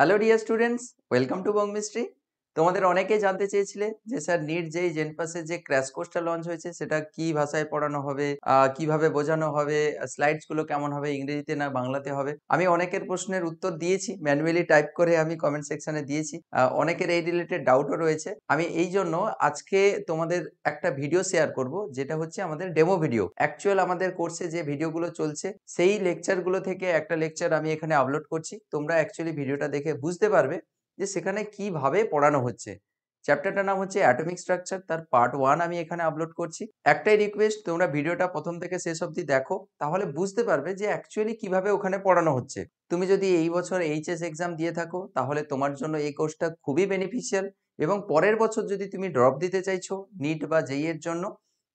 Hello dear students, welcome to Bong Mystery. তোমাদের অনেকেই জানতে চেয়েছিলে যে স্যার নিট যেই জেনপাসে যে ক্র্যাশ কোর্সটা লঞ্চ হয়েছে সেটা কি ভাষায় পড়ানো হবে কিভাবে বোঝানো হবে স্লাইডস গুলো কেমন হবে ইংরেজিতে না বাংলাতে হবে আমি অনেকের প্রশ্নের উত্তর দিয়েছি ম্যানুয়ালি টাইপ করে আমি কমেন্ট সেকশনে দিয়েছি অনেকের এই রিলেটেড ডাউটও রয়েছে আমি এই জন্য আজকে তোমাদের একটা ভিডিও শেয়ার করব যেটা হচ্ছে আমাদের ডেমো ভিডিও অ্যাকচুয়াল আমাদের কোর্সে যে ভিডিওগুলো চলছে সেই লেকচারগুলো থেকে একটা লেকচার আমি এখানে আপলোড করছি তোমরা অ্যাকচুয়ালি ভিডিওটা দেখে বুঝতে পারবে যে সেখানে কিভাবে পড়ানো হচ্ছে চ্যাপ্টারটার নাম হচ্ছে অ্যাটমিক স্ট্রাকচার তার পার্ট ওয়ান আমি এখানে আপলোড করছি একটাই রিকোয়েস্ট তোমরা ভিডিওটা প্রথম থেকে শেষ অবধি দেখো তাহলে বুঝতে পারবে যে অ্যাকচুয়ালি কিভাবে ওখানে পড়ানো হচ্ছে তুমি যদি এই বছর এইচএস এক্সাম দিয়ে থাকো তাহলে তোমার জন্য এই কোর্সটা খুবই বেনিফিশিয়াল এবং পরের বছর যদি তুমি ড্রপ দিতে চাইছো নিট বা জেই e এর জন্য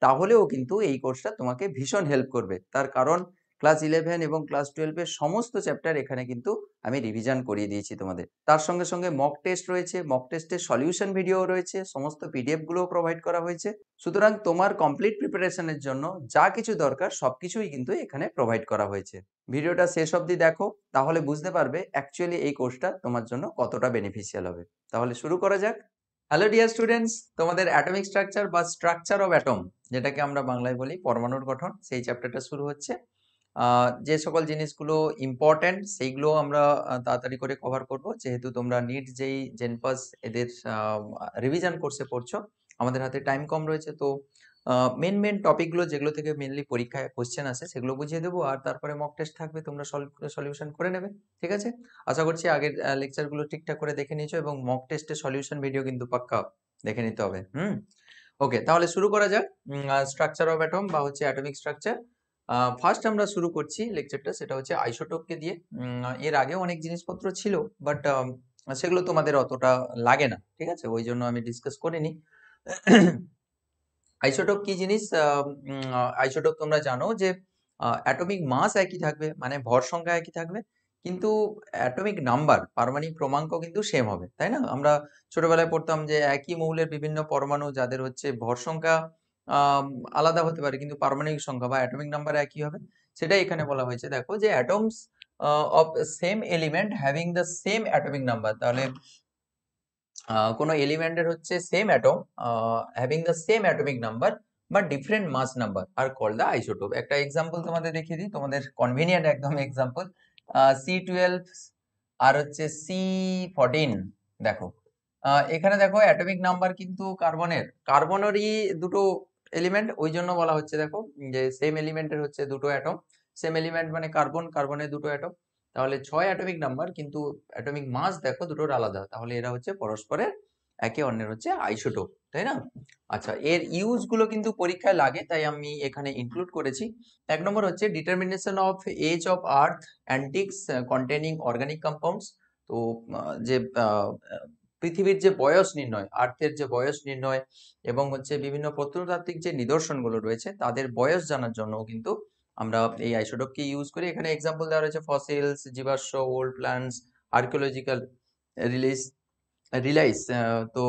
তাহলেও কিন্তু এই কোর্সটা তোমাকে ভীষণ হেল্প করবে তার কারণ ক্লাস ইলেভেন এবং ক্লাস টুয়েলভের সমস্ত চ্যাপ্টার এখানে কিন্তু আমি রিভিশন করিয়ে দিয়েছি তোমাদের তার সঙ্গে সঙ্গে মক টেস্ট রয়েছে মক টেস্টের সলিউশন ভিডিও রয়েছে সমস্ত গুলো প্রোভাইড করা হয়েছে সুতরাং তোমার কমপ্লিট প্রিপারেশনের জন্য যা কিছু দরকার সব কিছুই কিন্তু এখানে প্রোভাইড করা হয়েছে ভিডিওটা শেষ অবধি দেখো তাহলে বুঝতে পারবে অ্যাকচুয়ালি এই কোর্সটা তোমার জন্য কতটা বেনিফিশিয়াল হবে তাহলে শুরু করা যাক হ্যালো ডিয়ার স্টুডেন্টস তোমাদের অ্যাটমিক স্ট্রাকচার বা স্ট্রাকচার অফ অ্যাটম যেটাকে আমরা বাংলায় বলি পরমাণুর গঠন সেই চ্যাপ্টারটা শুরু হচ্ছে যে সকল জিনিসগুলো ইম্পর্ট্যান্ট সেইগুলো আমরা তাড়াতাড়ি করে কভার করব যেহেতু তোমরা নিট যেই জেনপাস এদের রিভিশন কোর্সে পড়ছো আমাদের হাতে টাইম কম রয়েছে তো মেন মেন টপিকগুলো যেগুলো থেকে মেনলি পরীক্ষায় কোশ্চেন আসে সেগুলো বুঝিয়ে দেবো আর তারপরে মক টেস্ট থাকবে তোমরা সলিউশন করে নেবে ঠিক আছে আশা করছি আগের লেকচারগুলো ঠিকঠাক করে দেখে নিয়েছো এবং মক টেস্টের সলিউশন ভিডিও কিন্তু পাক্কা দেখে নিতে হবে হুম ওকে তাহলে শুরু করা যাক স্ট্রাকচার অফ অ্যাটম বা হচ্ছে অ্যাটমিক স্ট্রাকচার ফার্স্ট আমরা শুরু করছি লেকচারটা সেটা হচ্ছে আইসোটোপকে দিয়ে এর আগে অনেক জিনিসপত্র ছিল বাট um, সেগুলো তোমাদের অতটা লাগে না ঠিক আছে ওই জন্য আমি ডিসকাস করিনি আইসোটোপ কি জিনিস আইসোটোপ তোমরা জানো যে অ্যাটমিক মাস একই থাকবে মানে ভর সংখ্যা একই থাকবে কিন্তু অ্যাটমিক নাম্বার পারমাণবিক ক্রমাঙ্ক কিন্তু সেম হবে তাই না আমরা ছোটবেলায় পড়তাম যে একই মৌলের বিভিন্ন পরমাণু যাদের হচ্ছে ভর সংখ্যা আলাদা হতে পারে কিন্তু পারমাণবিক সংখ্যা বা অ্যাটমিক নাম্বার একই হবে সেটাই এখানে বলা হয়েছে দেখো যে atoms of same element having the same atomic number তাহলে কোনো এলিমেন্টের হচ্ছে same atom having the same atomic number বা different mass number are call the isotope একটা এক্সাম্পল তোমাদের দেখিয়ে দিই তোমাদের কনভিনিয়েন্ট একদম এক্সাম্পল সি টুয়েলভ আর হচ্ছে সি ফর্টিন দেখো এখানে দেখো অ্যাটমিক নাম্বার কিন্তু কার্বনের কার্বনেরই দুটো এলিমেন্ট ওই জন্য বলা হচ্ছে দেখো যে সেম এলিমেন্টের হচ্ছে দুটো অ্যাটম সেম এলিমেন্ট মানে কার্বন কার্বনের দুটো অ্যাটম তাহলে ছয় অ্যাটমিক নাম্বার কিন্তু অ্যাটমিক মাস দেখো দুটোর আলাদা তাহলে এরা হচ্ছে পরস্পরের একে অন্যের হচ্ছে আইসোটোপ তাই না আচ্ছা এর ইউজগুলো কিন্তু পরীক্ষায় লাগে তাই আমি এখানে ইনক্লুড করেছি এক নম্বর হচ্ছে determination of age of earth antiques containing organic compounds তো যে পৃথিবীর যে বয়স নির্ণয় আর্থের যে বয়স নির্ণয় এবং হচ্ছে বিভিন্ন প্রত্নতাত্ত্বিক যে নিদর্শনগুলো রয়েছে তাদের বয়স জানার জন্য কিন্তু আমরা এই আইসোডপকে ইউজ করি এখানে এক্সাম্পল দেওয়া রয়েছে ফসিলস জীবাশ্ম old plants archaeological relics relics তো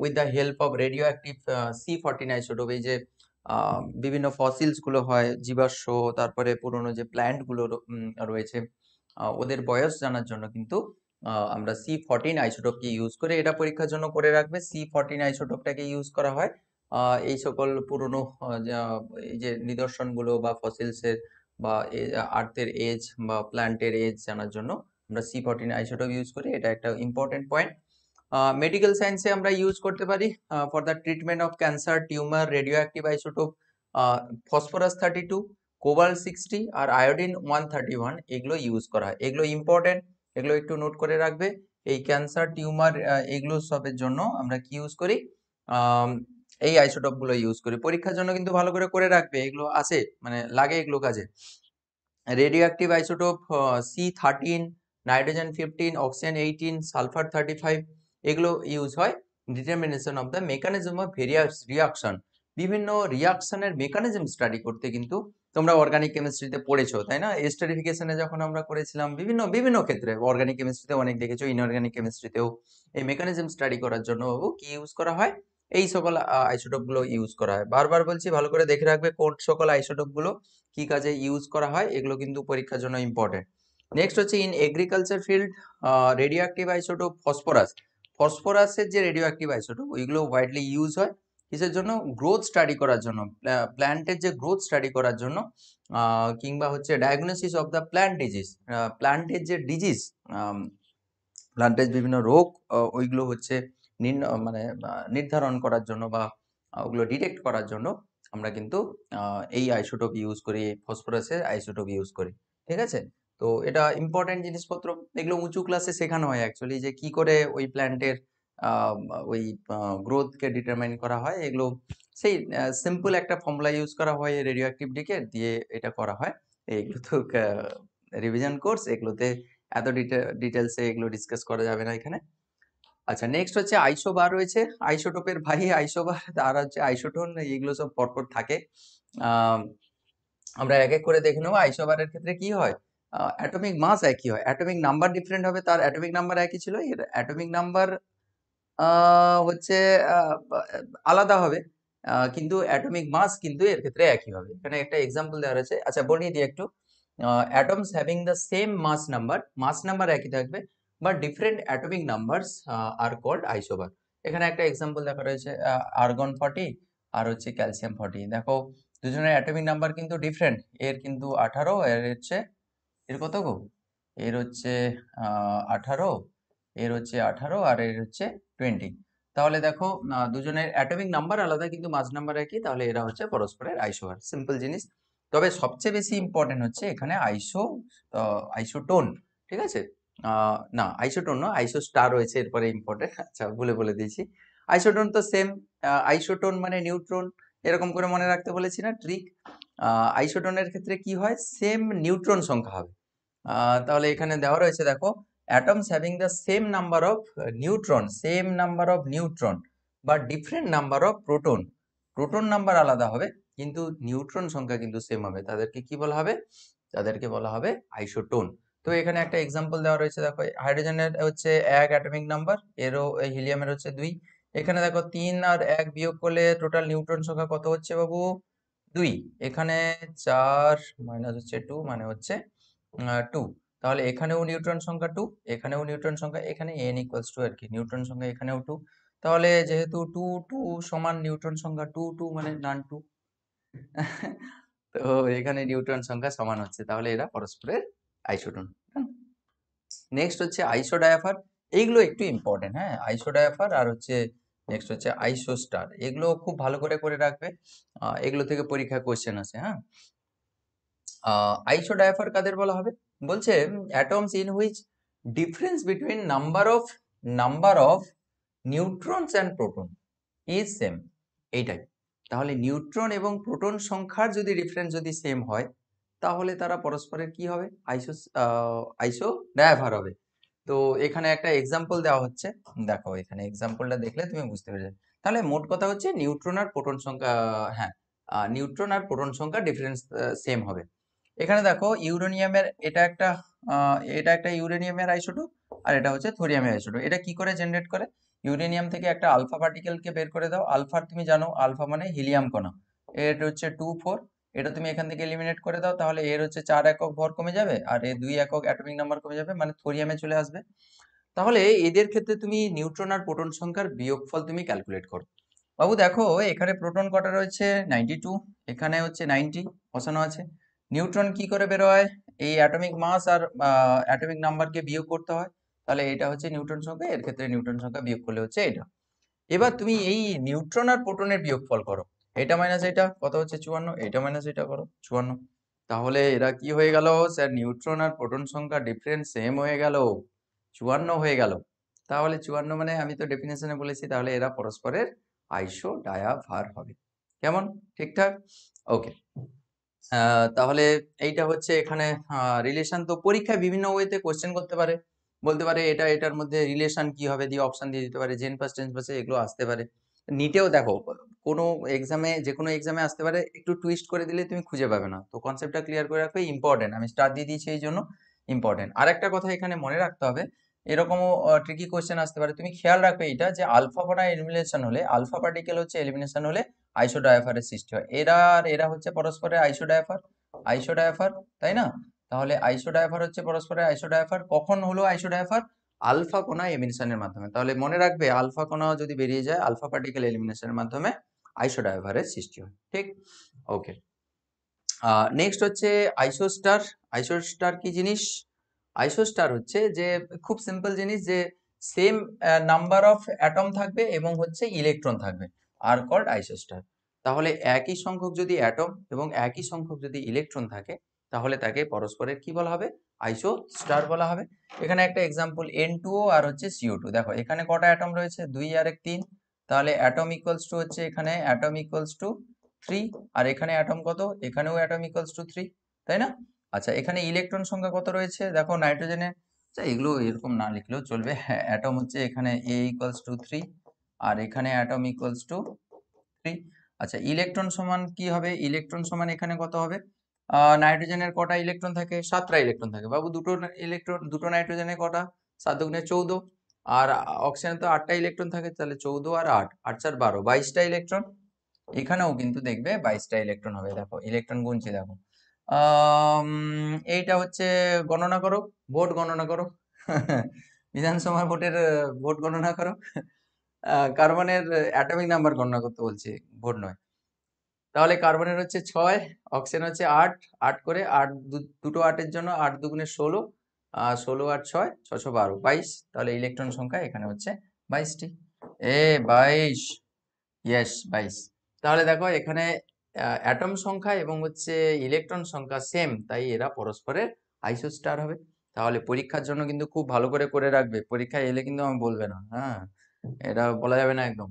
with the help of radioactive C fourteen isotope এই যে বিভিন্ন ফসিলসগুলো হয় জীবাশ্ম তারপরে পুরনো যে প্ল্যান্টগুলো রয়েছে ওদের বয়স জানার জন্য কিন্তু আমরা সি ফর্টিন আইসোটোপকে ইউজ করে এটা পরীক্ষার জন্য করে রাখবে সি ফর্টিন আইসোটোপটাকে ইউজ করা হয় এই সকল পুরনো এই যে নিদর্শনগুলো বা ফসিলসের বা আর্থের এজ বা প্ল্যান্টের এজ জানার জন্য আমরা সি ফর্টিন আইসোটোপ ইউজ করি এটা একটা ইম্পর্টেন্ট পয়েন্ট মেডিকেল সায়েন্সে আমরা ইউজ করতে পারি for the treatment of cancer tumour radioactive isotope phosphorus thirty two cobalt sixty আর আয়োডিন ওয়ান থার্টি ওয়ান এগুলো ইউজ করা হয় এগুলো ইম্পর্টেন্ট এগুলো একটু নোট করে রাখবে এই ক্যান্সার টিউমার এগুলো সবের জন্য আমরা কি ইউজ করি এই আইসোটপগুলো ইউজ করি পরীক্ষার জন্য কিন্তু ভালো করে করে রাখবে এগুলো আছে মানে লাগে এগুলো কাজে radioactive isotope C thirteen nitrogen fifteen oxygen eighteen sulphur thirty five এগুলো ইউজ হয় determination of the mechanism of various reaction বিভিন্ন রিয়াকশনের মেকানিজম স্টাডি করতে কিন্তু তোমরা অর্গানিক কেমিস্ট্রিতে পড়েছো তাই না স্টারিফিকেশনে যখন আমরা করেছিলাম বিভিন্ন বিভিন্ন ক্ষেত্রে অর্গানিক কেমিস্ট্রিতে অনেক দেখেছো ইনঅর্গানিক কেমিস্ট্রিতেও এই মেকানিজম স্টাডি করার জন্য কি ইউজ করা হয় এই সকল গুলো ইউজ করা হয় বারবার বলছি ভালো করে দেখে রাখবে কোন সকল গুলো কি কাজে ইউজ করা হয় এগুলো কিন্তু পরীক্ষার জন্য ইম্পর্টেন্ট নেক্সট হচ্ছে in agriculture field radioactive isotope phosphorus ফসফরাসের যে রেডিও অ্যাক্টিভ আইসোটোপ ওইগুলো ওয়াইডলি ইউজ হয় কিসের জন্য গ্রোথ স্টাডি করার জন্য প্ল্যান্টের যে গ্রোথ স্টাডি করার জন্য কিংবা হচ্ছে diagnosis of the plant disease প্ল্যান্টের যে ডিজিজ প্ল্যান্টের বিভিন্ন রোগ ওইগুলো হচ্ছে মানে নির্ধারণ করার জন্য বা ওগুলো ডিটেক্ট করার জন্য আমরা কিন্তু এই আইসোটোপ ইউজ করি ফসফরাসের আইসোটোপ ইউজ করি ঠিক আছে তো এটা ইম্পর্টেন্ট জিনিসপত্র এগুলো উঁচু ক্লাসে শেখানো হয় অ্যাকচুয়ালি যে কি করে ওই প্ল্যান্টের ওই গ্রোথকে ডিটারমাইন করা হয় এগুলো সেই সিম্পল একটা ফর্মুলা ইউজ করা হয় রেডিও অ্যাক্টিভ ডিকে দিয়ে এটা করা হয় এইগুলো তো রিভিশন কোর্স এগুলোতে এত ডিটেলসে এগুলো ডিসকাস করা যাবে না এখানে আচ্ছা নেক্সট হচ্ছে আইসোবার রয়েছে আইসোটোপের ভাই আইসোবার আর হচ্ছে আইসোটোন এইগুলো সব পরপর থাকে আমরা এক এক করে দেখে নেবো আইসোবারের ক্ষেত্রে কি হয় অ্যাটমিক মাস একই হয় অ্যাটমিক নাম্বার ডিফারেন্ট হবে তার অ্যাটমিক নাম্বার একই ছিল এর অ্যাটমিক নাম্বার হচ্ছে আলাদা হবে কিন্তু অ্যাটমিক মাস কিন্তু এর ক্ষেত্রে একই হবে এখানে একটা এক্সাম্পল দেওয়া রয়েছে আচ্ছা বলিয়ে দিই একটু atoms having the same mass number mass number একই থাকবে but different atomic numbers are called isobar এখানে একটা এক্সাম্পল দেখা রয়েছে আর্গন ফর্টি আর হচ্ছে ক্যালসিয়াম ফর্টি দেখো দুজনের অ্যাটমিক নাম্বার কিন্তু ডিফারেন্ট এর কিন্তু আঠারো এর হচ্ছে এর কত গো এর হচ্ছে আঠারো এর হচ্ছে আঠারো আর এর হচ্ছে টোয়েন্টি তাহলে দেখো দুজনের অ্যাটমিক নাম্বার আলাদা কিন্তু মাঝ নাম্বার একই তাহলে এরা হচ্ছে পরস্পরের আইসোভার সিম্পল জিনিস তবে সবচেয়ে বেশি ইম্পর্টেন্ট হচ্ছে এখানে আইসো আইসোটোন ঠিক আছে না আইসোটোন না আইসো স্টার রয়েছে এরপরে ইম্পর্টেন্ট আচ্ছা বলে বলে দিয়েছি আইসোটোন তো সেম আইসোটোন মানে নিউট্রন এরকম করে মনে রাখতে বলেছি না ট্রিক আইসোটোনের ক্ষেত্রে কি হয় সেম নিউট্রন সংখ্যা হবে তাহলে এখানে দেওয়া রয়েছে দেখো atoms having the same number of uh, neutron, same number of neutron বা different number of proton proton number আলাদা হবে কিন্তু নিউট্রন সংখ্যা কিন্তু সেম হবে তাদেরকে কি বলা হবে তাদেরকে বলা হবে আইসোটোন তো এখানে একটা এক্সাম্পল দেওয়া রয়েছে দেখো হাইড্রোজেনের হচ্ছে এক অ্যাটমিক নাম্বার এরও হিলিয়ামের হচ্ছে দুই এখানে দেখো তিন আর এক বিয়োগ করলে টোটাল নিউট্রন সংখ্যা কত হচ্ছে বাবু দুই এখানে চার মাইনাস হচ্ছে টু মানে হচ্ছে টু তাহলে এখানেও নিউট্রন সংখ্যা টু এখানেও নিউট্রন সংখ্যা এখানে এন ইকুয়ালস টু আর কি নিউট্রন সংখ্যা এখানেও টু তাহলে যেহেতু টু টু সমান নিউট্রন সংখ্যা টু টু মানে নান টু তো এখানে নিউট্রন সংখ্যা সমান হচ্ছে তাহলে এরা পরস্পরের আইসোটন নেক্সট হ্যাঁ। হচ্ছে আইসোডায়াফার এইগুলো একটু ইম্পর্টেন্ট হ্যাঁ আইসোডায়াফার আর হচ্ছে নেক্সট হচ্ছে আইসো স্টার এগুলো খুব ভালো করে করে রাখবে এগুলো থেকে পরীক্ষা কোশ্চেন আছে হ্যাঁ আইসোডায়াফার কাদের বলা হবে বলছে atoms in which difference between number of number of neutrons and proton is same এইটাই তাহলে নিউট্রন এবং প্রোটন সংখ্যার যদি ডিফারেন্স যদি সেম হয় তাহলে তারা পরস্পরের কি হবে আইসো আইসো ড্রাইভার হবে তো এখানে একটা এক্সাম্পল দেওয়া হচ্ছে দেখো এখানে এক্সাম্পলটা দেখলে তুমি বুঝতে পেরে যাবে তাহলে মোট কথা হচ্ছে নিউট্রন আর প্রোটন সংখ্যা হ্যাঁ নিউট্রন আর প্রোটন সংখ্যা ডিফারেন্স সেম হবে এখানে দেখো ইউরেনিয়ামের এটা একটা এটা একটা ইউরেনিয়ামের আইসোটোপ আর এটা হচ্ছে থোরিয়ামের আইসোটোপ এটা কি করে জেনারেট করে ইউরেনিয়াম থেকে একটা আলফা পার্টিকেলকে বের করে দাও আলফা তুমি জানো আলফা মানে হিলিয়াম কণা এর হচ্ছে টু ফোর এটা তুমি এখান থেকে এলিমিনেট করে দাও তাহলে এর হচ্ছে চার একক ভর কমে যাবে আর এর দুই একক অ্যাটমিক নাম্বার কমে যাবে মানে থোরিয়ামে চলে আসবে তাহলে এদের ক্ষেত্রে তুমি নিউট্রন আর প্রোটন সংখ্যার বিয়োগফল তুমি ক্যালকুলেট করো বাবু দেখো এখানে প্রোটন কটা রয়েছে নাইনটি টু এখানে হচ্ছে নাইনটি বসানো আছে নিউট্রন কি করে বেরোয় এই অ্যাটমিক মাস আর অ্যাটমিক নাম্বারকে বিয়োগ করতে হয় তাহলে এটা হচ্ছে নিউট্রন সংখ্যা এর ক্ষেত্রে নিউট্রন সংখ্যা বিয়োগ করলে হচ্ছে এটা এবার তুমি এই নিউট্রন আর প্রোটনের বিয়োগফল করো এটা মাইনাস এটা কত হচ্ছে চুয়ান্ন এটা মাইনাস এটা করো চুয়ান্ন তাহলে এরা কি হয়ে গেল স্যার নিউট্রন আর প্রোটন সংখ্যা ডিফারেন্স সেম হয়ে গেল চুয়ান্ন হয়ে গেল তাহলে চুয়ান্ন মানে আমি তো ডেফিনেশনে বলেছি তাহলে এরা পরস্পরের আইসো ডায়াভার হবে কেমন ঠিকঠাক ওকে তাহলে এইটা হচ্ছে এখানে রিলেশন তো পরীক্ষায় বিভিন্ন ওয়েতে কোশ্চেন করতে পারে বলতে পারে এটা এটার মধ্যে রিলেশন কি হবে দিয়ে অপশন দিয়ে দিতে পারে জেন ফার্স্ট টেন্স ফার্স্ট এগুলো আসতে পারে নিটেও দেখো কোনো এক্সামে যে কোনো এক্সামে আসতে পারে একটু টুইস্ট করে দিলে তুমি খুঁজে পাবে না তো কনসেপ্টটা ক্লিয়ার করে রাখবে ইম্পর্টেন্ট আমি স্টার্ট দিয়ে দিয়েছি এই জন্য ইম্পর্টেন্ট আর একটা কথা এখানে মনে রাখতে হবে এরকমও ট্রিকি কোয়েশ্চেন আসতে পারে তুমি খেয়াল রাখবে এটা যে আলফা পাটা এলিমিনেশন হলে আলফা পার্টিকেল হচ্ছে এলিমিনেশন হলে আইসোডায়াফারের সৃষ্টি হয় এরা আর এরা হচ্ছে পরস্পরের আইসোডায়াফার আইসোডায়াফার তাই না তাহলে আইসোডায়াফার হচ্ছে পরস্পরের আইসোডায়াফার কখন হলো আইসোডায়াফার আলফা কোনা এলিমিনেশনের মাধ্যমে তাহলে মনে রাখবে আলফা কোনা যদি বেরিয়ে যায় আলফা পার্টিকেল এলিমিনেশনের মাধ্যমে আইসোডায়াফারের সৃষ্টি হয় ঠিক ওকে নেক্সট হচ্ছে আইসোস্টার আইসোস্টার কি জিনিস আইসো স্টার হচ্ছে যে খুব সিম্পল জিনিস যে সেম নাম্বার অফ অ্যাটম থাকবে এবং হচ্ছে ইলেকট্রন থাকবে আর কল্ড আইসোস্টার তাহলে একই সংখ্যক যদি অ্যাটম এবং একই সংখ্যক যদি ইলেকট্রন থাকে তাহলে তাকে পরস্পরের কি বলা হবে আইসো স্টার বলা হবে এখানে একটা এক্সাম্পল এন টুও আর হচ্ছে সিও টু দেখো এখানে কটা অ্যাটম রয়েছে দুই আর এক তিন তাহলে অ্যাটম ইকুয়ালস টু হচ্ছে এখানে অ্যাটম ইকুয়ালস টু থ্রি আর এখানে অ্যাটম কত এখানেও অ্যাটম ইকুয়ালস টু থ্রি তাই না আচ্ছা এখানে ইলেকট্রন সংখ্যা কত রয়েছে দেখো নাইট্রোজেনে আচ্ছা এগুলো এরকম না লিখলেও চলবে হ্যাঁ অ্যাটম হচ্ছে এখানে এ ইকুয়ালস টু থ্রি আর এখানে অ্যাটম ইকুয়ালস টু থ্রি আচ্ছা ইলেকট্রন সমান কি হবে ইলেকট্রন সমান এখানে কত হবে নাইট্রোজেনের কটা ইলেকট্রন থাকে সাতটা ইলেকট্রন থাকে বাবু দুটো ইলেকট্রন দুটো নাইট্রোজেনের কটা সাত দুগুণে চৌদ্দ আর অক্সিজেন তো আটটা ইলেকট্রন থাকে তাহলে চৌদ্দ আর আট আট চার বারো বাইশটা ইলেকট্রন এখানেও কিন্তু দেখবে বাইশটা ইলেকট্রন হবে দেখো ইলেকট্রন গুনছি দেখো এইটা হচ্ছে গণনা করো ভোট গণনা করো বিধানসভার ভোটের ভোট গণনা করো কার্বনের অ্যাটমিক নাম্বার গণনা করতে বলছে ভোট নয় তাহলে কার্বনের হচ্ছে ছয় অক্সিজেন হচ্ছে আট আট করে আট দুটো আটের জন্য আট দুগুণে ষোলো আর ষোলো আট ছয় ছশো বারো বাইশ তাহলে ইলেকট্রন সংখ্যা এখানে হচ্ছে বাইশটি এ বাইশ ইয়েস বাইশ তাহলে দেখো এখানে অ্যাটম সংখ্যা এবং হচ্ছে ইলেকট্রন সংখ্যা সেম তাই এরা পরস্পরের আইসো স্টার হবে তাহলে পরীক্ষার জন্য কিন্তু খুব ভালো করে করে রাখবে পরীক্ষায় এলে কিন্তু আমি বলবে না হ্যাঁ এটা বলা যাবে না একদম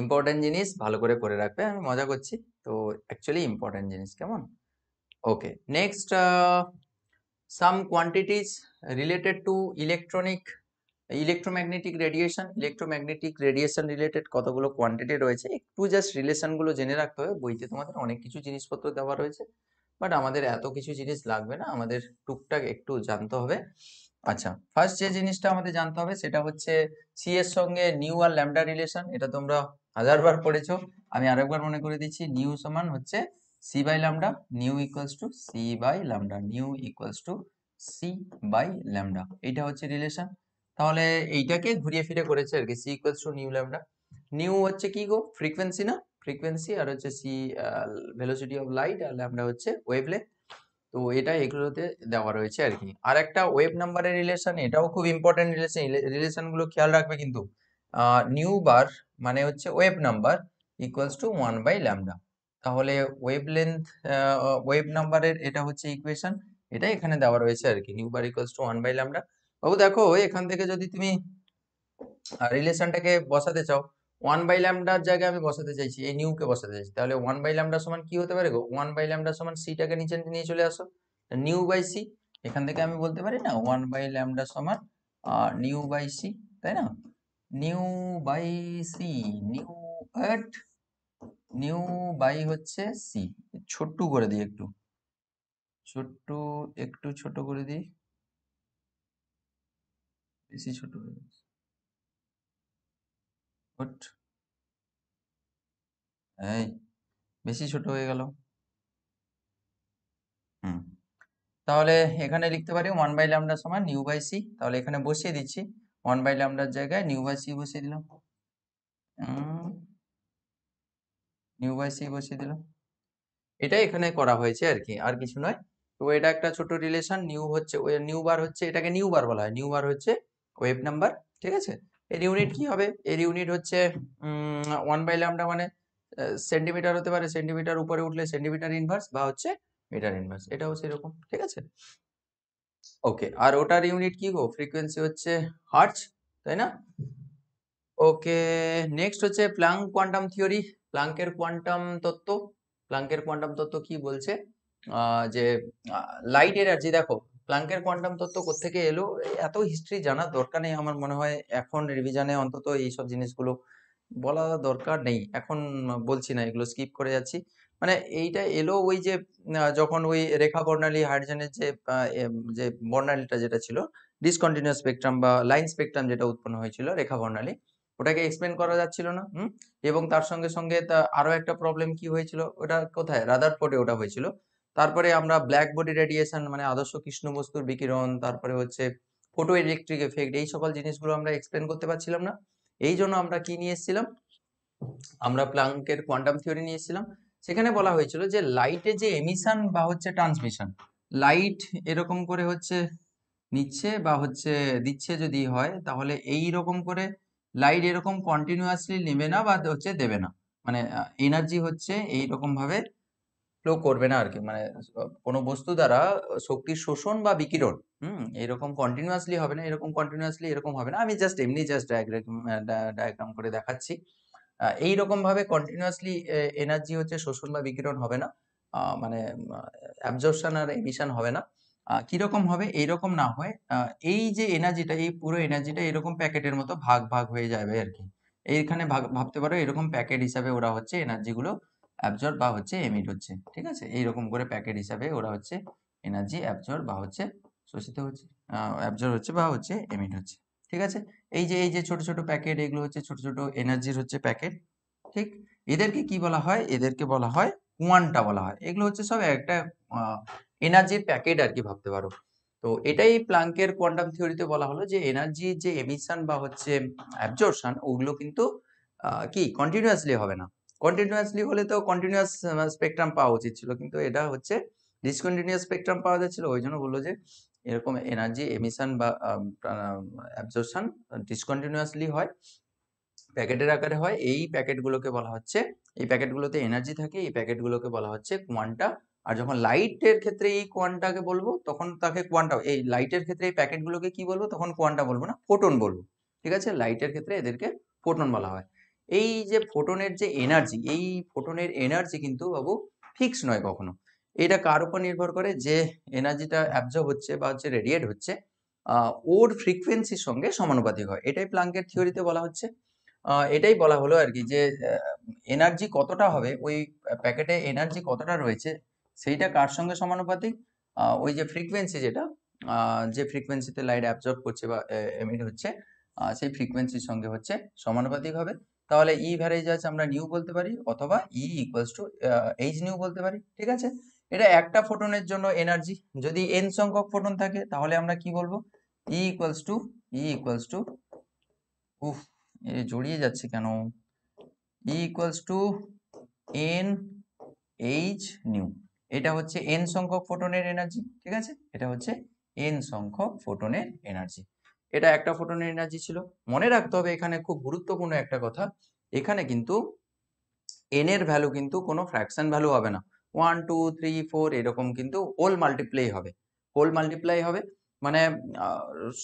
ইম্পর্টেন্ট জিনিস ভালো করে করে রাখবে আমি মজা করছি তো অ্যাকচুয়ালি ইম্পর্টেন্ট জিনিস কেমন okay next some quantities related to electronic electromagnetic radiation electromagnetic radiation related কতগুলো কোয়ান্টিটি রয়েছে একটু জাস্ট রিলেশনগুলো জেনে রাখতে হবে বইতে তোমাদের অনেক কিছু জিনিসপত্র দেওয়া রয়েছে বাট আমাদের এত কিছু জিনিস লাগবে না আমাদের টুকটাক একটু জানতে হবে আচ্ছা ফার্স্ট যে জিনিসটা আমাদের জানতে হবে সেটা হচ্ছে সি এর সঙ্গে নিউ আর ল্যামডা রিলেশন এটা তোমরা হাজারবার পড়েছো আমি আরেকবার মনে করে দিচ্ছি নিউ সমান হচ্ছে C by lambda nu equals to C by lambda nu equals to C by lambda এটা হচ্ছে রিলেশন তাহলে এইটাকে ঘুরিয়ে ফিরে করেছে আর কি C equals to nu lambda nu হচ্ছে কি গো ফ্রিকোয়েন্সি না ফ্রিকোয়েন্সি আর হচ্ছে সি ভেলোসিটি অফ লাইট আর ল্যামডা হচ্ছে ওয়েভলেন্থ তো এটা এগুলোতে দেওয়া রয়েছে আর কি আর একটা ওয়েব নাম্বারের রিলেশন এটাও খুব ইম্পর্টেন্ট রিলেশন রিলেশনগুলো খেয়াল রাখবে কিন্তু নিউ বার মানে হচ্ছে wave number equals to one by lambda তাহলে ওয়েব লেন্থ ওয়েব নাম্বারের এটা হচ্ছে ইকুয়েশন এটা এখানে দেওয়া রয়েছে আর কি nu bar equals to one by lambda বাবু দেখো এখান থেকে যদি তুমি রিলেশনটাকে বসাতে চাও ওয়ান বাই ল্যামডার জায়গায় আমি বসাতে চাইছি এই নিউকে বসাতে চাইছি তাহলে ওয়ান বাই ল্যামডার সমান কি হতে পারে গো ওয়ান বাই ল্যামডার সমান সিটাকে নিচে নিয়ে চলে আসো নিউ বাই সি এখান থেকে আমি বলতে পারি না ওয়ান বাই ল্যামডা সমান নিউ বাই সি তাই না nu by C nu at nu by হচ্ছে সি ছোট্টু করে দিই একটু ছোট্টু একটু ছোট করে দিই বেশি ছোট হয়ে যাচ্ছে এই বেশি ছোট হয়ে গেল হুম তাহলে এখানে লিখতে পারি ওয়ান বাই ল্যামডা সমান নিউ বাই সি তাহলে এখানে বসিয়ে দিচ্ছি ওয়ান বাই ল্যামডার জায়গায় নিউ বাই সি বসিয়ে দিলাম নিউ বাই সি বসিয়ে দিলাম এটা এখানে করা হয়েছে আর কি আর কিছু নয় তো এটা একটা ছোট রিলেশন নিউ হচ্ছে নিউ বার হচ্ছে এটাকে নিউ বার বলা হয় নিউ বার হচ্ছে ওয়েব নাম্বার ঠিক আছে এর ইউনিট কি হবে এর ইউনিট হচ্ছে ওয়ান বাই ল্যামডা মানে সেন্টিমিটার হতে পারে সেন্টিমিটার উপরে উঠলে সেন্টিমিটার ইনভার্স বা হচ্ছে মিটার ইনভার্স এটাও সেরকম ঠিক আছে ওকে আর ওটার ইউনিট কি গো ফ্রিকোয়েন্সি হচ্ছে হার্চ তাই না ওকে নেক্সট হচ্ছে প্লাঙ্ক কোয়ান্টাম থিওরি প্লাঙ্কের কোয়ান্টাম তত্ত্ব প্লাঙ্কের কোয়ান্টাম তত্ত্ব কি বলছে যে লাইট এনার্জি দেখো প্লাঙ্কের কোয়ান্টাম তত্ত্ব কোথেকে এলো এত হিস্ট্রি জানার দরকার নেই আমার মনে হয় এখন রিভিশনে অন্তত এইসব জিনিসগুলো বলা দরকার নেই এখন বলছি না এগুলো স্কিপ করে যাচ্ছি মানে এইটা এলো ওই যে যখন ওই রেখা বর্ণালী হাইড্রোজেনের যে যে বর্ণালীটা যেটা ছিল ডিসকন্টিনিউয়াস স্পেকট্রাম বা লাইন স্পেকট্রাম যেটা উৎপন্ন হয়েছিল রেখা বর্ণালী ওটাকে এক্সপ্লেন করা যাচ্ছিল না হুম এবং তার সঙ্গে সঙ্গে তা আরও একটা প্রবলেম কি হয়েছিল ওটা কোথায় রাদারফোর্ডে ওটা হয়েছিল তারপরে আমরা ব্ল্যাক বডি রেডিয়েশন মানে আদর্শ কৃষ্ণ বস্তুর বিকিরণ তারপরে হচ্ছে ফোটো ইলেকট্রিক এফেক্ট এই সকল জিনিসগুলো আমরা এক্সপ্লেন করতে পারছিলাম না এই জন্য আমরা কি নিয়ে এসেছিলাম আমরা প্লাঙ্কের কোয়ান্টাম থিওরি নিয়ে এসেছিলাম সেখানে বলা হয়েছিল যে লাইটে যে এমিশন বা হচ্ছে ট্রান্সমিশন লাইট এরকম করে হচ্ছে নিচ্ছে বা হচ্ছে দিচ্ছে যদি হয় তাহলে এই রকম করে লাইট এরকম কন্টিনিউয়াসলি নেবে না বা হচ্ছে দেবে না মানে এনার্জি হচ্ছে এই রকম ভাবে লো করবে না আর কি মানে কোনো বস্তু দ্বারা শক্তির শোষণ বা বিকিরণ হুম এরকম কন্টিনিউয়াসলি হবে না এরকম কন্টিনিউয়াসলি এরকম হবে না আমি জাস্ট এমনি জাস্ট ডায়াগ্রাম ডায়াগ্রাম করে দেখাচ্ছি এই ভাবে কন্টিনিউয়াসলি এনার্জি হচ্ছে শোষণ বা বিকিরণ হবে না মানে অ্যাবজর্পশন আর এমিশন হবে না কিরকম হবে এইরকম না হয় এই যে এনার্জিটা এই পুরো এনার্জিটা এরকম প্যাকেটের মতো ভাগ ভাগ হয়ে যাবে আর কি এইখানে ভাগ ভাবতে পারো এরকম প্যাকেট হিসাবে ওরা হচ্ছে এনার্জিগুলো অ্যাবজর্ব বা হচ্ছে এমিট হচ্ছে ঠিক আছে এইরকম করে প্যাকেট হিসাবে ওরা হচ্ছে এনার্জি অ্যাবজর্ব বা হচ্ছে শোষিত হচ্ছে অ্যাবজর্ব হচ্ছে বা হচ্ছে এমিট হচ্ছে ঠিক আছে এই যে এই যে ছোট ছোট প্যাকেট এগুলো হচ্ছে ছোট ছোট এনার্জির হচ্ছে প্যাকেট ঠিক এদেরকে কি বলা হয় এদেরকে বলা হয় কোয়ান্টা বলা হয় এগুলো হচ্ছে সব একটা এনার্জির প্যাকেট আর কি ভাবতে পারো তো এটাই প্লাঙ্কের কোয়ান্টাম থিওরিতে বলা হলো যে এনার্জি যে এমিশন বা হচ্ছে অ্যাবজর্বশন ওগুলো কিন্তু কি কন্টিনিউয়াসলি হবে না কন্টিনিউয়াসলি হলে তো কন্টিনিউয়াস স্পেকট্রাম পাওয়া উচিত ছিল কিন্তু এটা হচ্ছে ডিসকন্টিনিউয়াস স্পেকট্রাম পাওয়া যাচ্ছিল ওই জন্য বললো যে এরকম এনার্জি এমিশন বা অ্যাবজর্পশন ডিসকন্টিনিউয়াসলি হয় প্যাকেটের আকারে হয় এই প্যাকেটগুলোকে বলা হচ্ছে এই প্যাকেটগুলোতে এনার্জি থাকে এই প্যাকেটগুলোকে বলা হচ্ছে কোয়ান্টা আর যখন লাইটের ক্ষেত্রে এই কোয়ান্টাকে বলবো তখন তাকে কোয়ান্টা এই লাইটের ক্ষেত্রে এই প্যাকেটগুলোকে কি বলবো তখন কোয়ান্টা বলবো না ফোটন বলবো ঠিক আছে লাইটের ক্ষেত্রে এদেরকে ফোটন বলা হয় এই যে ফোটনের যে এনার্জি এই ফোটনের এনার্জি কিন্তু বাবু ফিক্স নয় কখনো এটা কার উপর নির্ভর করে যে এনার্জিটা অ্যাবজর্ব হচ্ছে বা হচ্ছে রেডিয়েট হচ্ছে ওর ফ্রিকোয়েন্সির সঙ্গে সমানুপাতিক হয় এটাই প্লাঙ্কের থিওরিতে বলা হচ্ছে এটাই বলা হলো আর কি যে এনার্জি কতটা হবে ওই প্যাকেটে এনার্জি কতটা রয়েছে সেইটা কার সঙ্গে সমানুপাতিক ওই যে ফ্রিকোয়েন্সি যেটা যে ফ্রিকোয়েন্সিতে লাইট অ্যাবজর্ব করছে বা এমিট হচ্ছে সেই ফ্রিকোয়েন্সির সঙ্গে হচ্ছে সমানুপাতিক হবে তাহলে ই e আছে আমরা নিউ বলতে পারি অথবা E equals to H nu বলতে পারি ঠিক আছে এটা একটা ফোটনের জন্য এনার্জি যদি এন সংখ্যক ফোটন থাকে তাহলে আমরা কি বলবো E equals to E equals to উফ এ জড়িয়ে যাচ্ছে কেন E equals to N H nu এটা হচ্ছে এন সংখ্যক ফোটনের এনার্জি ঠিক আছে এটা হচ্ছে এন সংখ্যক ফোটনের এনার্জি এটা একটা ফোটনের এনার্জি ছিল মনে রাখতে হবে এখানে খুব গুরুত্বপূর্ণ একটা কথা এখানে কিন্তু এন এর ভ্যালু কিন্তু কোনো ফ্র্যাকশন ভ্যালু হবে না ওয়ান টু থ্রি ফোর এরকম কিন্তু হোল মাল্টিপ্লাই হবে হোল মাল্টিপ্লাই হবে মানে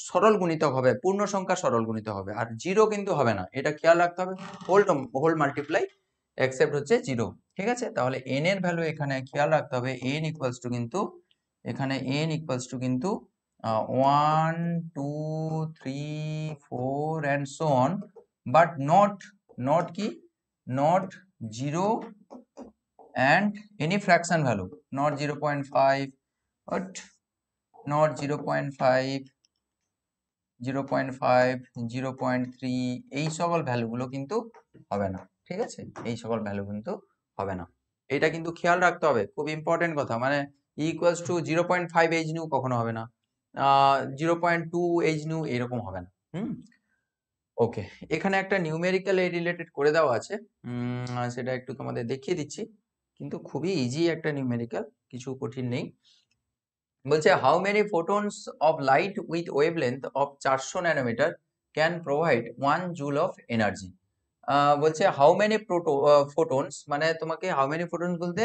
সরল গুণিত হবে পূর্ণ সংখ্যা সরল গুণিত হবে আর জিরো কিন্তু হবে না এটা খেয়াল রাখতে হবে হোল হোল মাল্টিপ্লাই অ্যাকসেপ্ট হচ্ছে জিরো ঠিক আছে তাহলে এন এর ভ্যালু এখানে খেয়াল রাখতে হবে এন ইকুয়ালস টু কিন্তু এখানে এন ইকুয়ালস টু কিন্তু uh, 1 2 3 4 and so on but not not key not 0 and any fraction value not 0 0.5 but not 0 0.5 zero point five zero point three এই সকল ভ্যালুগুলো কিন্তু হবে না ঠিক আছে এই সকল ভ্যালু কিন্তু হবে না এটা কিন্তু খেয়াল রাখতে হবে খুব ইম্পর্টেন্ট কথা মানে equals to zero point five H nu কখনো হবে না zero point two H nu এরকম হবে না হুম ওকে এখানে একটা নিউমেরিক্যাল রিলেটেড করে দেওয়া আছে সেটা একটু তোমাদের দেখিয়ে দিচ্ছি কিন্তু খুবই ইজি একটা নিউমেরিক্যাল কিছু কঠিন নেই বলছে how many photons of light with wavelength of চারশো nanometre can provide one joule of energy বলছে হাউ মেনি প্রোটো ফোটনস মানে তোমাকে হাউ মেনি ফোটনস বলতে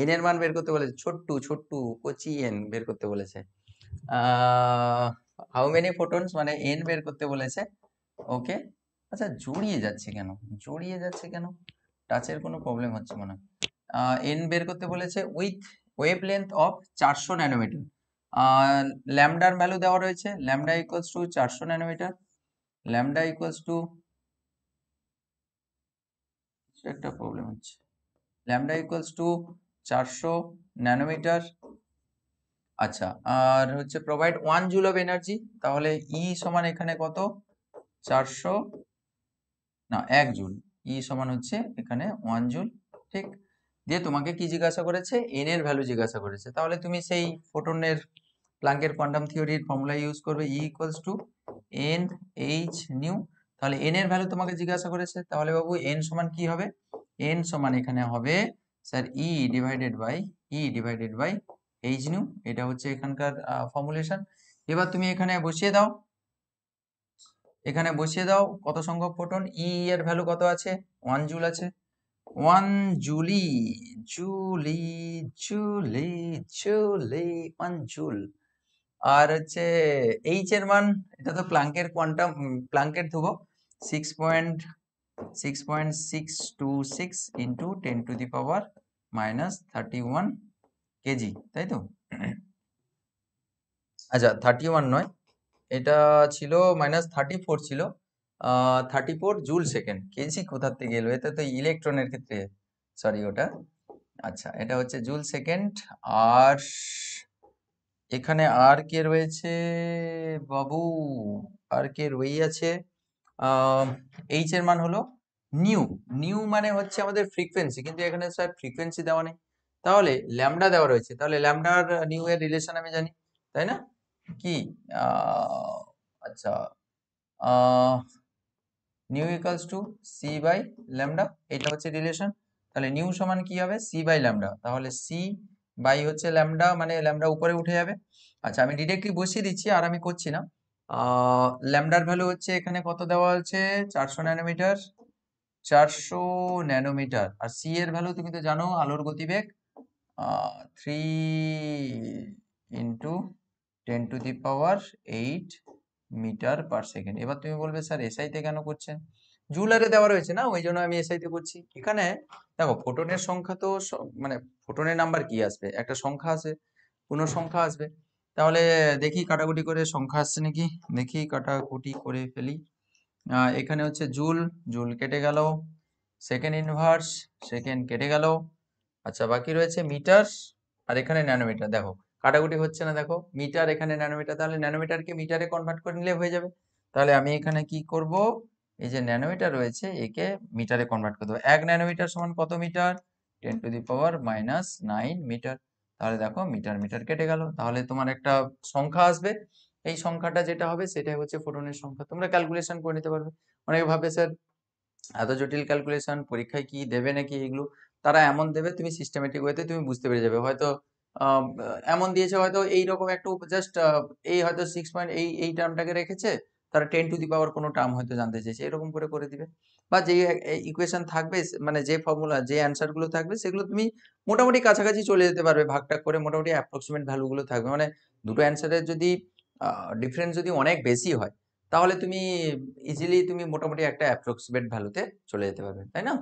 এন এর মান বের করতে বলেছে ছোট্টু ছোট্টু কচি এন বের করতে বলেছে হাউ মেনি ফোটনস মানে এন বের করতে বলেছে ওকে আচ্ছা জড়িয়ে যাচ্ছে কেন জড়িয়ে যাচ্ছে কেন টাচের কোনো প্রবলেম হচ্ছে মনে হয় এন বের করতে বলেছে উইথ ওয়েভ লেন্থ অফ চারশো ন্যানোমিটার ল্যামডার ভ্যালু দেওয়া রয়েছে ল্যামডা ইকুয়ালস টু চারশো ন্যানোমিটার ল্যামডা ইকুয়ালস টু একটা প্রবলেম হচ্ছে ল্যামডা ইকুয়ালস টু চারশো ন্যানোমিটার আচ্ছা আর হচ্ছে provide one joule of energy তাহলে ই e সমান এখানে কত চারশো না এক জুল ই e সমান হচ্ছে এখানে ওয়ান জুল ঠিক দিয়ে তোমাকে কি জিজ্ঞাসা করেছে এন এর ভ্যালু জিজ্ঞাসা করেছে তাহলে তুমি সেই ফোটনের প্লাঙ্কের কোয়ান্টাম থিওরির ফর্মুলা ইউজ করবে E equals to N H nu তাহলে এন এর ভ্যালু তোমাকে জিজ্ঞাসা করেছে তাহলে বাবু এন সমান কি হবে এন সমান এখানে হবে sir E divided by E divided by H nu এটা হচ্ছে এখানকার ফর্মুলেশন এবার তুমি এখানে বসিয়ে দাও এখানে বসিয়ে দাও কত সংখ্যক ফোটন ই e এর ভ্যালু কত আছে ওয়ান জুল আছে one joule joule joule joule one joule আর হচ্ছে এইচ এর মান এটা তো প্লাঙ্কের কোয়ান্টাম প্লাঙ্কের ধুব six point six point six two six into ten to the power minus thirty one kg তাই তো আচ্ছা থার্টি ওয়ান নয় এটা ছিল মাইনাস থার্টি ফোর ছিল thirty four joule second kg কোথার থেকে এলো এটা তো ইলেকট্রনের ক্ষেত্রে সরি ওটা আচ্ছা এটা হচ্ছে জুল সেকেন্ড আর এখানে আর কে রয়েছে বাবু আর কে রয়ে আছে এইচ এর মান হলো নিউ নিউ মানে হচ্ছে আমাদের ফ্রিকোয়েন্সি কিন্তু এখানে স্যার ফ্রিকোয়েন্সি দেওয়া নেই তাহলে ল্যামডা দেওয়া রয়েছে তাহলে ল্যামডার নিউ এর রিলেশন আমি জানি তাই না কি আচ্ছা nu equals to C by lambda এটা হচ্ছে রিলেশন তাহলে নিউ সমান কি হবে সি বাই ল্যামডা তাহলে সি বাই হচ্ছে ল্যামডা মানে ল্যামডা উপরে উঠে যাবে আচ্ছা আমি ডিরেক্টলি বসিয়ে দিচ্ছি আর আমি করছি না ল্যামডার ভ্যালু হচ্ছে এখানে কত দেওয়া হচ্ছে চারশো ন্যানোমিটার চারশো ন্যানোমিটার আর সি এর ভ্যালু তুমি তো জানো আলোর গতিবেগ three into ten to the power eight metre per second এবার তুমি বলবে স্যার এসআইতে কেন করছেন জুলারে দেওয়া রয়েছে না ওই জন্য আমি এসআইতে করছি এখানে দেখো ফোটনের সংখ্যা তো মানে ফোটনের নাম্বার কি আসবে একটা সংখ্যা আছে কোনো সংখ্যা আসবে তাহলে দেখি কাটাকুটি করে সংখ্যা আসছে নাকি দেখি কাটাকুটি করে ফেলি এখানে হচ্ছে জুল জুল কেটে গেল সেকেন্ড ইনভার্স সেকেন্ড কেটে গেল আচ্ছা বাকি রয়েছে মিটার আর এখানে ন্যানোমিটার দেখো কাটাকুটি হচ্ছে না দেখো মিটার এখানে ন্যানোমিটার তাহলে ন্যানোমিটারকে মিটারে কনভার্ট করে নিলে হয়ে যাবে তাহলে আমি এখানে কি করব এই যে ন্যানোমিটার রয়েছে একে মিটারে কনভার্ট করে দেবো এক ন্যানোমিটার সমান কত metre ten to the power minus nine metre তাহলে দেখো মিটার মিটার কেটে গেল তাহলে তোমার একটা সংখ্যা আসবে এই সংখ্যাটা যেটা হবে সেটাই হচ্ছে ফোটনের সংখ্যা তোমরা ক্যালকুলেশন করে নিতে পারবে অনেকে ভাবে স্যার এত জটিল ক্যালকুলেশন পরীক্ষায় কি দেবে নাকি এগুলো তারা এমন দেবে তুমি সিস্টেমেটিক ওয়েতে তুমি বুঝতে পেরে যাবে হয়তো এমন দিয়েছে হয়তো এইরকম একটু জাস্ট এই হয়তো সিক্স পয়েন্ট এই এই টার্মটাকে রেখেছে তারা টেন টু দি পাওয়ার কোনো টার্ম হয়তো জানতে চাইছে এরকম করে করে দিবে বা যে ইকুয়েশন থাকবে মানে যে ফর্মুলা যে অ্যান্সারগুলো থাকবে সেগুলো তুমি মোটামুটি কাছাকাছি চলে যেতে পারবে ভাগটা করে মোটামুটি অ্যাপ্রক্সিমেট ভ্যালুগুলো থাকবে মানে দুটো অ্যান্সারের যদি ডিফারেন্স যদি অনেক বেশি হয় তাহলে তুমি ইজিলি তুমি মোটামুটি একটা অ্যাপ্রক্সিমেট ভ্যালুতে চলে যেতে পারবে তাই না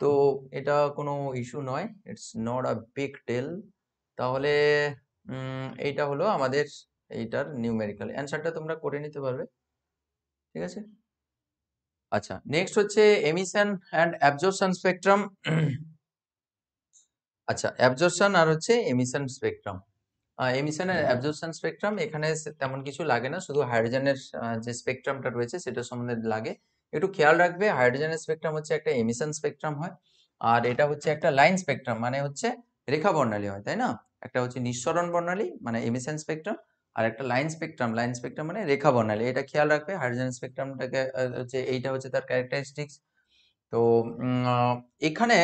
তো এটা কোনো ইস্যু নয় it's not a big deal তাহলে এইটা হলো আমাদের এইটার নিউমেরিক্যাল অ্যান্সারটা তোমরা করে নিতে পারবে ঠিক আছে আচ্ছা নেক্সট হচ্ছে এমিশন অ্যান্ড অ্যাবজর্পশন স্পেকট্রাম আচ্ছা অ্যাবজর্পশন আর হচ্ছে emission spectrum emission and absorption spectrum এখানে তেমন কিছু লাগে না শুধু হাইড্রোজেনের যে স্পেকট্রামটা রয়েছে সেটা সম্বন্ধে লাগে একটু খেয়াল রাখবে হাইড্রোজেনের স্পেকট্রাম হচ্ছে একটা এমিশন স্পেকট্রাম হয় আর এটা হচ্ছে একটা লাইন স্পেকট্রাম মানে হচ্ছে রেখা বর্ণালী হয় তাই না একটা হচ্ছে নিঃসরণ বর্ণালী মানে এমিশন স্পেকট্রাম আর একটা লাইন স্পেকট্রাম লাইন স্পেকট্রাম মানে রেখা বর্ণালী এটা খেয়াল রাখবে হাইড্রোজেন স্পেকট্রামটাকে হচ্ছে এইটা হচ্ছে তার ক্যারেক্টারিস্টিক্স তো এখানে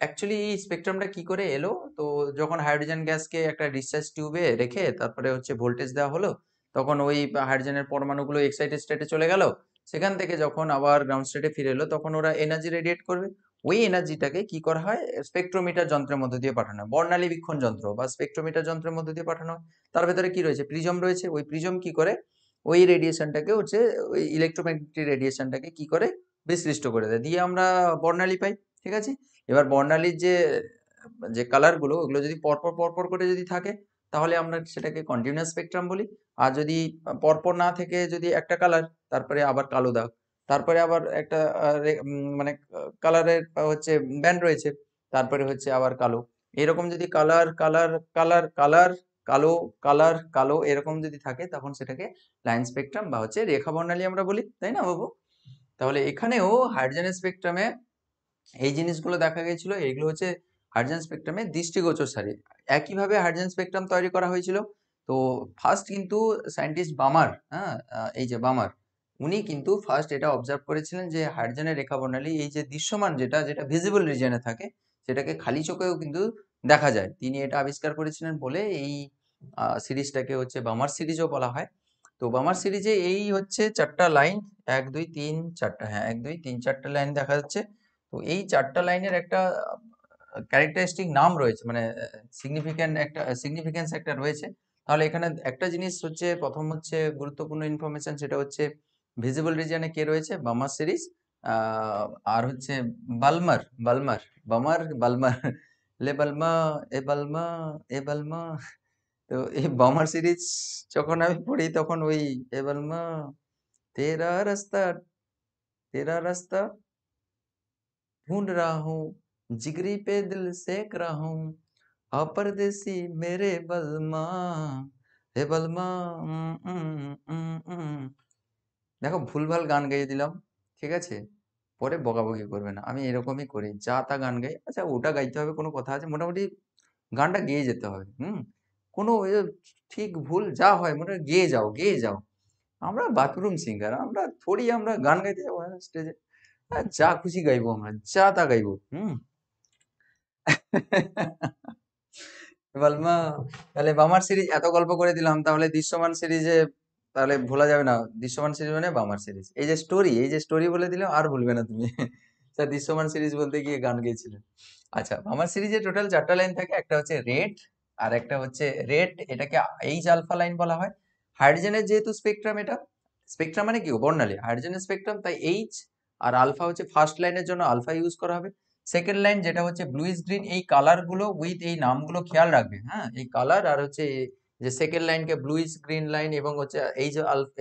অ্যাকচুয়ালি এই স্পেকট্রামটা কি করে এলো তো যখন হাইড্রোজেন গ্যাসকে একটা ডিসচার্জ টিউবে রেখে তারপরে হচ্ছে ভোল্টেজ দেওয়া হলো তখন ওই হাইড্রোজেনের পরমাণুগুলো এক্সাইটেড স্টেটে চলে গেল সেখান থেকে যখন আবার গ্রাউন্ড স্টেটে ফিরে এলো তখন ওরা এনার্জি রেডিয়েট করবে ওই এনার্জিটাকে কি করা হয় স্পেকট্রোমিটার যন্ত্রের মধ্যে দিয়ে পাঠানো হয় বর্ণালী বিক্ষণ যন্ত্র বা স্পেকট্রোমিটার যন্ত্রের মধ্যে দিয়ে পাঠানো তার ভেতরে কি রয়েছে প্রিজম রয়েছে ওই প্রিজম কি করে ওই রেডিয়েশনটাকে হচ্ছে ওই ইলেকট্রোম্যাগনেটিক রেডিয়েশনটাকে কি করে বিশ্লিষ্ট করে দেয় দিয়ে আমরা বর্ণালী পাই ঠিক আছে এবার বর্ণালীর যে যে কালারগুলো ওগুলো যদি পরপর পরপর করে যদি থাকে তাহলে আমরা সেটাকে কন্টিনিউয়াস স্পেকট্রাম বলি আর যদি পরপর না থেকে যদি একটা কালার তারপরে আবার কালো দাগ তারপরে আবার একটা মানে কালারের হচ্ছে ব্যান্ড রয়েছে তারপরে হচ্ছে আবার কালো এরকম যদি কালার কালার কালার কালার কালো কালার কালো এরকম যদি থাকে তখন সেটাকে লাইন স্পেকট্রাম বা হচ্ছে রেখা বর্ণালী আমরা বলি তাই না বাবু তাহলে এখানেও হাইড্রোজেন স্পেকট্রামে এই জিনিসগুলো দেখা গিয়েছিল এইগুলো হচ্ছে হাইড্রোজেন স্পেকট্রামে দৃষ্টিগোচর সারি একইভাবে হাইড্রোজেন স্পেকট্রাম তৈরি করা হয়েছিল তো ফার্স্ট কিন্তু সায়েন্টিস্ট বামার হ্যাঁ এই যে বামার উনি কিন্তু ফার্স্ট এটা অবজার্ভ করেছিলেন যে হাইড্রোজেনের রেখা বর্ণালী এই যে দৃশ্যমান যেটা যেটা ভিজিবল রিজনে থাকে সেটাকে খালি চোখেও কিন্তু দেখা যায় তিনি এটা আবিষ্কার করেছিলেন বলে এই সিরিজটাকে হচ্ছে বামার সিরিজও বলা হয় তো বামার সিরিজে এই হচ্ছে চারটা লাইন এক দুই তিন চারটা হ্যাঁ এক দুই তিন চারটা লাইন দেখা যাচ্ছে তো এই চারটা লাইনের একটা ক্যারেক্টারিস্টিক নাম রয়েছে মানে সিগনিফিক্যান্ট একটা সিগনিফিক্যান্স একটা রয়েছে তাহলে এখানে একটা জিনিস হচ্ছে প্রথম হচ্ছে গুরুত্বপূর্ণ ইনফরমেশন সেটা হচ্ছে ভিজিবল রিজিয়নে কে রয়েছে বামার সিরিজ আর হচ্ছে বালমার বালমার বামার বালমার লে বালমা এ বালমা এ বালমা তো এই বামার সিরিজ যখন আমি পড়ি তখন ওই এ e বালমা তেরা রাস্তা তেরা রাস্তা ढूंढ रहा हूँ जिगरी पे दिल सेक रहा हूँ हाँ परदेसी উম উম উম দেখো ভুলভাল গান গাইয়ে দিলাম ঠিক আছে পরে বকাবকি করবে না আমি এরকমই করি যা তা গান গাই আচ্ছা ওটা গাইতে হবে কোনো কথা আছে মোটামুটি গানটা গেয়ে যেতে হবে হুম কোনো ঠিক ভুল যা হয় মনে গেয়ে যাও গেয়ে যাও আমরা বাথরুম সিঙ্গার আমরা থোড়ি আমরা গান গাইতে যাবো স্টেজে হ্যাঁ, যা খুশি গাইবো আমরা যা তা গাইবো হুম বলমা তাহলে বামার সিরিজ এত গল্প করে দিলাম তাহলে দৃশ্যমান সিরিজে তাহলে ভোলা যাবে না দৃশ্যমান সিরিজ মানে বামার সিরিজ এই যে স্টোরি এই যে স্টোরি বলে দিলেও আর ভুলবে না তুমি স্যার দৃশ্যমান সিরিজ বলতে গিয়ে গান গেয়েছিলেন আচ্ছা বামার সিরিজে টোটাল চারটা লাইন থাকে একটা হচ্ছে রেড আর একটা হচ্ছে রেড এটাকে এইচ আলফা লাইন বলা হয় হাইড্রোজেনের যেহেতু স্পেকট্রাম এটা স্পেকট্রাম মানে কি বর্ণালী হাইড্রোজেনের স্পেকট্রাম তাই এইচ আর আলফা হচ্ছে ফার্স্ট লাইনের জন্য আলফা ইউজ করা হবে সেকেন্ড লাইন যেটা হচ্ছে ব্লুইস গ্রিন এই কালারগুলো উইথ এই নামগুলো খেয়াল রাখবে হ্যাঁ এই কালার আর হচ্ছে যে সেকেন্ড লাইনকে ব্লুইশ গ্রিন লাইন এবং হচ্ছে এইচ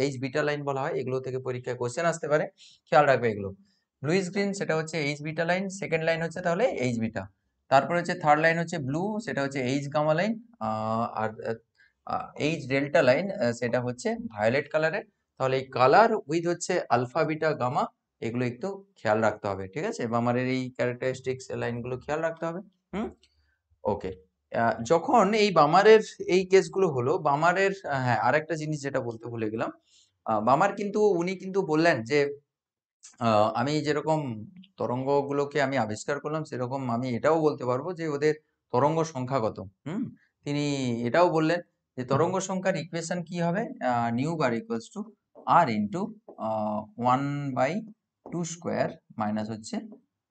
এইচ বিটা লাইন বলা হয় এগুলো থেকে পরীক্ষায় কোশ্চেন আসতে পারে খেয়াল রাখবে এগুলো ব্লুইশ গ্রিন সেটা হচ্ছে H beta line second line হচ্ছে তাহলে এইচ বিটা তারপরে হচ্ছে থার্ড লাইন হচ্ছে ব্লু সেটা হচ্ছে এইচ গামা লাইন আর এইচ ডেল্টা লাইন সেটা হচ্ছে ভায়োলেট কালারের তাহলে এই কালার উইথ হচ্ছে আলফা বিটা গামা এগুলো একটু খেয়াল রাখতে হবে ঠিক আছে বা আমাদের এই ক্যারেক্টারিস্টিক্স লাইনগুলো খেয়াল রাখতে হবে হুম ওকে যখন এই বামারের এই কেসগুলো হলো বামারের হ্যাঁ আরেকটা জিনিস যেটা বলতে ভুলে গেলাম বামার কিন্তু উনি কিন্তু বললেন যে আমি যেরকম তরঙ্গগুলোকে আমি আবিষ্কার করলাম সেরকম আমি এটাও বলতে পারবো যে ওদের তরঙ্গ সংখ্যাগত হুম তিনি এটাও বললেন যে তরঙ্গ সংখ্যার ইকুয়েশন কি হবে nu bar equals to R into one by two square minus হচ্ছে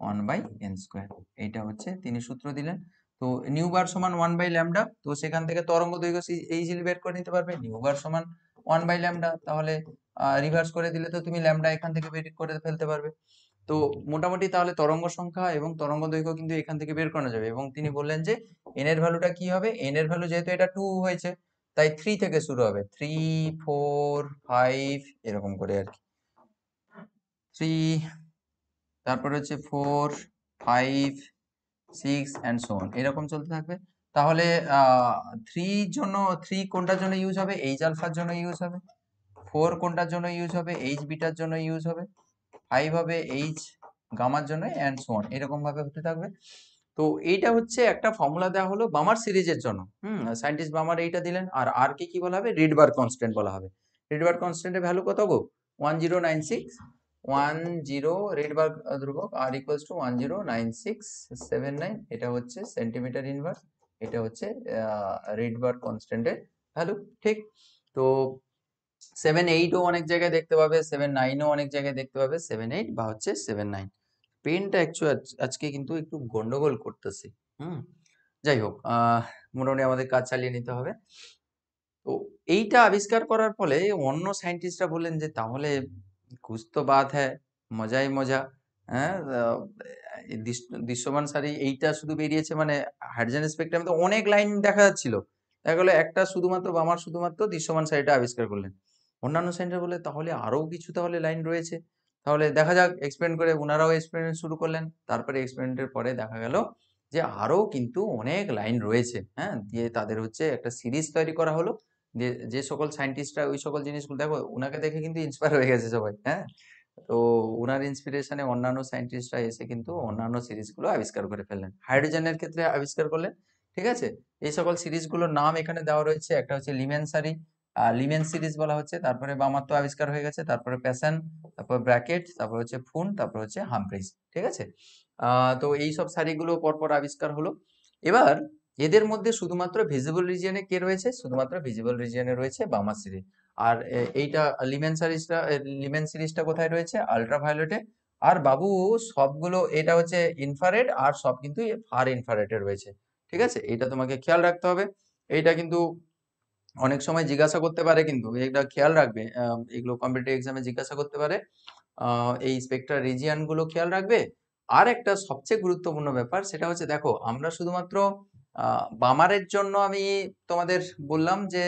ওয়ান বাই এন স্কোয়ার এইটা হচ্ছে তিনি সূত্র দিলেন তো নিউ বার সমান ওয়ান বাই ল্যামডা তো সেখান থেকে তরঙ্গ দৈর্ঘ্য ইজিলি বের করে নিতে পারবে নিউ বার সমান ওয়ান বাই ল্যামডা তাহলে রিভার্স করে দিলে তো তুমি ল্যামডা এখান থেকে বের করে ফেলতে পারবে তো মোটামুটি তাহলে তরঙ্গ সংখ্যা এবং তরঙ্গ দৈর্ঘ্য কিন্তু এখান থেকে বের করা যাবে এবং তিনি বললেন যে এন এর ভ্যালুটা কি হবে এন এর ভ্যালু যেহেতু এটা টু হয়েছে তাই থ্রি থেকে শুরু হবে থ্রি ফোর ফাইভ এরকম করে আর কি থ্রি তারপর হচ্ছে four five six and so on এরকম চলতে থাকবে তাহলে থ্রি জন্য থ্রি কোনটার জন্য ইউজ হবে এইচ আলফার জন্য ইউজ হবে ফোর কোনটার জন্য ইউজ হবে এইচ বিটার জন্য ইউজ হবে ফাইভ হবে এইচ গামার জন্য অ্যান্ড সোন এরকমভাবে হতে থাকবে তো এইটা হচ্ছে একটা ফর্মুলা দেওয়া হলো বামার সিরিজের জন্য হুম সায়েন্টিস্ট বামার এইটা দিলেন আর আর কে কি বলা হবে রিডবার কনস্ট্যান্ট বলা হবে রিডবার কনস্ট্যান্টের ভ্যালু কত গো one zero nine six one zero Rydberg ধ্রুবক আর equals to one zero nine six seven nine এটা হচ্ছে সেন্টিমিটার ইনভার্স এটা হচ্ছে রেড বার কনস্ট্যান্টের ভ্যালু ঠিক তো সেভেন এইটও অনেক জায়গায় দেখতে পাবে সেভেন নাইনও অনেক জায়গায় দেখতে পাবে সেভেন এইট বা হচ্ছে সেভেন নাইন পেনটা অ্যাকচুয়াল আজকে কিন্তু একটু গন্ডগোল করতেছি হুম যাই হোক মোটামুটি আমাদের কাজ চালিয়ে নিতে হবে তো এইটা আবিষ্কার করার ফলে অন্য সায়েন্টিস্টরা বললেন যে তাহলে কুছ তো বাদ হ্যাঁ মজাই মজা হ্যাঁ দৃশ্যমান সারি এইটা শুধু বেরিয়েছে মানে হাইড্রোজেন স্পেকট্রামে তো অনেক লাইন দেখা যাচ্ছিল দেখা গেলো একটা শুধুমাত্র বামার শুধুমাত্র দৃশ্যমান সারিটা আবিষ্কার করলেন অন্যান্য সেন্টার বলে তাহলে আরও কিছু তাহলে লাইন রয়েছে তাহলে দেখা যাক এক্সপ্লেন করে ওনারাও এক্সপেরিমেন্ট শুরু করলেন তারপরে এক্সপেরিমেন্টের পরে দেখা গেল যে আরও কিন্তু অনেক লাইন রয়েছে হ্যাঁ দিয়ে তাদের হচ্ছে একটা সিরিজ তৈরি করা হলো যে যে সকল সাইন্টিস্টরা ওই সকল জিনিসগুলো দেখো ওনাকে দেখে কিন্তু ইন্সপায়ার হয়ে গেছে সবাই হ্যাঁ তো ওনার ইন্সপিরেশনে অন্যান্য সাইন্টিস্টরা এসে কিন্তু অন্যান্য সিরিজগুলো আবিষ্কার করে ফেললেন হাইড্রোজেনের ক্ষেত্রে আবিষ্কার করলেন ঠিক আছে এই সকল সিরিজগুলোর নাম এখানে দেওয়া রয়েছে একটা হচ্ছে লিমেন সারি লিমেন সিরিজ বলা হচ্ছে তারপরে বামাত্ম আবিষ্কার হয়ে গেছে তারপরে প্যাশন তারপর ব্র্যাকেট তারপর হচ্ছে ফুন তারপর হচ্ছে হামপ্রিজ ঠিক আছে তো এই সব সারিগুলো পরপর আবিষ্কার হলো এবার এদের মধ্যে শুধুমাত্র ভিজিবল রিজিয়নে কে রয়েছে শুধুমাত্র ভিজিবল রিজিয়নে রয়েছে বামা সিরিজ আর এইটা লিমেন সিরিজটা লিমেন সিরিজটা কোথায় রয়েছে আলট্রাভায়োলেটে আর বাবু সবগুলো এটা হচ্ছে ইনফারেট আর সব কিন্তু ফার ইনফারেটে রয়েছে ঠিক আছে এটা তোমাকে খেয়াল রাখতে হবে এইটা কিন্তু অনেক সময় জিজ্ঞাসা করতে পারে কিন্তু এটা খেয়াল রাখবে এগুলো কম্পিটিভ এক্সামে জিজ্ঞাসা করতে পারে এই স্পেক্ট্রা রিজিয়ানগুলো খেয়াল রাখবে আর একটা সবচেয়ে গুরুত্বপূর্ণ ব্যাপার সেটা হচ্ছে দেখো আমরা শুধুমাত্র বামারের জন্য আমি তোমাদের বললাম যে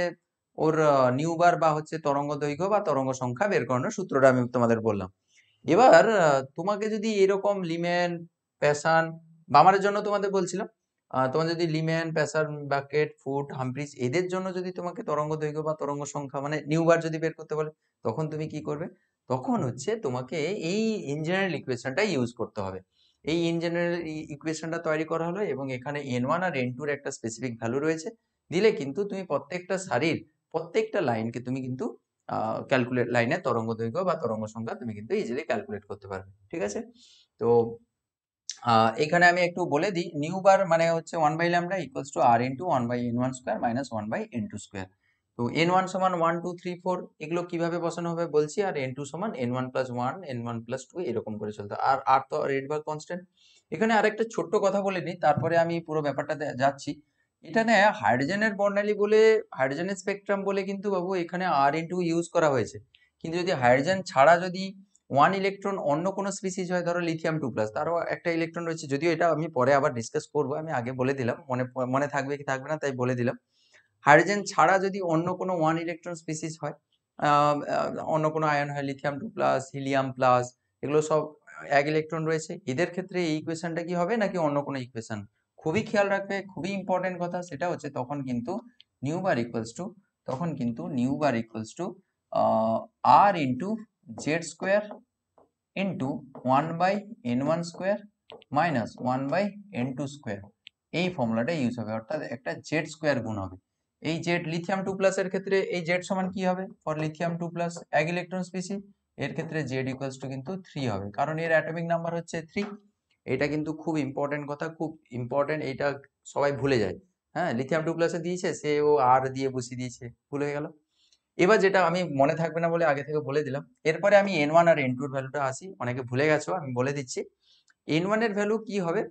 ওর নিউবার বা হচ্ছে তরঙ্গ দৈর্ঘ্য বা তরঙ্গ সংখ্যা বের করানোর সূত্রটা আমি তোমাদের বললাম এবার তোমাকে যদি এরকম লিমেন প্যাশান বামারের জন্য তোমাদের বলছিলাম তোমার যদি Lyman Paschen Brackett Pfund Humphreys এদের জন্য যদি তোমাকে তরঙ্গ দৈর্ঘ্য বা তরঙ্গ সংখ্যা মানে নিউবার যদি বের করতে বলে তখন তুমি কি করবে তখন হচ্ছে তোমাকে এই ইঞ্জিনিয়ারিং ইকুয়েশনটা ইউজ করতে হবে এই ইন জেনারেল ইকুয়েশনটা তৈরি করা হলো এবং এখানে এন ওয়ান আর এন টুর একটা স্পেসিফিক ভ্যালু রয়েছে দিলে কিন্তু তুমি প্রত্যেকটা সারির প্রত্যেকটা লাইনকে তুমি কিন্তু ক্যালকুলেট লাইনে তরঙ্গ দৈর্ঘ্য বা তরঙ্গ সংখ্যা তুমি কিন্তু ইজিলি ক্যালকুলেট করতে পারবে ঠিক আছে তো এখানে আমি একটু বলে দিই নিউ বার মানে হচ্ছে one by lambda equals to R to one by N one square minus one by N two square তো এন ওয়ান সমান ওয়ান টু থ্রি ফোর এগুলো কীভাবে বসানো হবে বলছি আর এন টু সমান N one plus one N one plus two এরকম করে চলতে আর আর তো রেড বার কনস্ট্যান্ট এখানে আরেকটা ছোট্ট কথা বলে নিই তারপরে আমি পুরো ব্যাপারটা যাচ্ছি এখানে হাইড্রোজেনের বর্ণালী বলে হাইড্রোজেনের স্পেকট্রাম বলে কিন্তু বাবু এখানে আর টু ইউজ করা হয়েছে কিন্তু যদি হাইড্রোজেন ছাড়া যদি ওয়ান ইলেকট্রন অন্য কোনো স্পিসিস হয় ধরো লিথিয়াম টু প্লাস তারও একটা ইলেকট্রন রয়েছে যদিও এটা আমি পরে আবার ডিসকাস করবো আমি আগে বলে দিলাম মনে মনে থাকবে কি থাকবে না তাই বলে দিলাম হাইড্রোজেন ছাড়া যদি অন্য কোনো ওয়ান ইলেকট্রন স্পিসিস হয় অন্য কোনো আয়ন হয় lithium two plus helium plus এগুলো সব এক ইলেকট্রন রয়েছে এদের ক্ষেত্রে এই ইকুয়েশনটা কি হবে নাকি অন্য কোনো ইকুয়েশন খুবই খেয়াল রাখবে খুবই ইম্পর্টেন্ট কথা সেটা হচ্ছে তখন কিন্তু নিউ বার ইকুয়ালস টু তখন কিন্তু nu bar equals to R into Z square into one by N one square minus one by N two square এই ফর্মুলাটা ইউজ হবে অর্থাৎ একটা জেড স্কোয়ার গুণ হবে এই জেড লিথিয়াম টু প্লাস এর ক্ষেত্রে এই জেড সমান কি হবে ফর লিথিয়াম টু প্লাস এক ইলেকট্রন স্পিসি এর ক্ষেত্রে জেড ইকুয়ালস টু কিন্তু থ্রি হবে কারণ এর অ্যাটমিক নাম্বার হচ্ছে থ্রি এটা কিন্তু খুব ইম্পর্টেন্ট কথা খুব ইম্পর্টেন্ট এটা সবাই ভুলে যায় হ্যাঁ লিথিয়াম টু প্লাসে দিয়েছে সে ও আর দিয়ে বসিয়ে দিয়েছে ভুল হয়ে গেল এবার যেটা আমি মনে থাকবে না বলে আগে থেকে বলে দিলাম এরপরে আমি এন ওয়ান আর এন টুর ভ্যালুটা আসি অনেকে ভুলে গেছো আমি বলে দিচ্ছি এন ওয়ানের ভ্যালু কি হবে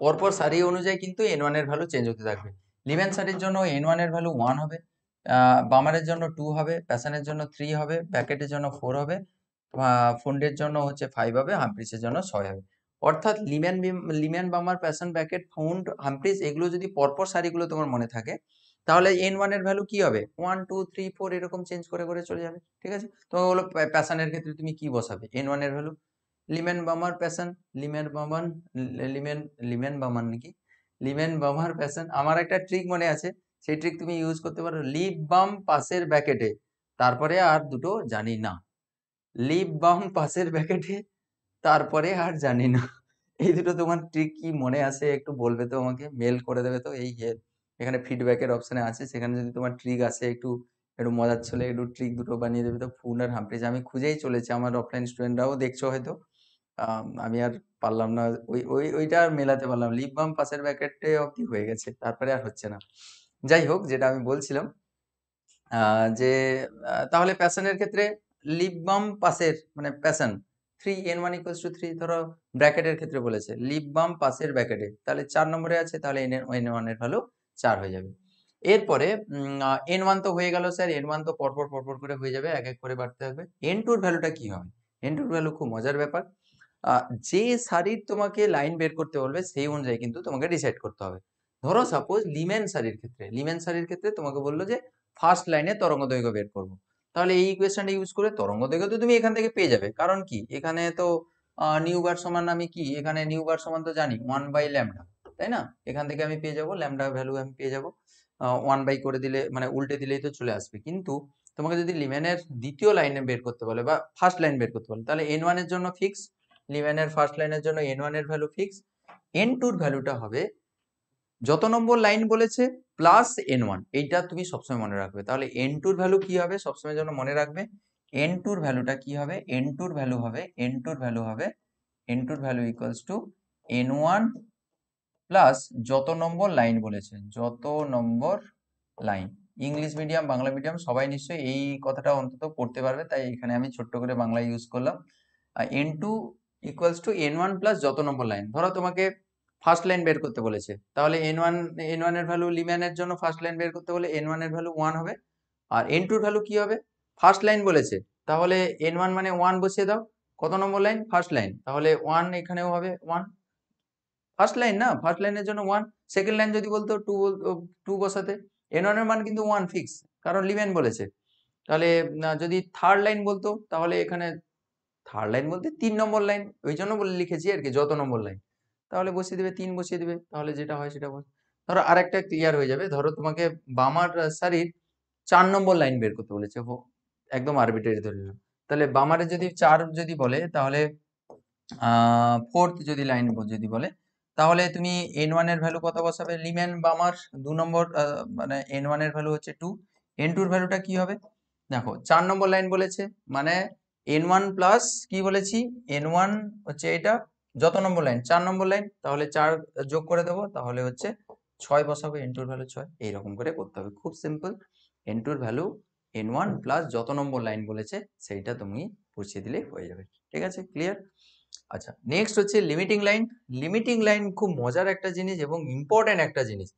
পরপর সারি অনুযায়ী কিন্তু এন ওয়ানের ভ্যালু চেঞ্জ হতে থাকবে লিভেন সাইডের জন্য এন ওয়ানের ভ্যালু ওয়ান হবে বামারের জন্য টু হবে প্যাশনের জন্য থ্রি হবে প্যাকেটের জন্য ফোর হবে ফুন্ডের জন্য হচ্ছে ফাইভ হবে হাম্প্রিসের জন্য ছয় হবে অর্থাৎ Lyman Lyman Balmer Paschen Brackett Pfund Humphreys এগুলো যদি পরপর শাড়িগুলো তোমার মনে থাকে তাহলে এন ওয়ানের ভ্যালু কি হবে ওয়ান টু থ্রি ফোর এরকম চেঞ্জ করে করে চলে যাবে ঠিক আছে তো হলো প্যাশানের ক্ষেত্রে তুমি কি বসাবে এন ওয়ানের ভ্যালু লিমেন বামার প্যাশন লিমেন বামান লিমেন লিমেন বামান নাকি লিভেন বামার প্যাশন আমার একটা ট্রিক মনে আছে সেই ট্রিক তুমি ইউজ করতে পারো লিপ বাম পাশের ব্যাকেটে তারপরে আর দুটো জানি না লিপ বাম পাশের ব্যাকেটে তারপরে আর জানি না এই দুটো তোমার ট্রিক কি মনে আছে একটু বলবে তো আমাকে মেল করে দেবে তো এই এখানে ফিডব্যাকের অপশানে আছে সেখানে যদি তোমার ট্রিক আছে একটু একটু মজার ছিল একটু ট্রিক দুটো বানিয়ে দেবে তো ফোন আর হামপ্রেজ আমি খুঁজেই চলেছি আমার অফলাইন স্টুডেন্টরাও দেখছো হয়তো আমি আর পারলাম না ওই ওই ওইটা আর মেলাতে পারলাম লিপ বাম পাশের প্যাকেটে কি হয়ে গেছে তারপরে আর হচ্ছে না যাই হোক যেটা আমি বলছিলাম যে তাহলে প্যাশনের ক্ষেত্রে লিপ বাম পাশের মানে Paschen three N one equals to three ধরো ব্র্যাকেটের ক্ষেত্রে বলেছে লিপ বাম পাশের ব্র্যাকেটে তাহলে চার নম্বরে আছে তাহলে এন এন ওয়ানের ভ্যালু চার হয়ে যাবে এরপরে এন ওয়ান তো হয়ে গেল স্যার এন ওয়ান তো পরপর পরপর করে হয়ে যাবে এক এক করে বাড়তে থাকবে এন টুর ভ্যালুটা কি হবে এন টুর ভ্যালু খুব মজার ব্যাপার যে শাড়ির তোমাকে লাইন বের করতে বলবে সেই অনুযায়ী কিন্তু তোমাকে ডিসাইড করতে হবে ধরো সাপোজ লিমেন শাড়ির ক্ষেত্রে লিমেন শাড়ির ক্ষেত্রে তোমাকে বললো যে ফার্স্ট লাইনে তরঙ্গ দৈর্ঘ্য বের করব তাহলে এই ইকুয়েশনটা ইউজ করে তরঙ্গ দৈর্ঘ্য তো তুমি এখান থেকে পেয়ে যাবে কারণ কি এখানে তো নিউ বার সমান আমি কি এখানে নিউ বার সমান তো জানি ওয়ান বাই ল্যামডা তাই না এখান থেকে আমি পেয়ে যাবো ল্যামডা ভ্যালু আমি পেয়ে যাবো ওয়ান বাই করে দিলে মানে উল্টে দিলেই তো চলে আসবে কিন্তু তোমাকে যদি লিমেনের দ্বিতীয় লাইনে বের করতে বলে বা ফার্স্ট লাইন বের করতে বলে তাহলে এন ওয়ানের জন্য ফিক্সড লিমেনের ফার্স্ট লাইনের জন্য এন ওয়ানের ভ্যালু ফিক্স এন টুর ভ্যালুটা হবে যত নম্বর লাইন বলেছে প্লাস এন ওয়ান এইটা তুমি সবসময় মনে রাখবে তাহলে এন টুর ভ্যালু কি হবে সবসময় জন্য মনে রাখবে এন টুর ভ্যালুটা কি হবে এন টুর ভ্যালু হবে এন টুর ভ্যালু হবে এন টুর value equals to N one plus যত নম্বর লাইন বলেছে যত নম্বর line English medium Bangla medium সবাই নিশ্চয়ই এই কথাটা অন্তত পড়তে পারবে তাই এখানে আমি ছোট্ট করে বাংলা ইউজ করলাম N two equals to N one plus যত নম্বর লাইন ধরো তোমাকে ফার্স্ট লাইন বের করতে বলেছে তাহলে এন ওয়ান এন ওয়ানের ভ্যালু লিম্যানের জন্য ফার্স্ট লাইন বের করতে বলে এন ওয়ানের ভ্যালু ওয়ান হবে আর এন টুর ভ্যালু কী হবে ফার্স্ট লাইন বলেছে তাহলে এন ওয়ান মানে ওয়ান বসিয়ে দাও কত নম্বর লাইন ফার্স্ট লাইন তাহলে ওয়ান এখানেও হবে ওয়ান ফার্স্ট লাইন না ফার্স্ট লাইনের জন্য ওয়ান সেকেন্ড লাইন যদি বলতো টু টু বসাতে এন ওয়ানের মান কিন্তু ওয়ান ফিক্স কারণ লিমেন বলেছে তাহলে যদি থার্ড লাইন বলতো তাহলে এখানে থার্ড লাইন বলতে তিন নম্বর লাইন ওই জন্য বলে লিখেছি আর কি যত নম্বর লাইন তাহলে বসিয়ে দেবে তিন বসিয়ে দেবে তাহলে যেটা হয় সেটা বস ধরো আরেকটা ক্লিয়ার হয়ে যাবে ধরো তোমাকে বামার সারির চার নম্বর লাইন বের করতে বলেছে একদম আরবিটারি ধরে নিলাম তাহলে বামারে যদি চার যদি বলে তাহলে ফোর্থ যদি লাইন যদি বলে তাহলে তুমি এন ওয়ানের ভ্যালু কত বসাবে লিমেন বামার দু নম্বর মানে এন ওয়ানের ভ্যালু হচ্ছে টু এন টুর ভ্যালুটা কি হবে দেখো চার নম্বর লাইন বলেছে মানে এন ওয়ান প্লাস কি বলেছি এন ওয়ান হচ্ছে এটা যত নম্বর লাইন চার নম্বর লাইন তাহলে চার যোগ করে দেবো তাহলে হচ্ছে ছয় বসাবো এন টুর ভ্যালু ছয় এইরকম করে করতে হবে খুব সিম্পল এন টুর ভ্যালু এন ওয়ান প্লাস যত নম্বর লাইন বলেছে সেইটা তুমি বসিয়ে দিলেই হয়ে যাবে ঠিক আছে ক্লিয়ার আচ্ছা নেক্সট হচ্ছে লিমিটিং লাইন লিমিটিং লাইন খুব মজার একটা জিনিস এবং ইম্পর্ট্যান্ট একটা জিনিস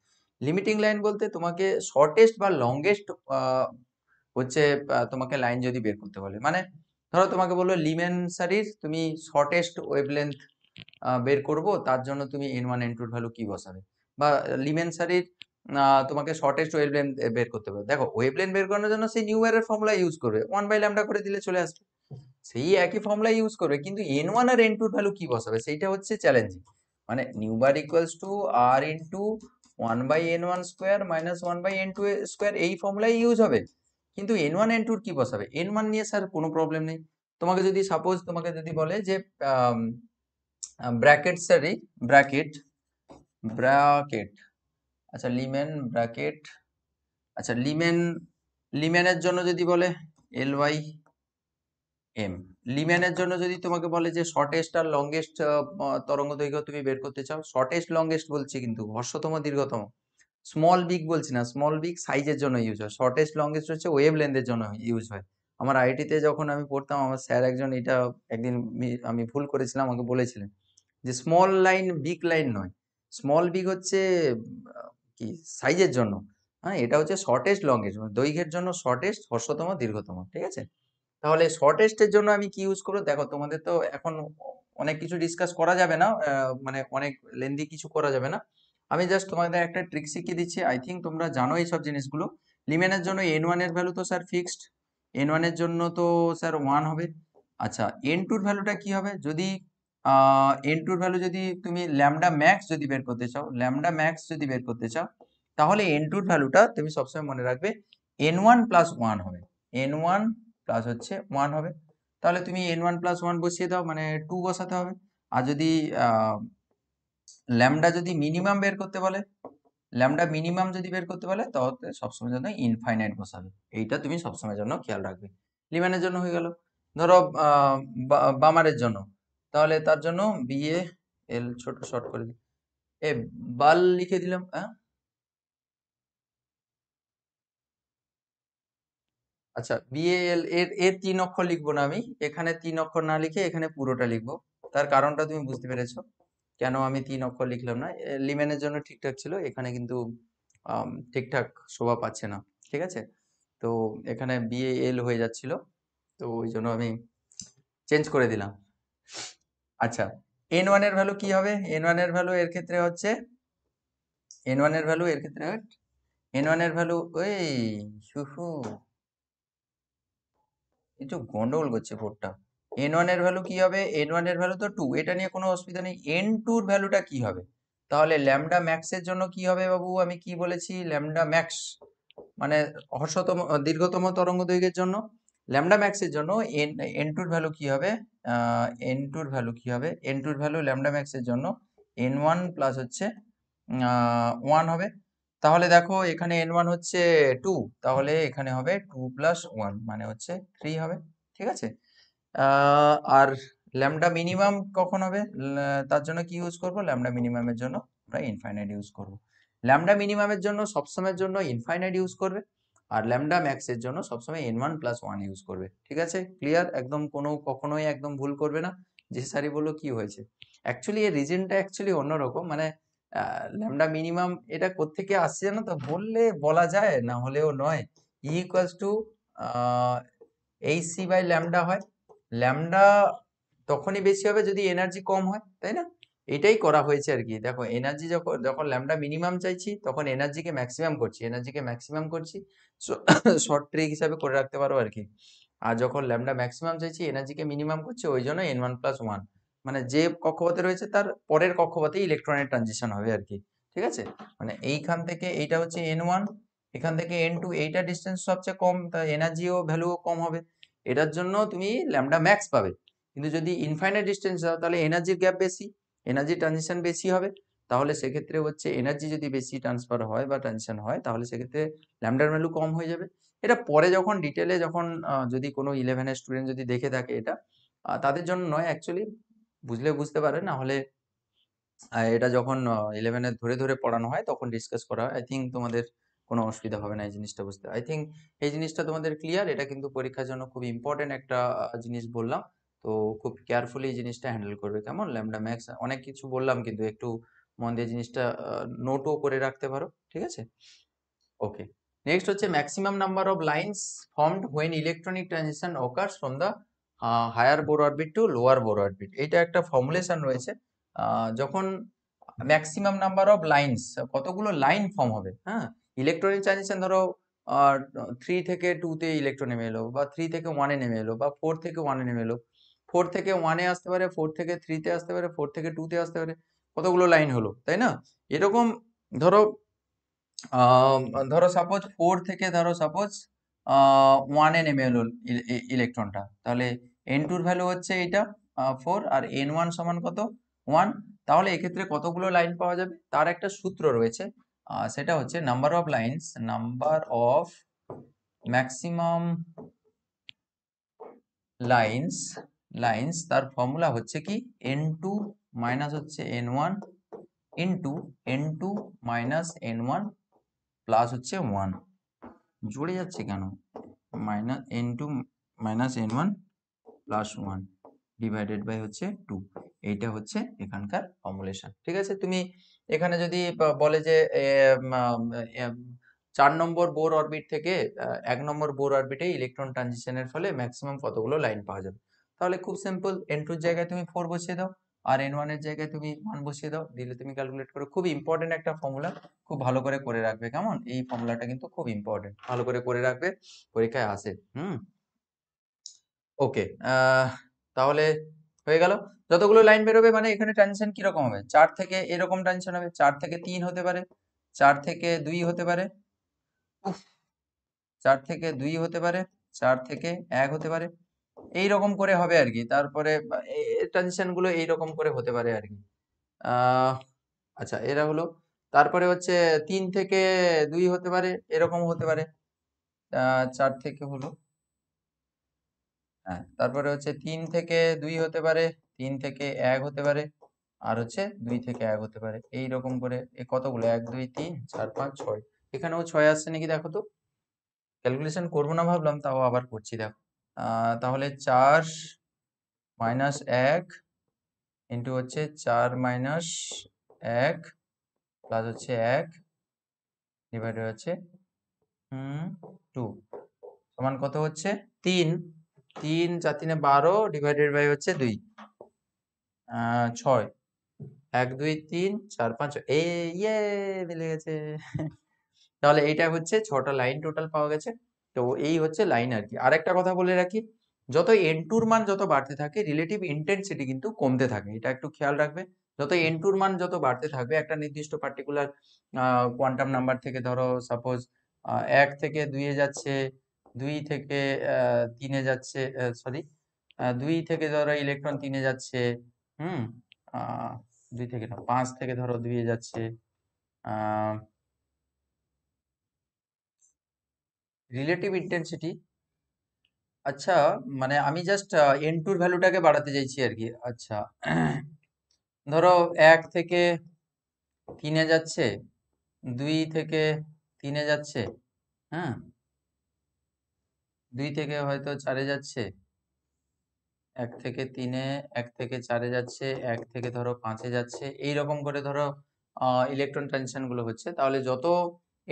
লিমিটিং লাইন বলতে তোমাকে শর্টেস্ট বা লংগেস্ট হচ্ছে তোমাকে লাইন যদি বের করতে বলে মানে ধরো তোমাকে বললো লিমেন সারির তুমি শর্টেস্ট ওয়েবলেন্থ বের করব তার জন্য তুমি এন ওয়ান এন টুর ভ্যালু কী বসাবে বা লিমেন সারির তোমাকে শর্টেস্ট ওয়েবলেন্থ বের করতে হবে দেখো ওয়েবলেন্থ বের করানোর জন্য সেই নিউ ইয়ারের ফর্মুলা ইউজ করবে ওয়ান বাই ল্যামডা করে দিলে চলে আসবে সেই একই ফর্মুলা ইউজ করবে কিন্তু এন ওয়ান আর এন টুর ভ্যালু কী বসাবে সেইটা হচ্ছে চ্যালেঞ্জিং মানে nu bar equals to R to one by N one square minus one by N two square এই ফর্মুলাই ইউজ হবে কিন্তু এন ওয়ান এন টুর কী বসাবে এন ওয়ান নিয়ে স্যার কোনো প্রবলেম নেই তোমাকে যদি সাপোজ তোমাকে যদি বলে যে ব্র্যাকেট স্যারই ব্র্যাকেট ব্র্যাকেট আচ্ছা লিমেন ব্র্যাকেট আচ্ছা লিমেন লিমেনের জন্য যদি বলে এল ওয়াই এম লিম্যানের জন্য যদি তোমাকে বলে যে শর্টেস্ট আর লংগেস্ট তরঙ্গ দৈর্ঘ্য তুমি বের করতে চাও শর্টেস্ট লংগেস্ট বলছি কিন্তু হর্ষতম দীর্ঘতম স্মল বিগ বলছি না স্মল বিগ সাইজের জন্য ইউজ হয় শর্টেস্ট লংগেস্ট হচ্ছে ওয়েভ লেন্থের জন্য ইউজ হয় আমার আইটিতে যখন আমি পড়তাম আমার স্যার একজন এটা একদিন আমি ভুল করেছিলাম আমাকে বলেছিলেন যে স্মল লাইন বিগ লাইন নয় স্মল বিগ হচ্ছে কি সাইজের জন্য হ্যাঁ এটা হচ্ছে শর্টেস্ট মানে লংগেস্ট দৈর্ঘ্যের জন্য শর্টেস্ট হর্ষতম দীর্ঘতম ঠিক আছে তাহলে শর্টেস্টের জন্য আমি কি ইউজ করবো দেখো তোমাদের তো এখন অনেক কিছু ডিসকাস করা যাবে না মানে অনেক লেন্দি কিছু করা যাবে না আমি জাস্ট তোমাদের একটা ট্রিক শিখিয়ে দিচ্ছি আই থিঙ্ক তোমরা জানো এইসব জিনিসগুলো লিমেনের জন্য এন ওয়ানের ভ্যালু তো স্যার ফিক্সড এন ওয়ানের জন্য তো স্যার ওয়ান হবে আচ্ছা এন টুর ভ্যালুটা কি হবে যদি এন টুর ভ্যালু যদি তুমি ল্যামডা ম্যাক্স যদি বের করতে চাও ল্যামডা ম্যাক্স যদি বের করতে চাও তাহলে এন টুর ভ্যালুটা তুমি সবসময় মনে রাখবে এন ওয়ান প্লাস ওয়ান হবে এন ওয়ান প্লাস হচ্ছে ওয়ান হবে তাহলে তুমি এন ওয়ান প্লাস ওয়ান বসিয়ে দাও মানে টু বসাতে হবে আর যদি ল্যামডা যদি মিনিমাম বের করতে বলে ল্যামডা মিনিমাম যদি বের করতে বলে তাহলে সবসময় জন্য ইনফাইনাইট বসাবে এইটা তুমি সবসময়ের জন্য খেয়াল রাখবে লিমানের জন্য হয়ে গেল ধরো বামারের জন্য তাহলে তার জন্য বিএ এল ছোট শর্ট করে দিই এ বাল লিখে দিলাম হ্যাঁ আচ্ছা বিএল এর এর তিন অক্ষর লিখবো না আমি এখানে তিন অক্ষর না লিখে এখানে পুরোটা লিখবো তার কারণটা তুমি বুঝতে পেরেছো কেন আমি তিন অক্ষর লিখলাম না লিমেনের জন্য ঠিকঠাক ছিল এখানে কিন্তু ঠিকঠাক শোভা পাচ্ছে না ঠিক আছে তো এখানে বিএ এল হয়ে যাচ্ছিল তো ওই জন্য আমি চেঞ্জ করে দিলাম আচ্ছা এন ওয়ানের ভ্যালু কি হবে এন ওয়ানের ভ্যালু এর ক্ষেত্রে হচ্ছে এন ওয়ানের ভ্যালু এর ক্ষেত্রে এন ওয়ানের ভ্যালু ওই শুহু একটু গন্ডগোল করছে ভোটটা এন ওয়ানের ভ্যালু কি হবে এন ওয়ানের ভ্যালু তো টু এটা নিয়ে কোনো অসুবিধা নেই এন টুর ভ্যালুটা কি হবে তাহলে ল্যামডা ম্যাক্সের জন্য কি হবে বাবু আমি কি বলেছি ল্যামডা ম্যাক্স মানে হর্ষতম দীর্ঘতম তরঙ্গ দৈর্ঘ্যের জন্য ল্যামডা ম্যাক্সের জন্য এন এন টুর ভ্যালু কী হবে এন টুর ভ্যালু কী হবে এন টুর ভ্যালু ল্যামডা ম্যাক্সের জন্য এন ওয়ান প্লাস হচ্ছে ওয়ান হবে তাহলে দেখো এখানে এন ওয়ান হচ্ছে টু তাহলে এখানে হবে টু প্লাস ওয়ান মানে হচ্ছে থ্রি হবে ঠিক আছে আর ল্যামডা মিনিমাম কখন হবে তার জন্য কি ইউজ করব ল্যামডা মিনিমামের জন্য আমরা ইনফাইনাইট ইউজ করব ল্যামডা মিনিমামের জন্য সবসময়ের জন্য ইনফাইনাইট ইউজ করবে আর ল্যামডা ম্যাক্সের জন্য সবসময় N one plus one use করবে ঠিক আছে ক্লিয়ার একদম কোনো কখনোই একদম ভুল করবে না যে সারি বললো কি হয়েছে অ্যাকচুয়ালি এর রিজনটা অ্যাকচুয়ালি অন্যরকম মানে ল্যামডা মিনিমাম এটা কোত্থেকে আসছে জানো তো বললে বলা যায় না হলেও নয় E equals to H C by lambda হয় ল্যামডা তখনই বেশি হবে যদি এনার্জি কম হয় তাই না এটাই করা হয়েছে আর কি দেখো এনার্জি যখন যখন ল্যামডা মিনিমাম চাইছি তখন এনার্জিকে ম্যাক্সিমাম করছি এনার্জিকে ম্যাক্সিমাম করছি শর্ট ট্রিক হিসাবে করে রাখতে পারো আর কি আর যখন ল্যামডা ম্যাক্সিমাম চাইছি এনার্জিকে মিনিমাম করছি ওই জন্য এন ওয়ান প্লাস ওয়ান মানে যে কক্ষপথে রয়েছে তার পরের কক্ষপথে ইলেকট্রনের ট্রানজিশন হবে আর কি ঠিক আছে মানে এইখান থেকে এইটা হচ্ছে এন ওয়ান এখান থেকে এন টু এইটা ডিস্টেন্স সবচেয়ে কম তা এনার্জিও ভ্যালুও কম হবে এটার জন্য তুমি ল্যামডা ম্যাক্স পাবে কিন্তু যদি ইনফাইনাইট ডিস্টেন্স দাও তাহলে এনার্জির গ্যাপ বেশি এনার্জি ট্রানজিশন বেশি হবে তাহলে সেক্ষেত্রে হচ্ছে এনার্জি যদি বেশি ট্রান্সফার হয় বা ট্রানজিশন হয় তাহলে সেক্ষেত্রে ল্যামডার ভ্যালু কম হয়ে যাবে এটা পরে যখন ডিটেলে যখন যদি কোনো ইলেভেনের স্টুডেন্ট যদি দেখে থাকে এটা তাদের জন্য নয় অ্যাকচুয়ালি বুঝলে বুঝতে পারে না হলে এটা যখন ইলেভেনের ধরে ধরে পড়ানো হয় তখন ডিসকাস করা হয় আই থিঙ্ক তোমাদের কোনো অসুবিধা হবে না এই জিনিসটা বুঝতে আই থিঙ্ক এই জিনিসটা তোমাদের ক্লিয়ার এটা কিন্তু পরীক্ষার জন্য খুব ইম্পর্টেন্ট একটা জিনিস বললাম তো খুব কেয়ারফুলি এই জিনিসটা হ্যান্ডেল করবে কেমন ল্যামডা ম্যাক্স অনেক কিছু বললাম কিন্তু একটু মন দিয়ে জিনিসটা নোটও করে রাখতে পারো ঠিক আছে ওকে নেক্সট হচ্ছে maximum number of lines formed when electronic transaction occur from the higher Bohr orbit to lower Bohr orbit এটা একটা ফর্মুলেশন রয়েছে যখন ম্যাক্সিমাম নাম্বার অফ লাইনস কতগুলো লাইন ফর্ম হবে হ্যাঁ ইলেকট্রনিক ট্রানজিশন ধরো থ্রি থেকে টুতে ইলেকট্রন নেমে এলো বা থ্রি থেকে ওয়ানে নেমে এলো বা ফোর থেকে ওয়ানে নেমে এলো ফোর থেকে ওয়ানে আসতে পারে ফোর থেকে থ্রিতে আসতে পারে ফোর থেকে টুতে আসতে পারে কতগুলো লাইন হলো তাই না এরকম ধরো ধরো সাপোজ ফোর থেকে ধরো সাপোজ ওয়ানে নেমে এলো ইলেকট্রনটা e, e, তাহলে এন টুর ভ্যালু হচ্ছে এইটা ফোর আর এন ওয়ান সমান কত ওয়ান তাহলে এক্ষেত্রে কতগুলো লাইন পাওয়া যাবে তার একটা সূত্র রয়েছে সেটা হচ্ছে number of lines number of maximum lines lines তার ফর্মুলা হচ্ছে কি এন টু মাইনাস হচ্ছে N one two N two minus N one plus হচ্ছে ওয়ান জুড়ে যাচ্ছে কেন minus N two minus N one plus one divided by হচ্ছে two এইটা হচ্ছে এখানকার ফর্মুলেশন ঠিক আছে তুমি এখানে যদি বলে যে চার নম্বর বোর অরবিট থেকে এক নম্বর বোর অরবিটে ইলেকট্রন ট্রানজিশনের ফলে ম্যাক্সিমাম কতগুলো লাইন পাওয়া যাবে তাহলে খুব সিম্পল এন টুর জায়গায় তুমি ফোর বসিয়ে দাও আর এন ওয়ানের জায়গায় তুমি ওয়ান বসিয়ে দাও দিলে তুমি ক্যালকুলেট করো খুব ইম্পর্টেন্ট একটা ফর্মুলা খুব ভালো করে করে রাখবে কেমন এই ফর্মুলাটা কিন্তু খুব ইম্পর্টেন্ট ভালো করে করে রাখবে পরীক্ষায় আসে হুম ওকে তাহলে হয়ে গেল যতগুলো লাইন বেরোবে মানে এখানে টেনশন কীরকম হবে চার থেকে এরকম টেনশন হবে চার থেকে তিন হতে পারে চার থেকে দুই হতে পারে চার থেকে দুই হতে পারে চার থেকে এক হতে পারে এই রকম করে হবে আর কি তারপরে টেনশনগুলো এই রকম করে হতে পারে আর কি আচ্ছা এরা হলো তারপরে হচ্ছে তিন থেকে দুই হতে পারে এরকম হতে পারে চার থেকে হলো হ্যাঁ তারপরে হচ্ছে তিন থেকে দুই হতে পারে তিন থেকে এক হতে পারে আর হচ্ছে দুই থেকে এক হতে পারে এই রকম করে এ কতগুলো এক দুই তিন চার পাঁচ ছয় এখানেও ছয় আসছে নাকি দেখো তো ক্যালকুলেশন করবো না ভাবলাম তাও আবার করছি দেখো তাহলে চার মাইনাস এক ইন্টু হচ্ছে চার মাইনাস এক প্লাস হচ্ছে এক ডিভাইড হচ্ছে হুম টু সমান কত হচ্ছে তিন তিন চার তিনে বারো ডিভাইডেড বাই হচ্ছে দুই ছয় এক দুই তিন চার পাঁচ এ ইয়ে মিলে গেছে তাহলে এইটা হচ্ছে ছটা লাইন টোটাল পাওয়া গেছে তো এই হচ্ছে লাইন আর কি আর একটা কথা বলে রাখি যত টুর মান যত বাড়তে থাকে রিলেটিভ ইন্টেন্সিটি কিন্তু কমতে থাকে এটা একটু খেয়াল রাখবে যত টুর মান যত বাড়তে থাকবে একটা নির্দিষ্ট পার্টিকুলার কোয়ান্টাম নাম্বার থেকে ধরো সাপোজ এক থেকে দুইয়ে যাচ্ছে দুই থেকে তিনে যাচ্ছে সরি দুই থেকে ধরো ইলেকট্রন তিনে যাচ্ছে হুম দুই থেকে না পাঁচ থেকে ধরো দুইয়ে যাচ্ছে রিলেটিভ ইন্টেন্সিটি আচ্ছা মানে আমি জাস্ট এন টুর ভ্যালুটাকে বাড়াতে চাইছি আর কি আচ্ছা ধরো এক থেকে তিনে যাচ্ছে দুই থেকে তিনে যাচ্ছে হ্যাঁ দুই থেকে হয়তো চারে যাচ্ছে এক থেকে তিনে এক থেকে চারে যাচ্ছে এক থেকে ধরো পাঁচে যাচ্ছে এই রকম করে ধরো ইলেকট্রন ট্রানজিশনগুলো হচ্ছে তাহলে যত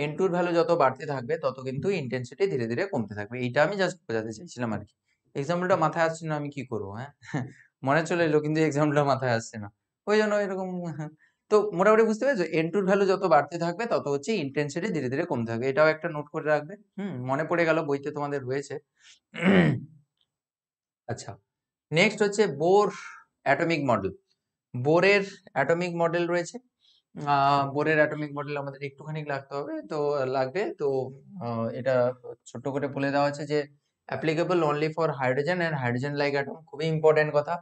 এন টুর ভ্যালু যত বাড়তে থাকবে তত কিন্তু ইন্টেন্সিটি ধীরে ধীরে কমতে থাকবে এইটা আমি জাস্ট বোঝাতে চাইছিলাম আর কি এক্সাম্পলটা মাথায় আসছে না আমি কি করবো হ্যাঁ মনে চলে এলো কিন্তু এক্সাম্পলটা মাথায় আসছে না ওই জন্য এরকম হ্যাঁ। তো মোটামুটি বুঝতে পেরেছো এন টুর ভ্যালু যত বাড়তে থাকবে তত হচ্ছে ইন্টেন্সিটি ধীরে ধীরে কমতে থাকবে এটাও একটা নোট করে রাখবে হুম মনে পড়ে গেল বইতে তোমাদের রয়েছে আচ্ছা নেক্সট হচ্ছে বোর অ্যাটমিক মডেল বোরের অ্যাটমিক মডেল রয়েছে বোরের অ্যাটমিক মডেল আমাদের একটুখানি লাগতে হবে তো লাগবে তো এটা ছোট্ট করে বলে দেওয়া আছে যে applicable only for hydrogen and hydrogen like atom খুবই ইম্পর্টেন্ট কথা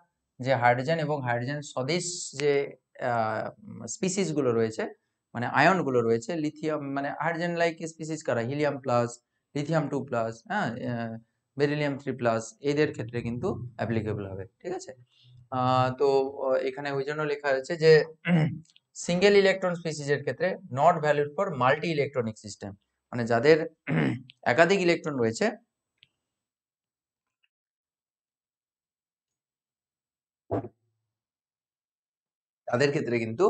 যে হাইড্রোজেন এবং হাইড্রোজেন সদেশ যে স্পিসিসগুলো রয়েছে মানে আয়নগুলো রয়েছে লিথিয়াম মানে হাইড্রোজেন লাইক স্পিসিস কারা helium plus lithium two plus হ্যাঁ বেরিলিয়াম থ্রি প্লাস এদের ক্ষেত্রে কিন্তু অ্যাপ্লিকেবল হবে ঠিক আছে তো এখানে ওই জন্য লেখা হয়েছে যে সিঙ্গেল ইলেকট্রন স্পিসিসের ক্ষেত্রে not valid for multi electronic system মানে যাদের একাধিক ইলেকট্রন রয়েছে তাদের ক্ষেত্রে কিন্তু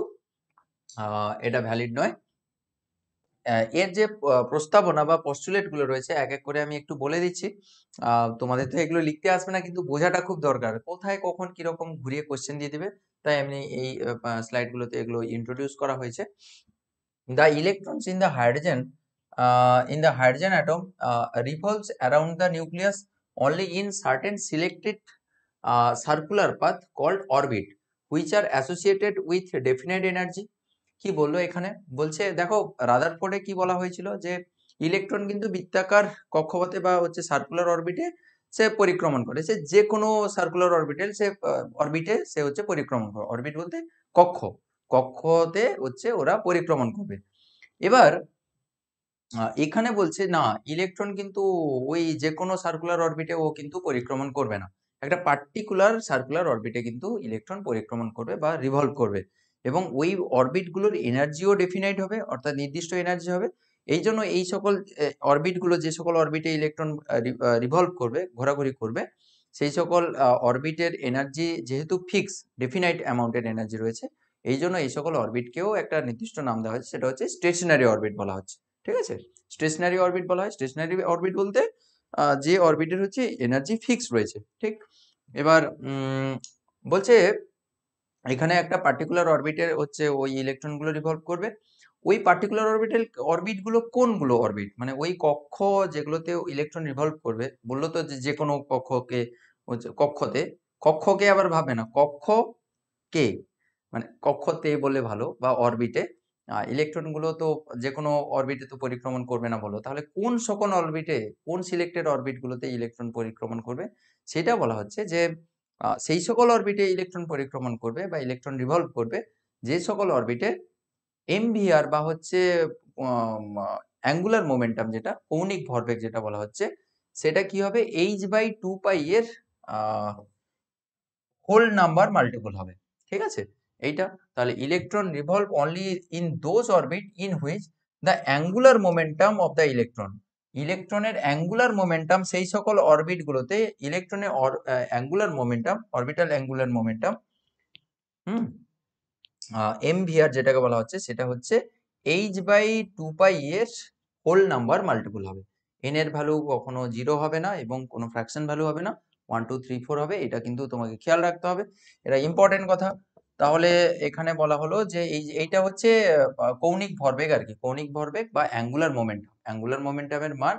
এটা ভ্যালিড নয় এর যে প্রস্তাবনা বা পস্টুলেটগুলো রয়েছে এক এক করে আমি একটু বলে দিচ্ছি তোমাদের তো এগুলো লিখতে আসবে না কিন্তু বোঝাটা খুব দরকার কোথায় কখন কিরকম ঘুরিয়ে কোশ্চেন দিয়ে দেবে তাই এমনি এই স্লাইডগুলোতে এগুলো ইন্ট্রোডিউস করা হয়েছে the electrons in the hydrogen in the hydrogen atom revolves around the nucleus only in certain selected circular path called orbit which are associated with definite energy কি বললো এখানে বলছে দেখো ফোর্ডে কি বলা হয়েছিল যে ইলেকট্রন কিন্তু বৃত্তাকার কক্ষপথে বা হচ্ছে সার্কুলার অরবিটে সে পরিক্রমণ করে সে যে কোনো সার্কুলার অরবিটে সে অরবিটে সে হচ্ছে পরিক্রমণ করে অরবিট বলতে কক্ষ কক্ষতে হচ্ছে ওরা পরিক্রমণ করবে এবার এখানে বলছে না ইলেকট্রন কিন্তু ওই যে কোনো সার্কুলার অরবিটে ও কিন্তু পরিক্রমণ করবে না একটা পার্টিকুলার সার্কুলার অরবিটে কিন্তু ইলেকট্রন পরিক্রমণ করবে বা রিভলভ করবে এবং ওই অরবিটগুলোর এনার্জিও ডেফিনাইট হবে অর্থাৎ নির্দিষ্ট এনার্জি হবে এই জন্য এই সকল অরবিটগুলো যে সকল অরবিটে ইলেকট্রন রিভলভ করবে ঘোরাঘুরি করবে সেই সকল অরবিটের এনার্জি যেহেতু ফিক্স ডেফিনাইট অ্যামাউন্টের এনার্জি রয়েছে এই জন্য এই সকল অরবিটকেও একটা নির্দিষ্ট নাম দেওয়া হয়েছে সেটা হচ্ছে স্টেশনারি অরবিট বলা হচ্ছে ঠিক আছে স্টেশনারি অরবিট বলা হয় স্টেশনারি অরবিট বলতে যে অরবিটের হচ্ছে এনার্জি ফিক্স রয়েছে ঠিক এবার বলছে এখানে একটা পার্টিকুলার অরবিটের হচ্ছে ওই ইলেকট্রনগুলো রিভলভ করবে ওই পার্টিকুলার অরবিটাল অরবিটগুলো কোনগুলো অরবিট মানে ওই কক্ষ যেগুলোতে ইলেকট্রন রিভলভ করবে বললো তো যে কোনো কক্ষকে কক্ষতে কক্ষকে আবার ভাবে না কক্ষ কে মানে কক্ষতে বলে ভালো বা অরবিটে ইলেকট্রনগুলো তো যে কোনো অরবিটে তো পরিক্রমণ করবে না বলো তাহলে কোন সকল অরবিটে কোন সিলেক্টেড অরবিটগুলোতে ইলেকট্রন পরিক্রমণ করবে সেটা বলা হচ্ছে যে সেই সকল অরবিটে ইলেকট্রন পরিক্রমণ করবে বা ইলেকট্রন রিভলভ করবে যে সকল অরবিটে এমভিআর বা হচ্ছে অ্যাঙ্গুলার মোমেন্টাম যেটা কৌণিক ভরবেগ যেটা বলা হচ্ছে সেটা কি হবে এইচ বাই টু পাই এর হোল নাম্বার মাল্টিপল হবে ঠিক আছে এইটা তাহলে electron revolve only in those orbit in which the angular momentum of the electron ইলেকট্রনের অ্যাঙ্গুলার মোমেন্টাম সেই সকল অরবিটগুলোতে ইলেকট্রনের angular momentum orbital angular momentum hmm MVR যেটাকে বলা হচ্ছে সেটা হচ্ছে এইচ বাই টু পাই এর হোল নাম্বার মাল্টিপুল হবে এন এর ভ্যালু কখনো জিরো হবে না এবং কোনো ফ্র্যাকশন ভ্যালু হবে না ওয়ান টু থ্রি ফোর হবে এটা কিন্তু তোমাকে খেয়াল রাখতে হবে এটা ইম্পর্টেন্ট কথা তাহলে এখানে বলা হলো যে এই এইটা হচ্ছে কৌণিক ভরবেগ আর কি কৌণিক ভরবেগ বা অ্যাঙ্গুলার মোমেন্টাম অ্যাঙ্গুলার মোমেন্টামের মান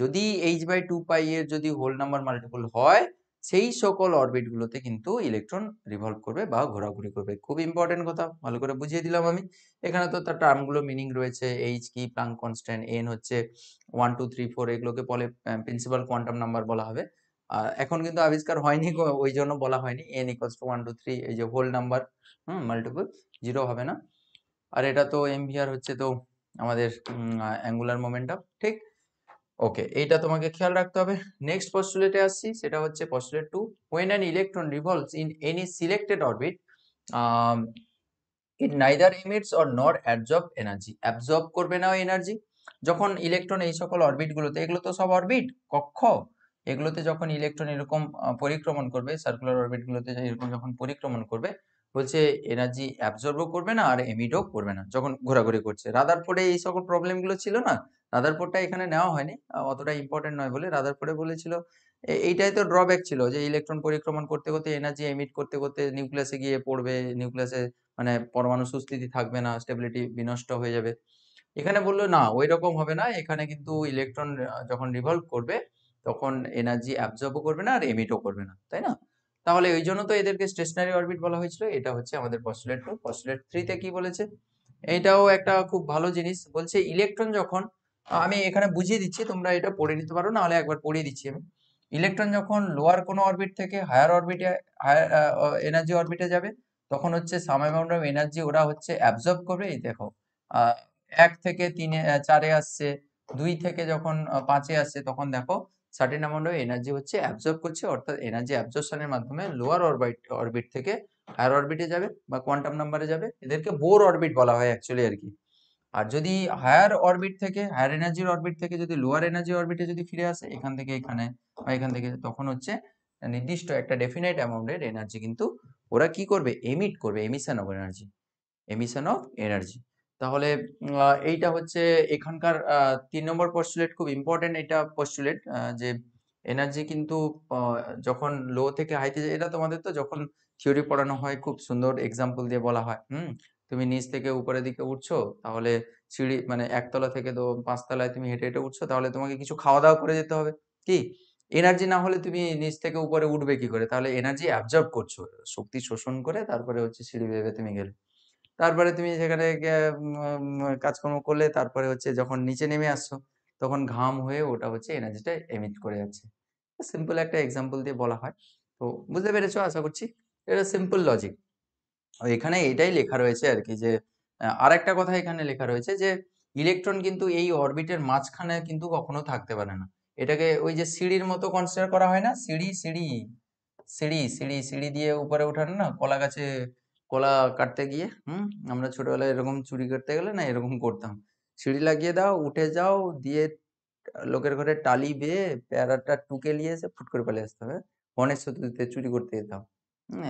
যদি এইচ বাই টু পাই এর যদি হোল নাম্বার মাল্টিপল হয় সেই সকল অরবিটগুলোতে কিন্তু ইলেকট্রন রিভলভ করবে বা ঘোরাঘুরি করবে খুব ইম্পর্টেন্ট কথা ভালো করে বুঝিয়ে দিলাম আমি এখানে তো তার টার্মগুলো মিনিং রয়েছে এইচ কি প্লাং কনস্ট্যান্ট এন হচ্ছে ওয়ান টু থ্রি ফোর এগুলোকে বলে প্রিন্সিপাল কোয়ান্টাম নাম্বার বলা হবে আর এখন কিন্তু আবিষ্কার হয়নি ওই জন্য বলা হয়নি N equals to one two three এই যে whole number hmm multiple zero হবে না আর এটা তো আর হচ্ছে তো আমাদের অ্যাঙ্গুলার মোমেন্টাম ঠিক ওকে এইটা তোমাকে খেয়াল রাখতে হবে নেক্সট পস্টুলেটে আসছি সেটা হচ্ছে postulate two when an electron revolves in any selected orbit it neither emits or not absorb energy absorb করবে না এনার্জি যখন ইলেকট্রন এই সকল অরবিটগুলোতে এগুলো তো সব অরবিট কক্ষ এগুলোতে যখন ইলেকট্রন এরকম পরিক্রমণ করবে সার্কুলার অরবিটগুলোতে এরকম যখন পরিক্রমণ করবে বলছে এনার্জি অ্যাবজর্বও করবে না আর এমিটও করবে না যখন ঘোরাঘুরি করছে রাদারফোর্ডে এই সকল প্রবলেমগুলো ছিল না রাদারফোর্ডটা এখানে নেওয়া হয়নি অতটা ইম্পর্টেন্ট নয় বলে রাদারফোর্ডে বলেছিল এইটাই তো ড্রব্যাক ছিল যে ইলেকট্রন পরিক্রমণ করতে করতে এনার্জি এমিট করতে করতে নিউক্লিয়াসে গিয়ে পড়বে নিউক্লিয়াসে মানে পরমাণু সুস্থিতি থাকবে না স্টেবিলিটি বিনষ্ট হয়ে যাবে এখানে বললো না ওই রকম হবে না এখানে কিন্তু ইলেকট্রন যখন রিভলভ করবে তখন এনার্জি অ্যাবজর্বও করবে না আর এমিটও করবে না তাই না তাহলে ওই জন্য তো এদেরকে স্টেশনারি অরবিট বলা হয়েছিল এটা হচ্ছে আমাদের পস্টুলেট টু পস্টুলেট থ্রিতে কি বলেছে এটাও একটা খুব ভালো জিনিস বলছে ইলেকট্রন যখন আমি এখানে বুঝিয়ে দিচ্ছি তোমরা এটা পড়ে নিতে পারো নাহলে একবার পড়িয়ে দিচ্ছি আমি ইলেকট্রন যখন লোয়ার কোনো অরবিট থেকে হায়ার অরবিটে হায়ার এনার্জি অরবিটে যাবে তখন হচ্ছে সাম অ্যামাউন্ট অফ এনার্জি ওরা হচ্ছে অ্যাবজর্ব করবে এই দেখো এক থেকে তিনে চারে আসছে দুই থেকে যখন পাঁচে আসছে তখন দেখো সার্টেন অ্যামাউন্ট অফ এনার্জি হচ্ছে অ্যাবজর্ব করছে অর্থাৎ এনার্জি অ্যাবজর্বশনের মাধ্যমে লোয়ার অরবিট অরবিট থেকে হায়ার অরবিটে যাবে বা কোয়ান্টাম নাম্বারে যাবে এদেরকে বোর অরবিট বলা হয় অ্যাকচুয়ালি আর কি আর যদি হায়ার অরবিট থেকে হায়ার এনার্জির অরবিট থেকে যদি লোয়ার এনার্জি অরবিটে যদি ফিরে আসে এখান থেকে এখানে বা এখান থেকে তখন হচ্ছে নির্দিষ্ট একটা ডেফিনাইট অ্যামাউন্টের এনার্জি কিন্তু ওরা কি করবে এমিট করবে emission of energy emission of energy তাহলে এইটা হচ্ছে এখানকার তিন নম্বর পস্টুলেট খুব ইম্পর্টেন্ট এটা পস্টুলেট যে এনার্জি কিন্তু যখন লো থেকে হাইতে যায় এটা তোমাদের তো যখন থিওরি পড়ানো হয় খুব সুন্দর এক্সাম্পল দিয়ে বলা হয় হুম তুমি নিচ থেকে উপরের দিকে উঠছো তাহলে সিঁড়ি মানে একতলা থেকে তো পাঁচতলায় তুমি হেঁটে হেঁটে উঠছো তাহলে তোমাকে কিছু খাওয়া দাওয়া করে যেতে হবে কি এনার্জি না হলে তুমি নিচ থেকে উপরে উঠবে কি করে তাহলে এনার্জি অ্যাবজর্ব করছো শক্তি শোষণ করে তারপরে হচ্ছে সিঁড়ি ভেবে তুমি গেলে তারপরে তুমি সেখানে কাজকর্ম করলে তারপরে হচ্ছে যখন নিচে নেমে আসছো তখন ঘাম হয়ে ওটা হচ্ছে এনার্জিটা এমিট করে যাচ্ছে সিম্পল একটা এক্সাম্পল দিয়ে বলা হয় তো বুঝতে পেরেছো আশা করছি এটা সিম্পল লজিক এখানে এটাই লেখা রয়েছে আর কি যে আর একটা কথা এখানে লেখা রয়েছে যে ইলেকট্রন কিন্তু এই অরবিটের মাঝখানে কিন্তু কখনো থাকতে পারে না এটাকে ওই যে সিঁড়ির মতো কনসিডার করা হয় না সিঁড়ি সিঁড়ি সিঁড়ি সিঁড়ি সিঁড়ি দিয়ে উপরে ওঠানো না কলা গাছে কলা কাটতে গিয়ে হুম আমরা ছোটোবেলায় এরকম চুরি করতে গেলে না এরকম করতাম সিঁড়ি লাগিয়ে দাও উঠে যাও দিয়ে লোকের ঘরে টালি বেয়ে প্যারাটা টুকে নিয়ে এসে ফুট করে পালিয়ে আসতে হবে গণেশ চতুর্থীতে চুরি করতে যেতাম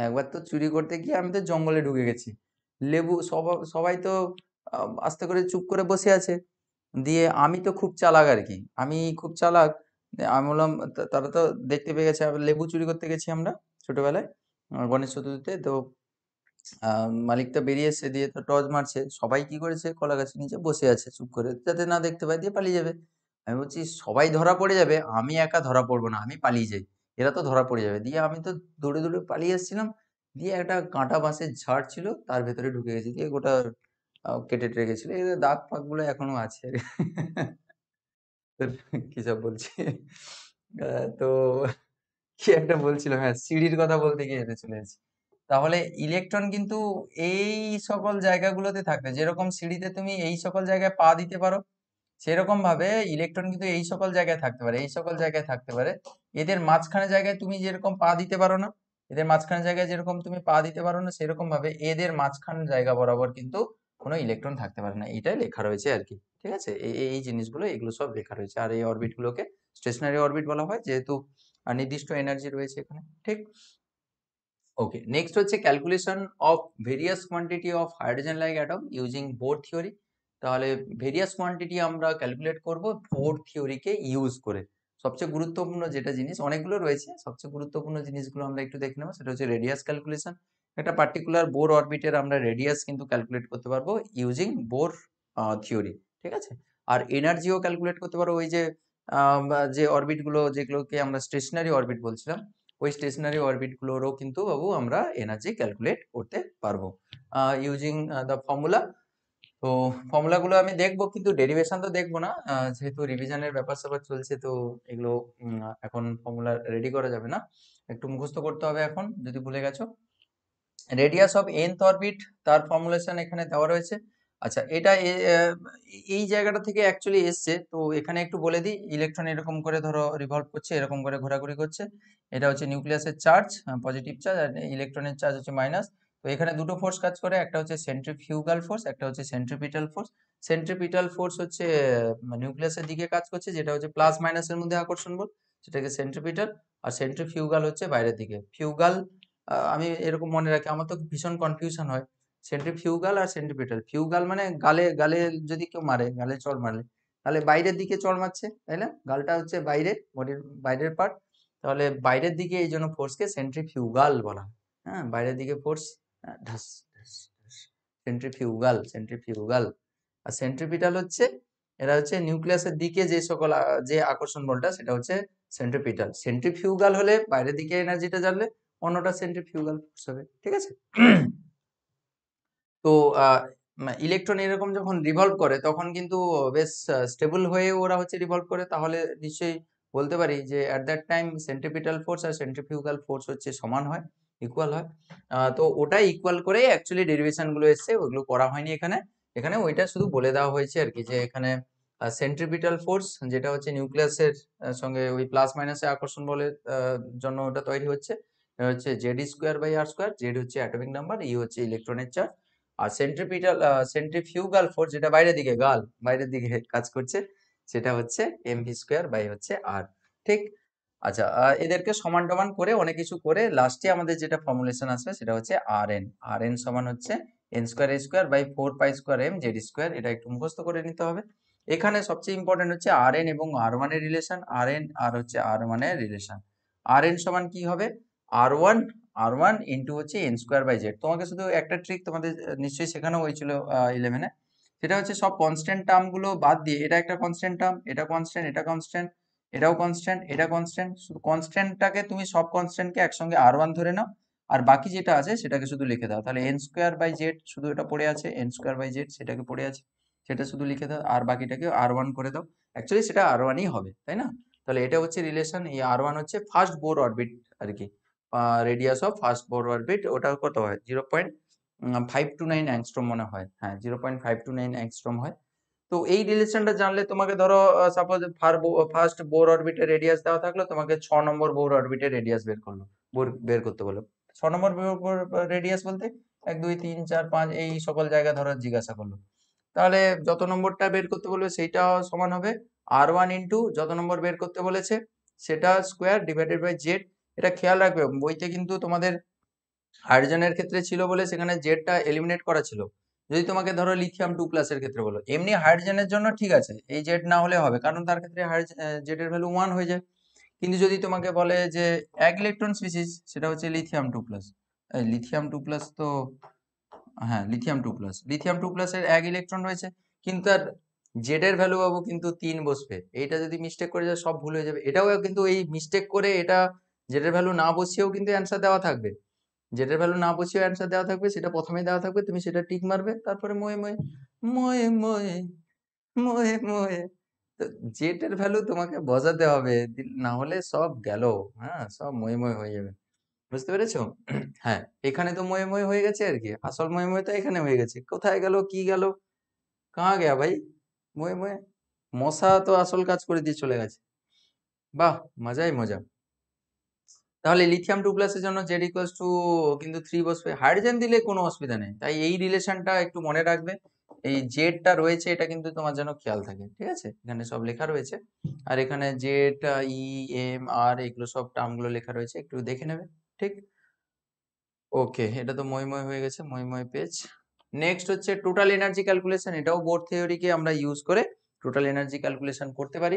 একবার তো চুরি করতে গিয়ে আমি তো জঙ্গলে ঢুকে গেছি লেবু সবাই তো আস্তে করে চুপ করে বসে আছে দিয়ে আমি তো খুব চালাক আর কি আমি খুব চালাক আমি বললাম তারা তো দেখতে পেয়ে গেছে লেবু চুরি করতে গেছি আমরা ছোটোবেলায় গণেশ চতুর্থীতে তো মালিক তো বেরিয়েছে দিয়ে তো টর্চ মারছে সবাই কি করেছে কলা গাছের নিচে বসে আছে চুপ করে যাতে না দেখতে পায় দিয়ে পালিয়ে যাবে আমি বলছি সবাই ধরা পড়ে যাবে আমি একা ধরা পড়বো না আমি পালিয়ে যাই এরা তো ধরা পড়ে যাবে দিয়ে আমি তো দৌড়ে দৌড়ে পালিয়ে এসেছিলাম দিয়ে একটা কাঁটা বাঁশের ঝাড় ছিল তার ভেতরে ঢুকে গেছি দিয়ে গোটা কেটে টেটে গেছিলো এদের দাগ ফাঁক গুলো এখনো আছে কি সব বলছি তো কি একটা বলছিলাম হ্যাঁ সিঁড়ির কথা বলতে গিয়ে এটা চলে এসেছি তাহলে ইলেকট্রন কিন্তু এই সকল জায়গাগুলোতে থাকবে যেরকম সিঁড়িতে তুমি এই সকল জায়গায় পা দিতে পারো সেরকম ভাবে ইলেকট্রন কিন্তু এই সকল জায়গায় থাকতে পারে এই সকল জায়গায় থাকতে পারে এদের মাঝখানে জায়গায় তুমি যেরকম পা দিতে পারো না এদের মাঝখানে জায়গায় যেরকম তুমি পা দিতে পারো না সেরকম ভাবে এদের মাঝখান জায়গা বরাবর কিন্তু কোনো ইলেকট্রন থাকতে পারে না এটাই লেখা রয়েছে আর কি ঠিক আছে এই জিনিসগুলো এগুলো সব লেখা রয়েছে আর এই অরবিটগুলোকে স্টেশনারি অরবিট বলা হয় যেহেতু নির্দিষ্ট এনার্জি রয়েছে এখানে ঠিক ওকে নেক্সট হচ্ছে calculation of various quantity of hydrogen like atom using Bohr theory তাহলে ভেরিয়াস কোয়ান্টিটি আমরা ক্যালকুলেট করব বোর থিওরিকে ইউজ করে সবচেয়ে গুরুত্বপূর্ণ যেটা জিনিস অনেকগুলো রয়েছে সবচেয়ে গুরুত্বপূর্ণ জিনিসগুলো আমরা একটু দেখে নেবো সেটা হচ্ছে রেডিয়াস ক্যালকুলেশন একটা পার্টিকুলার বোর অরবিটের আমরা রেডিয়াস কিন্তু ক্যালকুলেট করতে পারবো ইউজিং বোর থিওরি ঠিক আছে আর এনার্জিও ক্যালকুলেট করতে পারো ওই যে যে অরবিটগুলো যেগুলোকে আমরা স্টেশনারি অরবিট বলছিলাম ওই স্টেশনারি অরবিটগুলোরও কিন্তু বাবু আমরা এনার্জি ক্যালকুলেট করতে পারবো ইউজিং দ্য ফর্মুলা তো ফর্মুলাগুলো আমি দেখবো কিন্তু ডেরিভেশন তো দেখবো না যেহেতু রিভিশনের ব্যাপার স্যাপার চলছে তো এগুলো এখন ফর্মুলা রেডি করা যাবে না একটু মুখস্থ করতে হবে এখন যদি ভুলে গেছো রেডিয়াস অফ এন্থ অরবিট তার ফর্মুলেশন এখানে দেওয়া রয়েছে আচ্ছা এটা এই জায়গাটা থেকে অ্যাকচুয়ালি এসছে তো এখানে একটু বলে দিই ইলেকট্রন এরকম করে ধরো রিভলভ করছে এরকম করে ঘোরাঘুরি করছে এটা হচ্ছে নিউক্লিয়াসের চার্জ পজিটিভ চার্জ আর ইলেকট্রনের চার্জ হচ্ছে মাইনাস তো এখানে দুটো ফোর্স কাজ করে একটা হচ্ছে সেন্ট্রিফিউগাল ফোর্স একটা হচ্ছে সেন্ট্রিপিটাল ফোর্স সেন্ট্রিপিটাল ফোর্স হচ্ছে নিউক্লিয়াসের দিকে কাজ করছে যেটা হচ্ছে প্লাস মাইনাসের মধ্যে আকর্ষণ বল সেটাকে সেন্ট্রিপিটাল আর সেন্ট্রিফিউগাল হচ্ছে বাইরের দিকে ফিউগাল আমি এরকম মনে রাখি আমার তো ভীষণ কনফিউশন হয় সেন্ট্রিফিউগাল আর সেন্ট্রিপিটাল ফিউগাল মানে গালে গালে যদি কেউ মারে গালে চর মারলে তাহলে বাইরের দিকে চর মারছে তাই না গালটা হচ্ছে বাইরে বডির বাইরের পার্ট তাহলে বাইরের দিকে এই জন্য ফোর্সকে সেন্ট্রিফিউগাল বলা হ্যাঁ বাইরের দিকে ফোর্স ঢাস সেন্ট্রিফিউগাল সেন্ট্রিফিউগাল আর সেন্ট্রিপিটাল হচ্ছে এরা হচ্ছে নিউক্লিয়াসের দিকে যে সকল যে আকর্ষণ বলটা সেটা হচ্ছে সেন্ট্রিপিটাল সেন্ট্রিফিউগাল হলে বাইরের দিকে এনার্জিটা জানলে অন্যটা সেন্ট্রিফিউগাল ফোর্স হবে ঠিক আছে তো ইলেকট্রন এরকম যখন রিভলভ করে তখন কিন্তু বেশ স্টেবল হয়ে ওরা হচ্ছে রিভলভ করে তাহলে নিশ্চয়ই বলতে পারি যে at that time centripetal force আর সেন্ট্রিফিউগাল ফোর্স হচ্ছে সমান হয় ইকুয়াল হয় তো ওটা ইকুয়াল করেই অ্যাকচুয়ালি ডেরিভেশনগুলো এসছে ওইগুলো করা হয়নি এখানে এখানে ওইটা শুধু বলে দেওয়া হয়েছে আর কি যে এখানে সেন্ট্রিপিটাল ফোর্স যেটা হচ্ছে নিউক্লিয়াসের সঙ্গে ওই প্লাস মাইনাসে আকর্ষণ বলে জন্য ওটা তৈরি হচ্ছে হচ্ছে Z square by R square Z হচ্ছে অ্যাটমিক নাম্বার ই হচ্ছে ইলেকট্রনের চার্জ আর সেন্ট্রিপিটাল সেন্ট্রিফিউগাল ফোর্স যেটা বাইরের দিকে গাল বাইরের দিকে কাজ করছে সেটা হচ্ছে এম ভি স্কোয়ার বাই হচ্ছে আর ঠিক আচ্ছা এদেরকে সমান টমান করে অনেক কিছু করে লাস্টে আমাদের যেটা ফর্মুলেশন আসবে সেটা হচ্ছে আর এন আর এন সমান হচ্ছে N square A square by four pi square M Z square এটা একটু মুখস্ত করে নিতে হবে এখানে সবচেয়ে ইম্পর্টেন্ট হচ্ছে আর এন এবং আর ওয়ানের রিলেশন আর এন আর হচ্ছে আর ওয়ানের রিলেশন আর এন সমান কি হবে R one R one into হচ্ছে এন স্কোয়ার বাই জেড তোমাকে শুধু একটা ট্রিক তোমাদের নিশ্চয়ই শেখানো হয়েছিল ইলেভেনে সেটা হচ্ছে সব কনস্ট্যান্ট টার্মগুলো বাদ দিয়ে এটা একটা কনস্ট্যান্ট টার্ম এটা কনস্ট্যান্ট এটা কনস্ট্যান্ট এটাও কনস্ট্যান্ট এটা কনস্ট্যান্ট শুধু কনস্ট্যান্টটাকে তুমি সব কনস্ট্যান্টকে একসঙ্গে আর ওয়ান ধরে নাও আর বাকি যেটা আছে সেটাকে শুধু লিখে দাও তাহলে এন স্কোয়ার বাই জেড শুধু এটা পড়ে আছে এন স্কোয়ার বাই জেড সেটাকে পড়ে আছে সেটা শুধু লিখে দাও আর বাকিটাকে আর ওয়ান করে দাও অ্যাকচুয়ালি সেটা আর ওয়ানই হবে তাই না তাহলে এটা হচ্ছে রিলেশন এই আর ওয়ান হচ্ছে ফার্স্ট বোর অরবিট আর কি radius of first Bohr orbit ওটা কত হয় zero point five two nine angstrom মনে হয় হ্যাঁ zero point five two nine angstrom হয় তো এই রিলেশনটা জানলে তোমাকে ধরো সাপোজ ফার্স্ট বোর অরবিটের রেডিয়াস দেওয়া থাকলো তোমাকে ছ নম্বর বোর অরবিটের রেডিয়াস বের করলো বোর বের করতে বলো ছ নম্বর রেডিয়াস বলতে এক দুই তিন চার পাঁচ এই সকল জায়গা ধরো জিজ্ঞাসা করলো তাহলে যত নম্বরটা বের করতে বলবে সেইটা সমান হবে আর ওয়ান ইন্টু যত নম্বর বের করতে বলেছে সেটা স্কোয়ার ডিভাইডেড বাই জেড এটা খেয়াল রাখবে বইতে কিন্তু তোমাদের হাইড্রোজেনের ক্ষেত্রে ছিল বলে সেখানে জেডটা এলিমিনেট করা ছিল যদি তোমাকে ধরো লিথিয়াম টু প্লাসের ক্ষেত্রে বলো এমনি হাইড্রোজেনের জন্য ঠিক আছে এই জেড না হলে হবে কারণ তার ক্ষেত্রে জেডের ভ্যালু ওয়ান হয়ে যায় কিন্তু যদি তোমাকে বলে যে এক ইলেকট্রন স্পিসিস সেটা হচ্ছে lithium two plus lithium two plus তো হ্যাঁ lithium two plus lithium two প্লাসের এক ইলেকট্রন রয়েছে কিন্তু তার জেডের ভ্যালু পাবো কিন্তু তিন বসবে এইটা যদি মিস্টেক করে যায় সব ভুল হয়ে যাবে এটাও কিন্তু এই মিস্টেক করে এটা যেটার ভ্যালু না বসিয়েও কিন্তু অ্যান্সার দেওয়া থাকবে যেটার ভ্যালু না বসিয়েও অ্যান্সার দেওয়া থাকবে সেটা প্রথমে দেওয়া থাকবে তুমি সেটা টিক মারবে তারপরে ময়ে ময়ে ময়ে ময়ে ময়ে ময়ে তো ভ্যালু তোমাকে বজাতে হবে না হলে সব গেল হ্যাঁ সব ময়ে ময়ে হয়ে যাবে বুঝতে পেরেছো হ্যাঁ এখানে তো ময়ে ময়ে হয়ে গেছে আর কি আসল ময়ে ময়ে তো এখানে হয়ে গেছে কোথায় গেল কি গেল কাহা গেয়া ভাই ময়ে ময়ে মশা তো আসল কাজ করে দিয়ে চলে গেছে বাহ মজাই মজা তাহলে লিথিয়াম টু প্লাসের জন্য জেড ইকুয়ালস টু কিন্তু থ্রি বসবে হাইড্রোজেন দিলে কোনো অসুবিধা নেই তাই এই রিলেশনটা একটু মনে রাখবে এই জেডটা রয়েছে এটা কিন্তু তোমার যেন খেয়াল থাকে ঠিক আছে এখানে সব লেখা রয়েছে আর এখানে জেড ই এম আর এগুলো সব টার্মগুলো লেখা রয়েছে একটু দেখে নেবে ঠিক ওকে এটা তো ময়ময় হয়ে গেছে ময়ময় পেজ নেক্সট হচ্ছে টোটাল এনার্জি ক্যালকুলেশন এটাও বোর্ড থিওরিকে আমরা ইউজ করে টোটাল এনার্জি ক্যালকুলেশন করতে পারি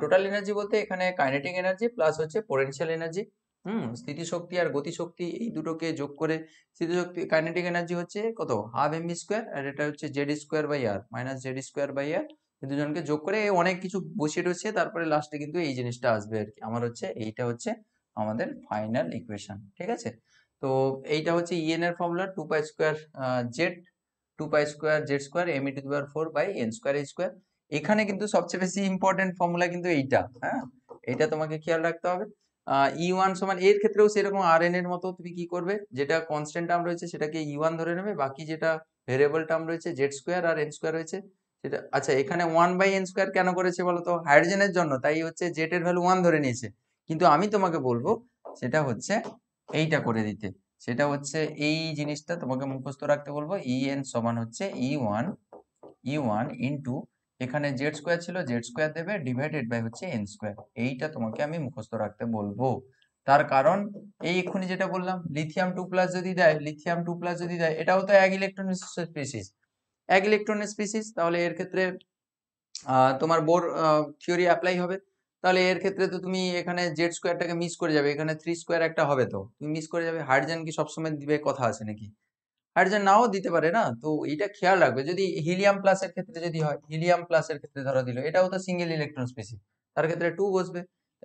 টোটাল এনার্জি বলতে এখানে কাইনেটিক এনার্জি প্লাস হচ্ছে পোটেন্সিয়াল এনার্জি হুম স্থিতিশক্তি আর গতিশক্তি এই দুটোকে যোগ করে স্থিতিশক্তি কাইনেটিক এনার্জি হচ্ছে কত হাফ এম স্কোয়ার আর এটা হচ্ছে Z square by r minus Z square by r দুজনকে যোগ করে অনেক কিছু বসিয়ে রয়েছে তারপরে লাস্টে কিন্তু এই জিনিসটা আসবে আর কি আমার হচ্ছে এইটা হচ্ছে আমাদের ফাইনাল ইকুয়েশন ঠিক আছে তো এইটা হচ্ছে ইএন e এর formula two pi square Z two pi square Z square m e to the power four by N square square এখানে কিন্তু সবচেয়ে বেশি ইম্পর্টেন্ট ফর্মুলা কিন্তু এইটা হ্যাঁ এটা তোমাকে খেয়াল রাখতে হবে ই ওয়ান e সমান এর ক্ষেত্রেও সেরকম আর এন এর মতো তুমি কি করবে যেটা কনস্ট্যান্ট টার্ম রয়েছে সেটাকে ই e ওয়ান ধরে নেবে বাকি যেটা ভেরিয়েবল টার্ম রয়েছে জেড স্কোয়ার আর এন স্কোয়ার রয়েছে সেটা আচ্ছা এখানে ওয়ান বাই এন স্কোয়ার কেন করেছে বলো তো হাইড্রোজেনের জন্য তাই হচ্ছে জেড এর ভ্যালু ওয়ান ধরে নিয়েছে কিন্তু আমি তোমাকে বলবো সেটা হচ্ছে এইটা করে দিতে সেটা হচ্ছে এই জিনিসটা তোমাকে মুখস্থ রাখতে বলবো ই e এন সমান হচ্ছে E one E one into এখানে জেড স্কোয়ার ছিল জেড স্কোয়ার দেবে ডিভাইডেড বাই হচ্ছে এন স্কোয়ার এইটা তোমাকে আমি মুখস্থ রাখতে বলবো তার কারণ এই এক্ষুনি যেটা বললাম লিথিয়াম টু প্লাস যদি দেয় লিথিয়াম টু প্লাস যদি দেয় এটাও তো এক ইলেকট্রন স্পিসিস এক ইলেকট্রন স্পিসিস তাহলে এর ক্ষেত্রে তোমার বোর থিওরি অ্যাপ্লাই হবে তাহলে এর ক্ষেত্রে তো তুমি এখানে জেড স্কোয়ারটাকে মিস করে যাবে এখানে থ্রি স্কোয়ার একটা হবে তো তুমি মিস করে যাবে হাইড্রোজেন কি সবসময় দিবে কথা আছে নাকি হাইড্রোজেন নাও দিতে পারে না তো এটা খেয়াল রাখবে যদি হিলিয়াম প্লাসের ক্ষেত্রে যদি হয় হিলিয়াম প্লাসের ক্ষেত্রে ধরা দিল এটাও তো সিঙ্গেল ইলেকট্রন স্পেসি তার ক্ষেত্রে টু বসবে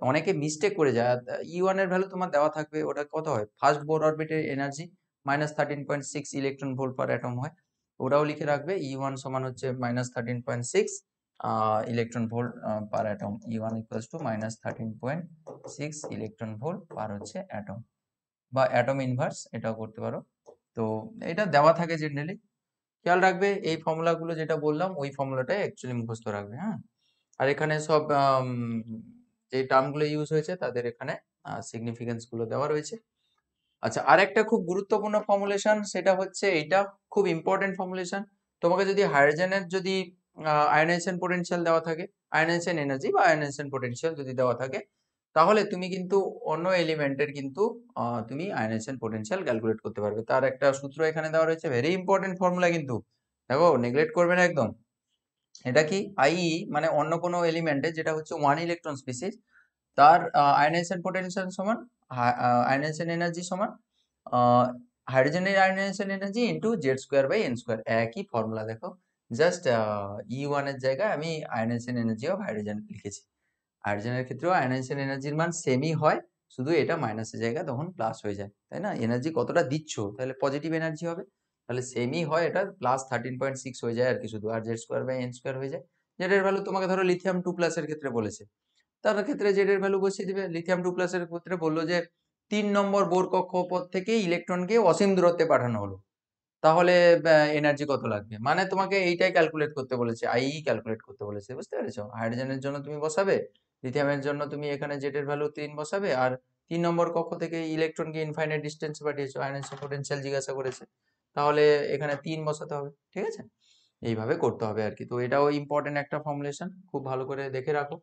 অনেকে মিস্টেক করে যায় ই ওয়ানের ভ্যালু তোমার দেওয়া থাকবে ওটা কত হয় ফার্স্ট বোর অরবিটের energy minus thirteen point six electron volt per atom হয় ওটাও লিখে রাখবে ই e ওয়ান সমান হচ্ছে minus thirteen point six electron volt per atom E one equals to minus thirteen point six electron volt per হচ্ছে atom বা atom inverse এটাও করতে পারো তো এটা দেওয়া থাকে জেনারেলি খেয়াল রাখবে এই ফর্মুলাগুলো যেটা বললাম ওই ফর্মুলাটাই অ্যাকচুয়ালি মুখস্থ রাখবে হ্যাঁ আর এখানে সব যে টার্মগুলো ইউজ হয়েছে তাদের এখানে সিগনিফিকেন্সগুলো দেওয়া রয়েছে আচ্ছা আর একটা খুব গুরুত্বপূর্ণ ফর্মুলেশন সেটা হচ্ছে এটা খুব ইম্পর্টেন্ট ফর্মুলেশন তোমাকে যদি হাইড্রোজেনের যদি আয়নাইজেশন পোটেনশিয়াল দেওয়া থাকে আয়নাইজেশন এনার্জি বা আয়নাইজেশন পোটেনশিয়াল যদি দেওয়া থাকে তাহলে তুমি কিন্তু অন্য এলিমেন্টের কিন্তু তুমি আয়নেশন পোটেন্সিয়াল ক্যালকুলেট করতে পারবে তার একটা সূত্র এখানে দেওয়া রয়েছে ভেরি ইম্পর্টেন্ট ফর্মুলা কিন্তু দেখো নেগলেক্ট করবে না একদম এটা কি আই e মানে অন্য কোনো এলিমেন্টে যেটা হচ্ছে ওয়ান ইলেকট্রন স্পিসিস তার আয়নেশন পোটেন্সিয়াল সমান আয়নেশন এনার্জি সমান হাইড্রোজেনের ionization energy into Z square by N square একই ফর্মুলা দেখো জাস্ট ই ওয়ানের জায়গায় আমি আয়নেশন এনার্জি অফ হাইড্রোজেন লিখেছি আয়োজনের ক্ষেত্রেও আয়নাইজেশন এনার্জির মান সেমই হয় শুধু এটা মাইনাসের জায়গা তখন প্লাস হয়ে যায় তাই না এনার্জি কতটা দিচ্ছ তাহলে পজিটিভ এনার্জি হবে তাহলে সেমই হয় এটা প্লাস থার্টিন পয়েন্ট সিক্স হয়ে যায় আর কি শুধু আর Z square by N square হয়ে যায় জেডের ভ্যালু তোমাকে ধরো লিথিয়াম টু প্লাসের ক্ষেত্রে বলেছে তার ক্ষেত্রে জেডের ভ্যালু বসিয়ে দেবে লিথিয়াম টু প্লাসের ক্ষেত্রে বললো যে তিন নম্বর বোর কক্ষপথ থেকে ইলেকট্রনকে অসীম দূরত্বে পাঠানো হলো তাহলে এনার্জি কত লাগবে মানে তোমাকে এইটাই ক্যালকুলেট করতে বলেছে আই ক্যালকুলেট করতে বলেছে বুঝতে পেরেছো হাইড্রোজেনের জন্য তুমি বসাবে লিথিয়ামের জন্য তুমি এখানে জেটের ভ্যালু তিন বসাবে আর তিন নম্বর কক্ষ থেকে ইলেকট্রনকে ইনফাইনাইট ডিস্টেন্স পাঠিয়েছো আয়নেশন পোটেনশিয়াল জিজ্ঞাসা করেছে তাহলে এখানে তিন বসাতে হবে ঠিক আছে এইভাবে করতে হবে আর কি তো এটাও ইম্পর্টেন্ট একটা ফর্মুলেশন খুব ভালো করে দেখে রাখো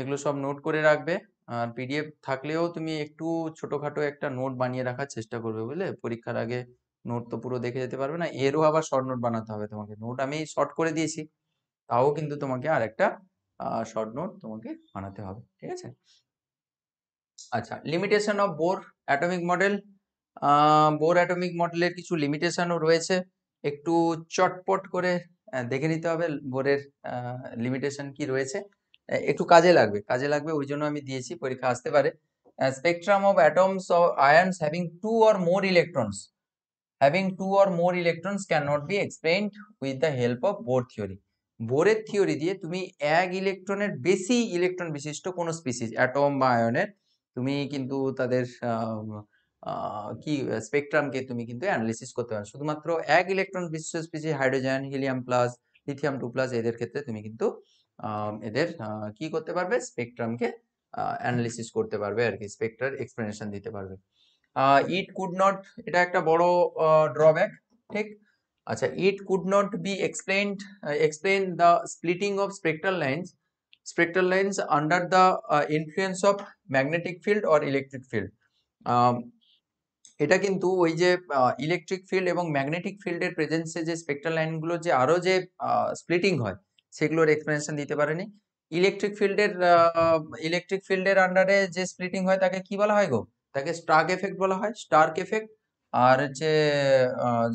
এগুলো সব নোট করে রাখবে আর পিডিএফ থাকলেও তুমি একটু ছোটোখাটো একটা নোট বানিয়ে রাখার চেষ্টা করবে বুঝলে পরীক্ষার আগে নোট তো পুরো দেখে যেতে পারবে না এরও আবার শর্ট নোট বানাতে হবে তোমাকে নোট আমি শর্ট করে দিয়েছি তাও কিন্তু তোমাকে আর একটা শর্ট নোট তোমাকে বানাতে হবে ঠিক আছে আচ্ছা limitation of Bohr atomic model Bohr atomic মডেলের কিছু লিমিটেশনও রয়েছে একটু চটপট করে দেখে নিতে হবে বোরের লিমিটেশন কি রয়েছে একটু কাজে লাগবে কাজে লাগবে ওই জন্য আমি দিয়েছি পরীক্ষা আসতে পারে spectrum of atoms of ions having two or more electrons having two or more electrons can not be explained with the help of Bohr theory বোরের থিওরি দিয়ে তুমি এক ইলেকট্রনের বেশি ইলেকট্রন বিশিষ্ট কোনো স্পিসিস অ্যাটম বা আয়নের তুমি কিন্তু তাদের কি স্পেকট্রামকে তুমি কিন্তু অ্যানালিসিস করতে পারো শুধুমাত্র এক ইলেকট্রন বিশিষ্ট species hydrogen helium plus lithium two plus এদের ক্ষেত্রে তুমি কিন্তু এদের কি করতে পারবে স্পেকট্রামকে অ্যানালিসিস করতে পারবে আর কি স্পেকট্রার এক্সপ্লেনেশন দিতে পারবে ইট কুড নট এটা একটা বড় ড্রব্যাক ঠিক আচ্ছা it could not be explained explain the splitting of spectral lines spectral lines under the influence of magnetic field or electric field এটা কিন্তু ওই যে ইলেকট্রিক uh, ফিল্ড এবং ম্যাগনেটিক ফিল্ডের প্রেজেন্সে যে স্পেক্ট্রাল লাইনগুলো যে আরও যে স্প্লিটিং uh, হয় সেগুলোর এক্সপ্লেনেশন দিতে পারেনি ইলেকট্রিক ফিল্ডের ইলেকট্রিক ফিল্ডের আন্ডারে যে স্প্লিটিং হয় তাকে কি বলা হয় গো তাকে স্টার্ক এফেক্ট বলা হয় স্টার্ক এফেক্ট আর হচ্ছে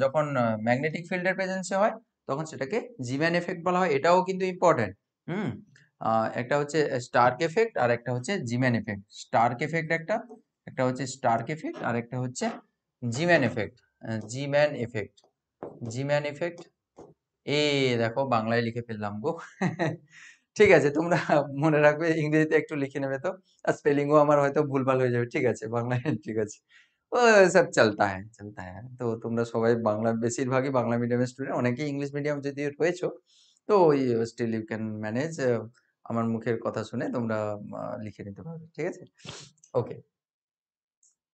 যখন ম্যাগনেটিক ফিল্ডের প্রেজেন্সে হয় তখন সেটাকে জিম্যান এফেক্ট বলা হয় এটাও কিন্তু ইম্পর্টেন্ট হুম একটা হচ্ছে স্টার্ক এফেক্ট আর একটা হচ্ছে জিম্যান এফেক্ট স্টার্ক এফেক্ট একটা একটা হচ্ছে স্টার্ক এফেক্ট আর একটা হচ্ছে Zeeman effect Zeeman effect Zeeman effect এ দেখো বাংলায় লিখে ফেললাম গো ঠিক আছে তোমরা মনে রাখবে ইংরেজিতে একটু লিখে নেবে তো আর স্পেলিংও আমার হয়তো ভুলভাল হয়ে যাবে ঠিক আছে বাংলায় ঠিক আছে ও সব চলতা হ্যাঁ চলতা হ্যাঁ তো তোমরা সবাই বাংলা বেশিরভাগই বাংলা মিডিয়ামের স্টুডেন্ট অনেকেই ইংলিশ মিডিয়াম যদি রয়েছো তো ওই স্টিল ইউ ক্যান ম্যানেজ আমার মুখের কথা শুনে তোমরা লিখে নিতে পারবে ঠিক আছে ওকে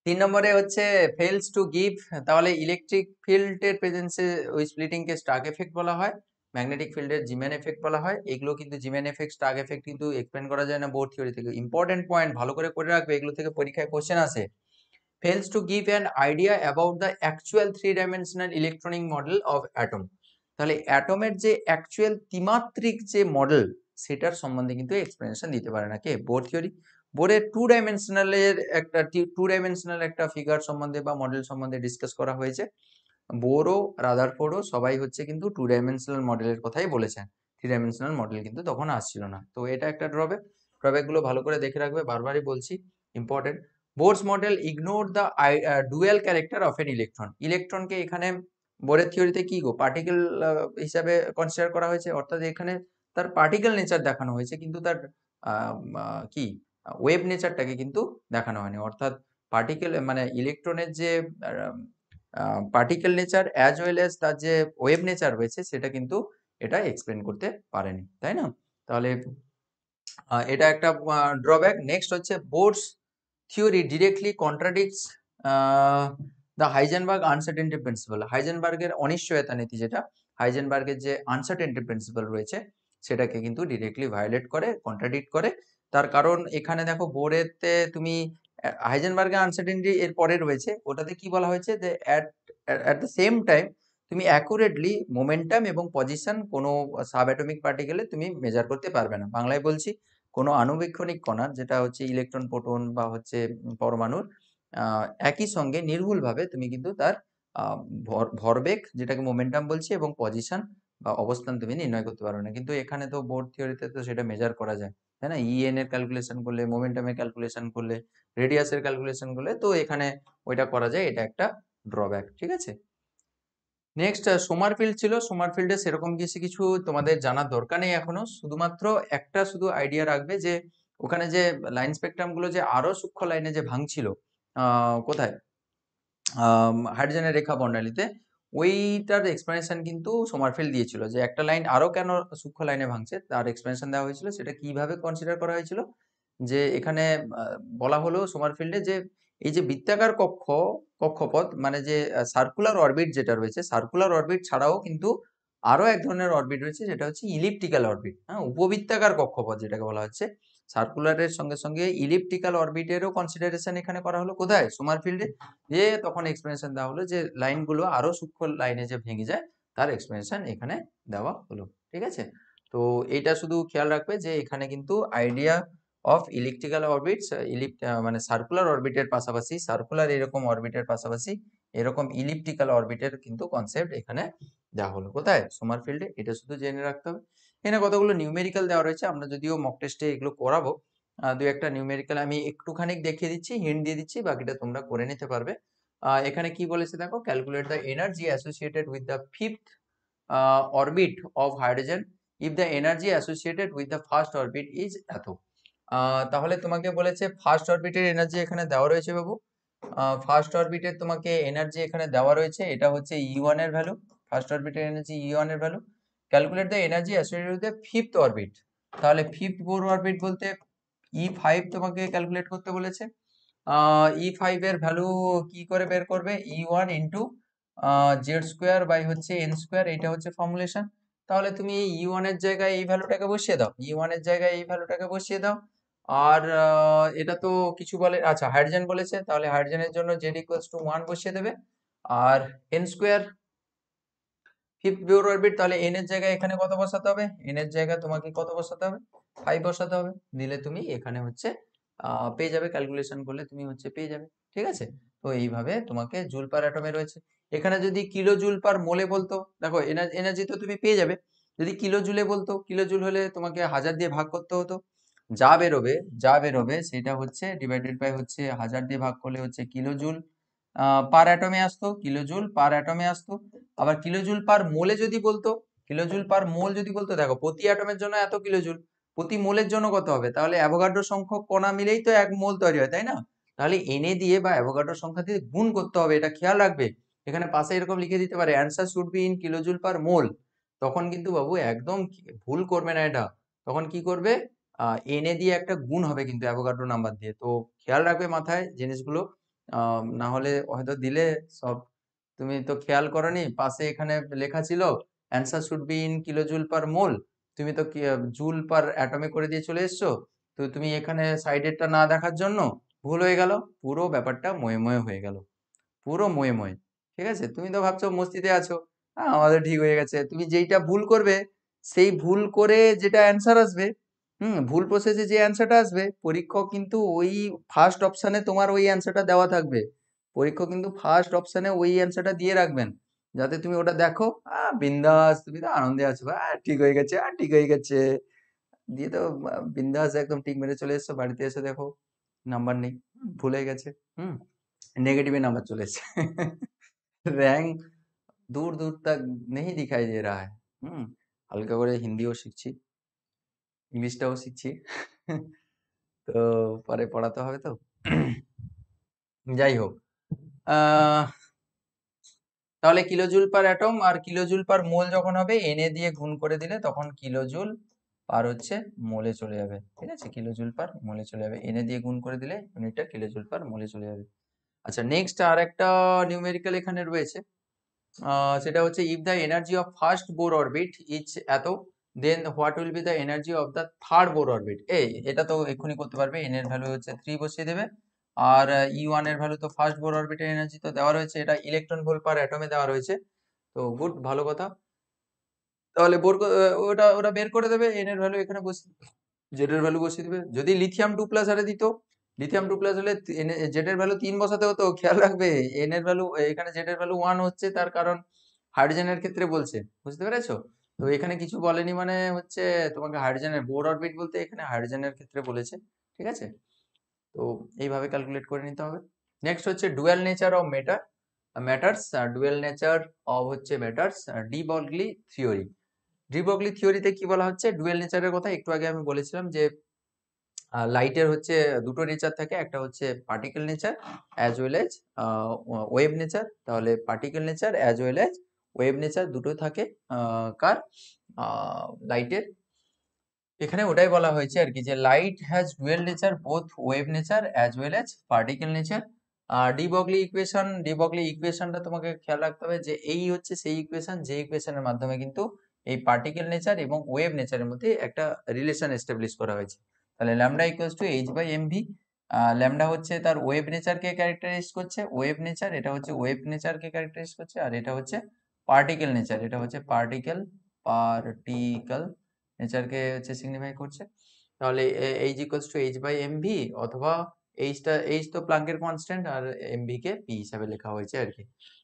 তিন নম্বরে হচ্ছে ফেলস টু গিভ তাহলে ইলেকট্রিক ফিল্ডের প্রেজেন্সে ওই স্প্লিটিংকে স্টার্ক এফেক্ট বলা হয় ম্যাগনেটিক ফিল্ডের জিম্যান এফেক্ট বলা হয় এগুলো কিন্তু জিম্যান এফেক্ট স্টার্ক এফেক্ট কিন্তু এক্সপ্লেন করা যায় না বোর্ড থিওরি থেকে ইম্পর্টেন্ট পয়েন্ট ভালো করে করে রাখবে এগুলো থেকে পরীক্ষায় কোশ্চেন আসে fails to give an idea about the actual three dimensional electronic model of atom তাহলে অ্যাটমের যে অ্যাকচুয়াল ত্রিমাত্রিক যে মডেল সেটার সম্বন্ধে কিন্তু এক্সপ্লেনেশন দিতে পারে না কে বোর থিওরি বোর্ডের টু ডাইমেনশনালের একটা টু ডাইমেনশনাল একটা ফিগার সম্বন্ধে বা মডেল সম্বন্ধে ডিসকাস করা হয়েছে বোরও রাদার ফোরও সবাই হচ্ছে কিন্তু টু ডাইমেনশনাল মডেলের কথাই বলেছেন থ্রি ডাইমেনশনাল মডেল কিন্তু তখন আসছিল না তো এটা একটা ড্রবে ড্রবেকগুলো ভালো করে দেখে রাখবে বারবারই বলছি important Bohr's model ignore the dual character of an electron ইলেকট্রনকে এখানে বোরের থিওরিতে কি গো পার্টিকেল uh, হিসাবে কনসিডার করা হয়েছে অর্থাৎ এখানে তার পার্টিকেল নেচার দেখানো হয়েছে কিন্তু তার কি ওয়েব নেচারটাকে কিন্তু দেখানো হয়নি অর্থাৎ পার্টিকেল মানে ইলেকট্রনের যে particle nature as well as তার যে ওয়েব নেচার রয়েছে সেটা কিন্তু এটা এক্সপ্লেন করতে পারেনি তাই না তাহলে এটা একটা ড্রব্যাক নেক্সট হচ্ছে Bohr's theory directly contradicts uh, the Heisenberg uncertainty principle. হাইজেনবার্গের অনিশ্চয়তা নীতি যেটা হাইজেনবার্গের যে আনসার্টেনটি প্রিন্সিপাল রয়েছে সেটাকে কিন্তু ডিরেক্টলি ভায়োলেট করে কন্ট্রাডিক্ট করে তার কারণ এখানে দেখো বোরেতে তুমি হাইজেনবার্গের আনসার্টেনটি এর পরে রয়েছে ওটাতে কি বলা হয়েছে যে at at the same time তুমি অ্যাকুরেটলি মোমেন্টাম এবং পজিশন কোনো সাব অ্যাটমিক পার্টিকেলে তুমি মেজার করতে পারবে না বাংলায় বলছি কোনো আনুবেক্ষণিক কণার যেটা হচ্ছে ইলেকট্রন প্রোটন বা হচ্ছে পরমাণুর একই সঙ্গে নির্ভুলভাবে তুমি কিন্তু তার ভরবেগ যেটাকে মোমেন্টাম বলছি এবং পজিশন বা অবস্থান তুমি নির্ণয় করতে পারো না কিন্তু এখানে তো বোর্ড থিওরিতে তো সেটা মেজার করা যায় তাই না ইএন এর ক্যালকুলেশন করলে মোমেন্টামের ক্যালকুলেশন করলে রেডিয়াসের ক্যালকুলেশন করলে তো এখানে ওইটা করা যায় এটা একটা ড্রব্যাক ঠিক আছে নেক্সট সোমার ফিল্ড ছিল ফিল্ডে সেরকম কিছু কিছু তোমাদের জানার দরকার নেই এখনো শুধুমাত্র একটা শুধু আইডিয়া রাখবে যে ওখানে যে লাইন স্পেকট্রামগুলো যে আরও সূক্ষ্ম লাইনে যে ভাঙছিল কোথায় হাইড্রোজেনের রেখা বর্ণালীতে ওইটার এক্সপ্লেনেশন কিন্তু ফিল্ড দিয়েছিল যে একটা লাইন আরও কেন সূক্ষ্ম লাইনে ভাঙছে তার এক্সপ্লেনেশন দেওয়া হয়েছিল সেটা কিভাবে কনসিডার করা হয়েছিল যে এখানে বলা হলো সোমার ফিল্ডে যে এই যে বৃত্তাকার কক্ষ কক্ষপথ মানে যে সার্কুলার অরবিট যেটা রয়েছে সার্কুলার অরবিট ছাড়াও কিন্তু আরও এক ধরনের অরবিট রয়েছে যেটা হচ্ছে ইলিপটিক্যাল অরবিট হ্যাঁ উপবৃত্তাকার কক্ষপথ যেটাকে বলা হচ্ছে সার্কুলারের সঙ্গে সঙ্গে ইলিপটিক্যাল অরবিটেরও কনসিডারেশন এখানে করা হলো কোথায় সোমার ফিল্ডে যে তখন এক্সপ্লেনেশন দেওয়া হলো যে লাইনগুলো আরও সূক্ষ্ম লাইনে যে ভেঙে যায় তার এক্সপ্লেনেশন এখানে দেওয়া হলো ঠিক আছে তো এটা শুধু খেয়াল রাখবে যে এখানে কিন্তু আইডিয়া অফ ইলেকট্রিক্যাল অরবিটস মানে সার্কুলার অরবিটের পাশাপাশি সার্কুলার এরকম অরবিটের পাশাপাশি এরকম ইলিপটিক্যাল অরবিটের কিন্তু কনসেপ্ট এখানে দেওয়া হলো কোথায় সোমার ফিল্ডে এটা শুধু জেনে রাখতে হবে এখানে কতগুলো নিউমেরিক্যাল দেওয়া রয়েছে আমরা যদিও মক টেস্টে এগুলো করাবো দু একটা নিউমেরিক্যাল আমি একটুখানি দেখিয়ে দিচ্ছি হিন্ট দিয়ে দিচ্ছি বাকিটা তোমরা করে নিতে পারবে এখানে কি বলেছে দেখো calculate the energy associated with the fifth orbit of hydrogen if the energy associated with the first orbit is এত তাহলে তোমাকে বলেছে ফার্স্ট অরবিটের এনার্জি এখানে দেওয়া রয়েছে বাবু ফার্স্ট অরবিটের তোমাকে এনার্জি এখানে দেওয়া রয়েছে এটা হচ্ছে ইওয়ান e এর ভ্যালু ফার্স্ট অরবিটের এনার্জি ইওয়ান এর value calculate the energy associated the fifth orbit তাহলে ফিফথ বোর অরবিট বলতে ই e ফাইভ তোমাকে ক্যালকুলেট করতে বলেছে ই ফাইভ e এর ভ্যালু কি করে বের করবে E one into Z square by হচ্ছে এন স্কোয়ার এটা হচ্ছে ফর্মুলেশন তাহলে তুমি ই ওয়ানের জায়গায় এই ভ্যালুটাকে বসিয়ে দাও ই ওয়ানের জায়গায় এই ভ্যালুটাকে বসিয়ে দাও আর এটা তো কিছু বলে আচ্ছা হাইড্রোজেন বলেছে তাহলে হাইড্রোজেনের জন্য জেড ইকুয়ালস টু ওয়ান বসিয়ে দেবে আর এন স্কোয়ার ফিফ বিউর অরবিট তাহলে এন এর জায়গায় এখানে কত বসাতে হবে এন এর জায়গায় তোমাকে কত বসাতে হবে ফাইভ বসাতে হবে দিলে তুমি এখানে হচ্ছে পেয়ে যাবে ক্যালকুলেশন করলে তুমি হচ্ছে পেয়ে যাবে ঠিক আছে তো এইভাবে তোমাকে জুল পার অ্যাটমে রয়েছে এখানে যদি কিলো জুল পার মোলে বলতো দেখো এনার্জি তো তুমি পেয়ে যাবে যদি কিলো জুলে বলতো কিলো জুল হলে তোমাকে হাজার দিয়ে ভাগ করতে হতো যা বেরোবে যা বেরোবে সেটা হচ্ছে ডিভাইডেড বাই হচ্ছে হাজার দিয়ে ভাগ করলে হচ্ছে কিলোজুল পার অ্যাটমে আসতো কিলোজুল পার অ্যাটমে আসতো আবার কিলোজুল পার মোলে যদি বলতো কিলোজুল পার মোল যদি বলতো দেখো প্রতি অ্যাটমের জন্য এত কিলোজুল প্রতি মোলের জন্য কত হবে তাহলে অ্যাভোগাডো সংখ্যক কণা মিলেই তো এক মোল তৈরি হয় তাই না তাহলে এনে দিয়ে বা অ্যাভোগাড্রো সংখ্যা দিয়ে গুণ করতে হবে এটা খেয়াল রাখবে এখানে পাশে এরকম লিখে দিতে পারে answer should be in kilojoule per mole তখন কিন্তু বাবু একদম ভুল করবে না এটা তখন কি করবে এনে দিয়ে একটা গুণ হবে কিন্তু অ্যাভোকাডো নাম্বার দিয়ে তো খেয়াল রাখবে মাথায় জিনিসগুলো না হলে হয়তো দিলে সব তুমি তো খেয়াল করনি পাশে এখানে লেখা ছিল answer should be in joule per mole তুমি তো জুল পার অ্যাটমে করে দিয়ে চলে এসছো তো তুমি এখানে সাইডেরটা না দেখার জন্য ভুল হয়ে গেল পুরো ব্যাপারটা ময়ে ময়ে হয়ে গেল পুরো ময়ে ময়ে ঠিক আছে তুমি তো ভাবছো মস্তিতে আছো হ্যাঁ আমাদের ঠিক হয়ে গেছে তুমি যেইটা ভুল করবে সেই ভুল করে যেটা অ্যান্সার আসবে হুম ভুল প্রসেসে যে অ্যান্সারটা আসবে পরীক্ষক কিন্তু ওই ফার্স্ট অপশানে তোমার ওই অ্যান্সারটা দেওয়া থাকবে পরীক্ষক কিন্তু ফার্স্ট অপশানে ওই অ্যান্সারটা দিয়ে রাখবেন যাতে তুমি ওটা দেখো বিন্দাস তুমি তো আনন্দে আছো ঠিক হয়ে গেছে আর ঠিক হয়ে গেছে দিয়ে তো বিন্দাস একদম ঠিক মেরে চলে এসছো বাড়িতে এসে দেখো নাম্বার নেই ভুল হয়ে গেছে হুম নেগেটিভে নাম্বার চলে এসছে র্যাঙ্ক দূর দূর তাক নেই দিখাই দিয়ে रहा হুম হালকা করে হিন্দিও শিখছি ইংলিশটাও শিখছি তো পরে পড়াতে হবে তো যাই হোক তাহলে কিলোজুল পার অ্যাটম আর কিলোজুল পার মোল যখন হবে এনে দিয়ে গুণ করে দিলে তখন কিলোজুল পার হচ্ছে মোলে চলে যাবে ঠিক আছে কিলোজুল পার মোলে চলে যাবে এনে দিয়ে গুণ করে দিলে ইউনিটটা কিলোজুল পার মোলে চলে যাবে আচ্ছা নেক্সট আর একটা নিউমেরিক্যাল এখানে রয়েছে সেটা হচ্ছে if the energy of first Bohr orbit is এত then what will be the energy of the third Bohr orbit এই এটা তো এক্ষুনি করতে পারবে এন এর ভ্যালু হচ্ছে থ্রি বসিয়ে দেবে আর ই ওয়ান e এর ভ্যালু তো ফার্স্ট বোর অরবিটের এনার্জি তো দেওয়া রয়েছে এটা ইলেকট্রন ভোল পার অ্যাটমে দেওয়া রয়েছে তো গুড ভালো কথা তাহলে বোর ওটা ওটা বের করে দেবে এন এর ভ্যালু এখানে বসিয়ে জেডের ভ্যালু বসিয়ে দেবে যদি লিথিয়াম টু প্লাস আরে দিত লিথিয়াম টু প্লাস হলে জেডের ভ্যালু তিন বসাতে হতো খেয়াল রাখবে এন এর ভ্যালু এখানে জেডের ভ্যালু ওয়ান হচ্ছে তার কারণ হাইড্রোজেনের ক্ষেত্রে বলছে বুঝতে পেরেছো তো এখানে কিছু বলেনি মানে হচ্ছে তোমাকে হাইড্রোজেনের বোর অরবিট বলতে এখানে হাইড্রোজেনের ক্ষেত্রে বলেছে ঠিক আছে তো এইভাবে ক্যালকুলেট করে নিতে হবে নেক্সট হচ্ছে dual nature of matter matter's dual nature of হচ্ছে matter's de Broglie theory de Broglie থিওরিতে কি বলা হচ্ছে ডুয়েল নেচারের কথা একটু আগে আমি বলেছিলাম যে লাইটের হচ্ছে দুটো নেচার থাকে একটা হচ্ছে particle nature as well as wave nature তাহলে particle nature as well as wave nature দুটো থাকে কার লাইটের এখানে ওটাই বলা হয়েছে আর কি যে light has dual nature both wave nature as well as particle nature আর ডিবগলি ইকুয়েশন ডিবগলি ইকুয়েশনটা তোমাকে খেয়াল রাখতে হবে যে এই হচ্ছে সেই ইকুয়েশন যে ইকুয়েশনের মাধ্যমে কিন্তু এই পার্টিকেল নেচার এবং ওয়েব নেচারের মধ্যে একটা রিলেশন এস্টাবলিশ করা হয়েছে তাহলে lambda equals to h by m v lambda হচ্ছে তার ওয়েব নেচারকে ক্যারেক্টারাইজ করছে ওয়েব নেচার এটা হচ্ছে ওয়েব নেচারকে ক্যারেক্টারাইজ করছে আর এটা হচ্ছে পার্টিকেল নেচার এটা হচ্ছে পার্টিকেল পার্টিকেল নেচারকে হচ্ছে সিগনিফাই করছে তাহলে h equals to h by m v অথবা এইচটা এইচ তো প্লাঙ্কের কনস্ট্যান্ট আর এমভি কে পি হিসাবে লেখা হয়েছে আর কি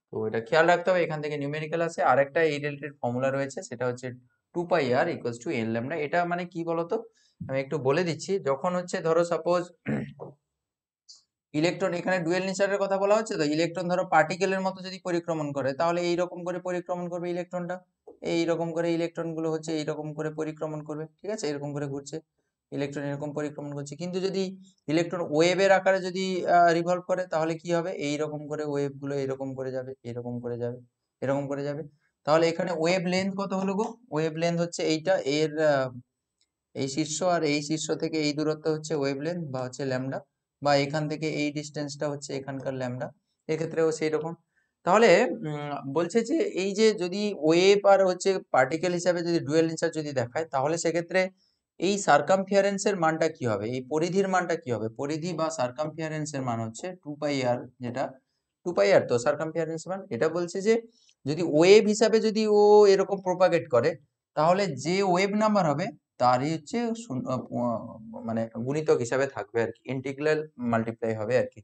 তো এটা খেয়াল রাখতে হবে এখান থেকে নিউমেরিক্যাল আছে আরেকটা এই রিলেটেড ফর্মুলা রয়েছে সেটা হচ্ছে two pi r equals to n lambda এটা মানে কি বলতো আমি একটু বলে দিচ্ছি যখন হচ্ছে ধরো সাপোজ ইলেকট্রন এখানে ডুয়েল নেচারের কথা বলা হচ্ছে তো ইলেকট্রন ধরো পার্টিকেলের মতো যদি পরিক্রমণ করে তাহলে এই রকম করে পরিক্রমণ করবে ইলেকট্রনটা এই রকম করে ইলেকট্রনগুলো হচ্ছে এই রকম করে পরিক্রমণ করবে ঠিক আছে এরকম করে ঘুরছে ইলেকট্রন এরকম পরিক্রমণ করছে কিন্তু যদি ইলেকট্রন ওয়েভের আকারে যদি রিভলভ করে তাহলে কি হবে এই রকম করে ওয়েভগুলো এরকম করে যাবে এরকম করে যাবে এরকম করে যাবে তাহলে এখানে ওয়েভ লেন্থ কত হলো গো ওয়েভ লেন্থ হচ্ছে এইটা এর এই শীর্ষ আর এই শীর্ষ থেকে এই দূরত্ব হচ্ছে ওয়েভ লেন্থ বা হচ্ছে ল্যামডা বা এখান থেকে এই ডিস্টেন্সটা হচ্ছে এখানকার ল্যামডা এক্ষেত্রেও সেই রকম তাহলে বলছে যে এই যে যদি ওয়েব আর হচ্ছে পার্টিকেল হিসাবে যদি ডুয়েল ইনসার যদি দেখায় তাহলে সেক্ষেত্রে এই সার্কামফিয়ারেন্সের মানটা কি হবে এই পরিধির মানটা কি হবে পরিধি বা সার্কামফিয়ারেন্সের মান হচ্ছে টু পাই আর যেটা টু পাই আর তো সার্কামফিয়ারেন্স মান এটা বলছে যে যদি ওয়েব হিসাবে যদি ও এরকম প্রোপাগেট করে তাহলে যে ওয়েব নাম্বার হবে তারই হচ্ছে মানে গুণিতক হিসাবে থাকবে আর কি ইন্টিগ্রাল মাল্টিপ্লাই হবে আর কি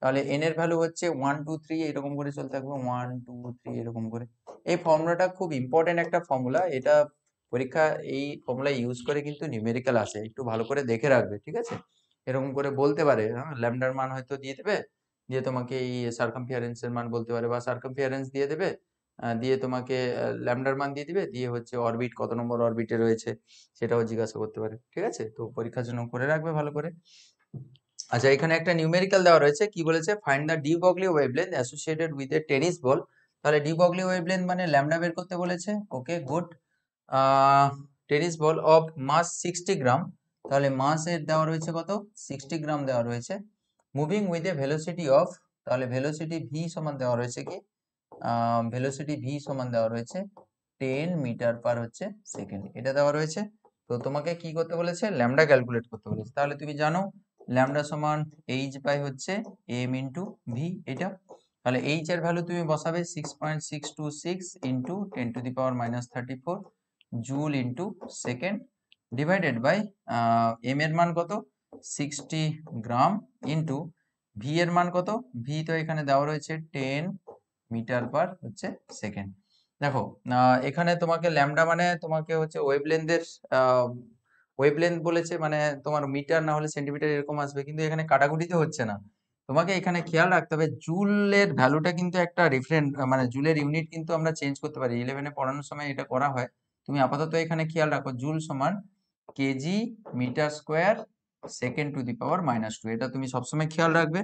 তাহলে এন এর ভ্যালু হচ্ছে ওয়ান টু থ্রি এরকম করে চলতে থাকবে ওয়ান টু থ্রি এরকম করে এই ফর্মুলাটা খুব ইম্পর্টেন্ট একটা ফর্মুলা এটা পরীক্ষা এই ফর্মুলা ইউজ করে কিন্তু নিউমেরিক্যাল আসে একটু ভালো করে দেখে রাখবে ঠিক আছে এরকম করে বলতে পারে হ্যাঁ ল্যামডার মান হয়তো দিয়ে দেবে দিয়ে তোমাকে এই এর মান বলতে পারে বা ফিয়ারেন্স দিয়ে দেবে দিয়ে তোমাকে ল্যামডার মান দিয়ে দিবে দিয়ে হচ্ছে অরবিট কত নম্বর অরবিটে রয়েছে সেটাও জিজ্ঞাসা করতে পারে ঠিক আছে তো পরীক্ষার জন্য করে রাখবে ভালো করে আচ্ছা এখানে একটা নিউমেরিক্যাল দেওয়া রয়েছে কি বলেছে find the de Broglie wavelength associated with a tennis ball তাহলে ডি বগলি ওয়েভলেন্থ মানে ল্যামডা বের করতে বলেছে okay good tennis ball of mass sixty gram তাহলে মাসের দেওয়া রয়েছে কত সিক্সটি গ্রাম দেওয়া রয়েছে moving with a velocity of তাহলে ভেলোসিটি ভি সমান দেওয়া রয়েছে কি ভেলোসিটি ভি সমান দেওয়া রয়েছে টেন মিটার পার হচ্ছে সেকেন্ড এটা দেওয়া রয়েছে তো তোমাকে কি করতে বলেছে ল্যামডা ক্যালকুলেট করতে বলেছে তাহলে তুমি জানো ল্যামডা সমান এইচ বাই হচ্ছে এম ইন্টু ভি এটা তাহলে এইচ এর ভ্যালু তুমি বসাবে six point six two six into ten to the power minus thirty four joule into second divided by m এর মান কত সিক্সটি গ্রাম ইন্টু ভি এর মান কত ভি তো এখানে দেওয়া রয়েছে টেন মিটার পার হচ্ছে সেকেন্ড দেখো এখানে তোমাকে ল্যামডা মানে তোমাকে হচ্ছে ওয়েবলেন্থের ওয়েবলেন্থ বলেছে মানে তোমার মিটার না হলে সেন্টিমিটার এরকম আসবে কিন্তু এখানে কাটাকুটিতে হচ্ছে না তোমাকে এখানে খেয়াল রাখতে হবে জুলের ভ্যালুটা কিন্তু একটা ডিফারেন্ট মানে জুলের ইউনিট কিন্তু আমরা চেঞ্জ করতে পারি ইলেভেনে পড়ানোর সময় এটা করা হয় তুমি আপাতত এখানে খেয়াল রাখো জুল সমান KG metre square second to the power minus two এটা তুমি সবসময় খেয়াল রাখবে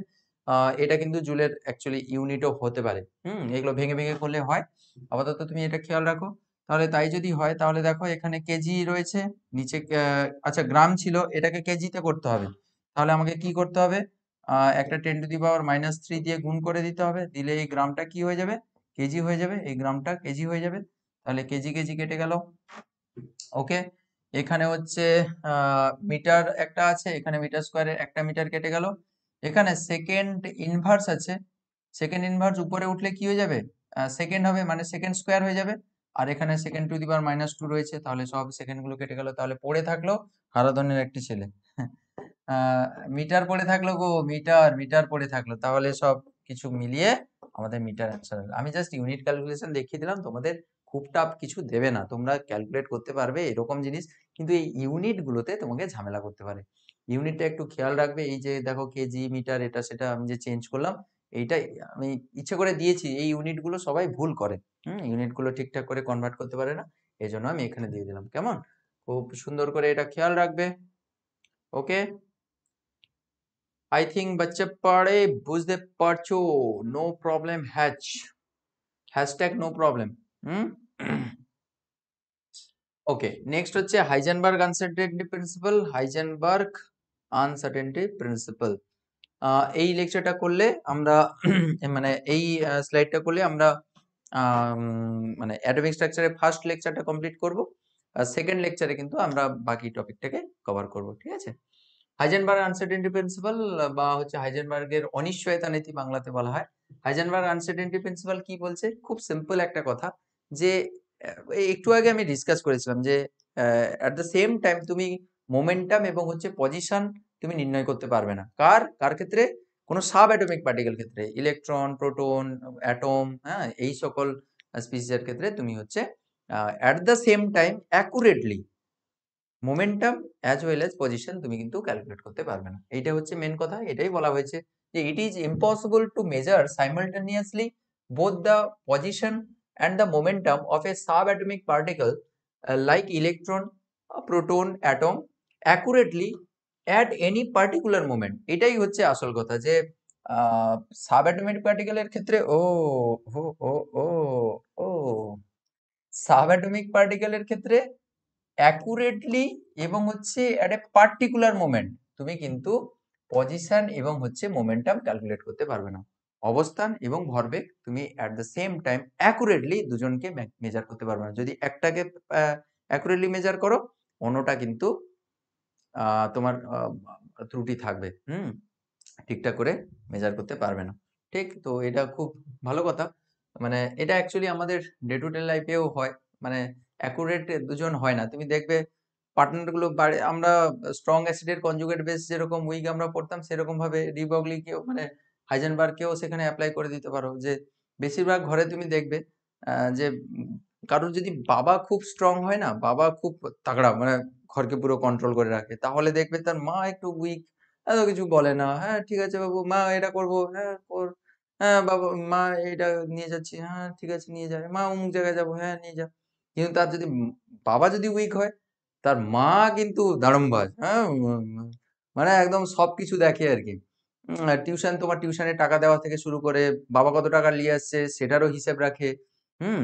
এটা কিন্তু জুলের অ্যাকচুয়ালি ইউনিটও হতে পারে হুম এগুলো ভেঙে ভেঙে করলে হয় আপাতত তুমি এটা খেয়াল রাখো তাহলে তাই যদি হয় তাহলে দেখো এখানে কেজি রয়েছে নিচে আচ্ছা গ্রাম ছিল এটাকে কেজিতে করতে হবে তাহলে আমাকে কি করতে হবে একটা ten to the power minus three দিয়ে গুণ করে দিতে হবে দিলে এই গ্রামটা কি হয়ে যাবে কেজি হয়ে যাবে এই গ্রামটা কেজি হয়ে যাবে তাহলে কেজি কেজি কেটে গেল ওকে এখানে হচ্ছে মিটার একটা আছে এখানে মিটার স্কোয়ারের একটা মিটার কেটে গেল এখানে সেকেন্ড ইনভার্স আছে সেকেন্ড ইনভার্স উপরে উঠলে কি হয়ে যাবে সেকেন্ড হবে মানে সেকেন্ড স্কোয়ার হয়ে যাবে আর এখানে second to the power minus two রয়েছে তাহলে সব সেকেন্ডগুলো কেটে গেল তাহলে পড়ে থাকলো হারাধনের একটি ছেলে মিটার পড়ে থাকলো গো মিটার মিটার পড়ে থাকলো তাহলে সব কিছু মিলিয়ে আমাদের মিটার অ্যান্সার আমি জাস্ট ইউনিট ক্যালকুলেশন দেখিয়ে দিলাম তোমাদের খুব টাফ কিছু দেবে না তোমরা ক্যালকুলেট করতে পারবে এরকম জিনিস কিন্তু এই ইউনিটগুলোতে তোমাকে ঝামেলা করতে পারে ইউনিটটা একটু খেয়াল রাখবে এই যে দেখো কেজি মিটার এটা সেটা আমি যে চেঞ্জ করলাম এইটা আমি ইচ্ছে করে দিয়েছি এই ইউনিটগুলো সবাই ভুল করে হুম ইউনিটগুলো ঠিকঠাক করে কনভার্ট করতে পারে না এই জন্য আমি এখানে দিয়ে দিলাম কেমন খুব সুন্দর করে এটা খেয়াল রাখবে ওকে আই থিঙ্ক বাচ্চা পারে বুঝতে পারছো নো প্রবলেম হ্যাচ hashtag no problem hmm okay next হচ্ছে Heisenberg uncertainty principle Heisenberg uncertainty principle এই লেকচারটা করলে আমরা মানে এই স্লাইডটা করলে আমরা মানে অ্যাটমিক স্ট্রাকচারের ফার্স্ট লেকচারটা কমপ্লিট করব আর সেকেন্ড লেকচারে কিন্তু আমরা বাকি টপিকটাকে কভার করব ঠিক আছে হাইজেনবার্গ আনসার্টেনটি প্রিন্সিপাল বা হচ্ছে হাইজেনবার্গের অনিশ্চয়তা নীতি বাংলাতে বলা হয় হাইজেনবার্গ আনসার্টেনটি প্রিন্সিপাল কি বলছে খুব সিম্পল একটা কথা যে একটু আগে আমি ডিসকাস করেছিলাম যে অ্যাট দ্য সেম টাইম তুমি মোমেন্টাম এবং হচ্ছে পজিশন তুমি নির্ণয় করতে পারবে না কার কার ক্ষেত্রে কোনো সাব অ্যাটমিক পার্টিকেল ক্ষেত্রে ইলেকট্রন প্রোটন অ্যাটম হ্যাঁ এই সকল স্পিসিসের ক্ষেত্রে তুমি হচ্ছে at the same time accurately momentum as well as position তুমি কিন্তু ক্যালকুলেট করতে পারবে না এইটা হচ্ছে মেন কথা এটাই বলা হয়েছে যে it is impossible to measure simultaneously both the position and the momentum of a sub atomic particle like electron proton atom accurately at any particular moment এটাই হচ্ছে আসল কথা যে সাব অ্যাটমিক পার্টিকেলের ক্ষেত্রে ও ও ও ও সাব অ্যাটমিক পার্টিকেলের ক্ষেত্রে অ্যাকুরেটলি এবং হচ্ছে at a particular moment তুমি কিন্তু পজিশন এবং হচ্ছে মোমেন্টাম ক্যালকুলেট করতে পারবে না অবস্থান এবং ভরবেগ তুমি at the same time accurately দুজনকে মেজার করতে পারবে না যদি একটাকে অ্যাকুরেটলি মেজার করো অন্যটা কিন্তু তোমার ত্রুটি থাকবে হুম ঠিকঠাক করে মেজার করতে পারবে না ঠিক তো এটা খুব ভালো কথা মানে এটা অ্যাকচুয়ালি আমাদের ডে টু ডে লাইফেও হয় মানে অ্যাকুরেট দুজন হয় না তুমি দেখবে পার্টনারগুলো বাড়ি আমরা স্ট্রং অ্যাসিডের কনজুগেট বেস যেরকম উইক আমরা পড়তাম সেরকমভাবে কেউ মানে হাইজেনবার্গকেও সেখানে অ্যাপ্লাই করে দিতে পারো যে বেশিরভাগ ঘরে তুমি দেখবে যে কারোর যদি বাবা খুব স্ট্রং হয় না বাবা খুব তাগড়া মানে ঘরকে পুরো কন্ট্রোল করে রাখে তাহলে দেখবে তার মা একটু উইক এত কিছু বলে না হ্যাঁ ঠিক আছে বাবু মা এটা করব হ্যাঁ কর হ্যাঁ বাবা মা এটা নিয়ে যাচ্ছি হ্যাঁ ঠিক আছে নিয়ে যাবে মা অমুক জায়গায় যাবো হ্যাঁ নিয়ে যা কিন্তু তার যদি বাবা যদি উইক হয় তার মা কিন্তু দারম্বাজ হ্যাঁ মানে একদম সব কিছু দেখে আর কি টিউশন তোমার টিউশনে টাকা দেওয়া থেকে শুরু করে বাবা কত টাকা নিয়ে আসছে সেটারও হিসেব রাখে হুম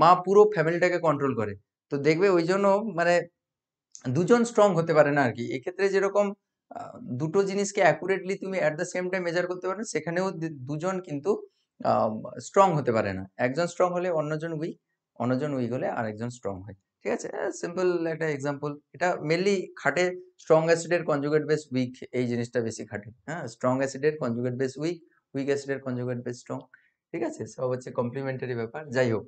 মা পুরো ফ্যামিলিটাকে কন্ট্রোল করে তো দেখবে ওই জন্য মানে দুজন স্ট্রং হতে পারে না আর কি এক্ষেত্রে যেরকম দুটো জিনিসকে অ্যাকুরেটলি তুমি at the same time measure করতে পারো সেখানেও দুজন কিন্তু স্ট্রং হতে পারে না একজন স্ট্রং হলে অন্যজন উইক অন্যজন উইক হলে আরেকজন স্ট্রং হয় ঠিক আছে সিম্পল একটা এক্সাম্পল এটা মেনলি খাটে স্ট্রং অ্যাসিডের কনজুগেট বেস উইক এই জিনিসটা বেশি খাটে হ্যাঁ স্ট্রং অ্যাসিডের কনজুগেট বেস উইক উইক অ্যাসিডের কনজুগেট বেস স্ট্রং ঠিক আছে সব হচ্ছে কমপ্লিমেন্টারি ব্যাপার যাই হোক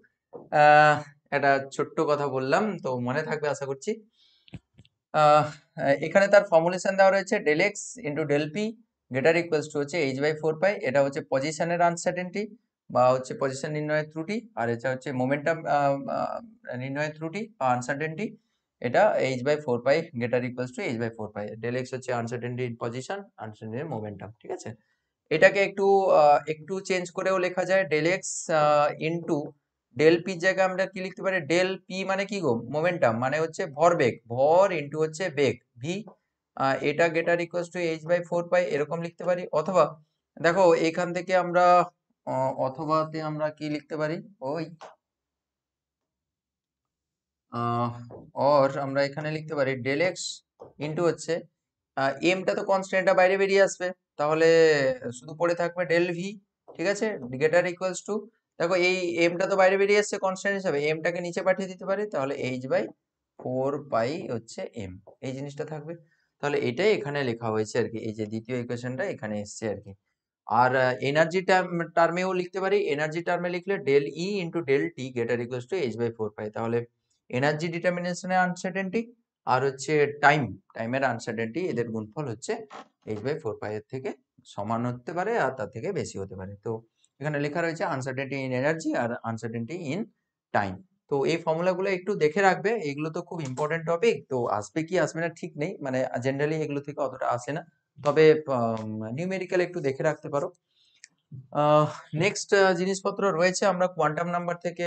একটা ছোট্ট কথা বললাম তো মনে থাকবে আশা করছি এখানে তার ফর্মুলেশন দেওয়া রয়েছে del x into del p greater equals to হচ্ছে এইচ বাই ফোর পাই এটা হচ্ছে পজিশনের আনসার্টেনটি বা হচ্ছে পজিশন নির্ণয়ের ত্রুটি আর এটা হচ্ছে মোমেন্টাম নির্ণয়ের ত্রুটি বা আনসার্টেনটি এটা h by four pi greater equals to h by four pi del x হচ্ছে uncertainty in position uncertainty in momentum ঠিক আছে এটাকে একটু একটু চেঞ্জ করেও লেখা যায় ডেল এক্স ইন্টু ডেল পির জায়গায় আমরা কি লিখতে পারি ডেল পি মানে কি গো মোমেন্টাম মানে হচ্ছে ভর বেগ ভর ইন্টু হচ্ছে বেগ ভি এটা greater equals to h by four pi এরকম লিখতে পারি অথবা দেখো এখান থেকে আমরা অথবাতে আমরা কি লিখতে পারি ওই অর আমরা এখানে লিখতে পারি ডেল এক্স ইন্টু হচ্ছে এমটা তো কনস্ট্যান্টটা বাইরে বেরিয়ে আসবে তাহলে শুধু পড়ে থাকবে ডেল ভি ঠিক আছে গেটার ইকুয়ালস টু দেখো এই এমটা তো বাইরে বেরিয়ে এসছে কনস্ট্যান্ট হিসাবে এমটাকে নিচে পাঠিয়ে দিতে পারি তাহলে এইচ বাই ফোর পাই হচ্ছে এম এই জিনিসটা থাকবে তাহলে এটাই এখানে লেখা হয়েছে আর কি এই যে দ্বিতীয় ইকুয়েশনটা এখানে এসছে আর কি আর এনার্জি টার্মেও লিখতে পারি এনার্জি টার্মে লিখলে del E into del t greater equals to h by four pi তাহলে এনার্জি ডিটারমিনেশনের আনসার্টেনটি আর হচ্ছে টাইম টাইমের আনসার্টেনটি এদের গুণফল হচ্ছে এইচ বাই ফোর পাই এর থেকে সমান হতে পারে আর তার থেকে বেশি হতে পারে তো এখানে লেখা রয়েছে আনসার্টেনটি ইন এনার্জি আর আনসার্টেনটি ইন টাইম তো এই ফর্মুলাগুলো একটু দেখে রাখবে এগুলো তো খুব ইম্পর্টেন্ট টপিক তো আসবে কি আসবে না ঠিক নেই মানে জেনারেলি এগুলো থেকে অতটা আসে না তবে নিউমেরিক্যাল একটু দেখে রাখতে পারো নেক্সট জিনিসপত্র রয়েছে আমরা কোয়ান্টাম নাম্বার থেকে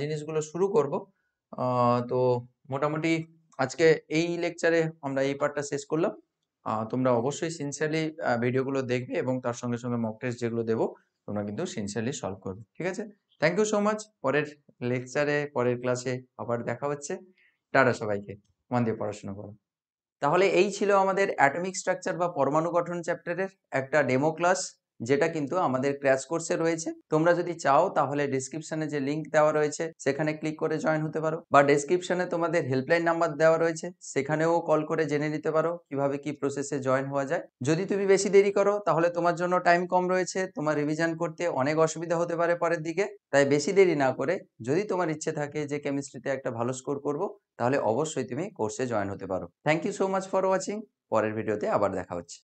জিনিসগুলো শুরু করব তো মোটামুটি আজকে এই লেকচারে আমরা এই পার্টটা শেষ করলাম তোমরা অবশ্যই সিনসিয়ারলি ভিডিওগুলো দেখবে এবং তার সঙ্গে সঙ্গে মক টেস্ট যেগুলো দেবো তোমরা কিন্তু সিনসিয়ারলি সলভ করবে ঠিক আছে থ্যাংক ইউ সো মাচ পরের লেকচারে পরের ক্লাসে আবার দেখা হচ্ছে টাটা সবাইকে মন দিয়ে পড়াশোনা করো তাহলে এই ছিল আমাদের অ্যাটমিক স্ট্রাকচার বা পরমাণু গঠন চ্যাপ্টারের একটা ডেমো ক্লাস যেটা কিন্তু আমাদের ক্র্যাশ কোর্সে রয়েছে তোমরা যদি চাও তাহলে ডিসক্রিপশনে যে লিঙ্ক দেওয়া রয়েছে সেখানে ক্লিক করে জয়েন হতে পারো বা ডিসক্রিপশনে তোমাদের হেল্পলাইন নাম্বার দেওয়া রয়েছে সেখানেও কল করে জেনে নিতে পারো কিভাবে কি প্রসেসে জয়েন হওয়া যায় যদি তুমি বেশি দেরি করো তাহলে তোমার জন্য টাইম কম রয়েছে তোমার রিভিশন করতে অনেক অসুবিধা হতে পারে পরের দিকে তাই বেশি দেরি না করে যদি তোমার ইচ্ছে থাকে যে কেমিস্ট্রিতে একটা ভালো স্কোর করব তাহলে অবশ্যই তুমি কোর্সে জয়েন হতে পারো thank you so much for watching পরের ভিডিওতে আবার দেখা হচ্ছে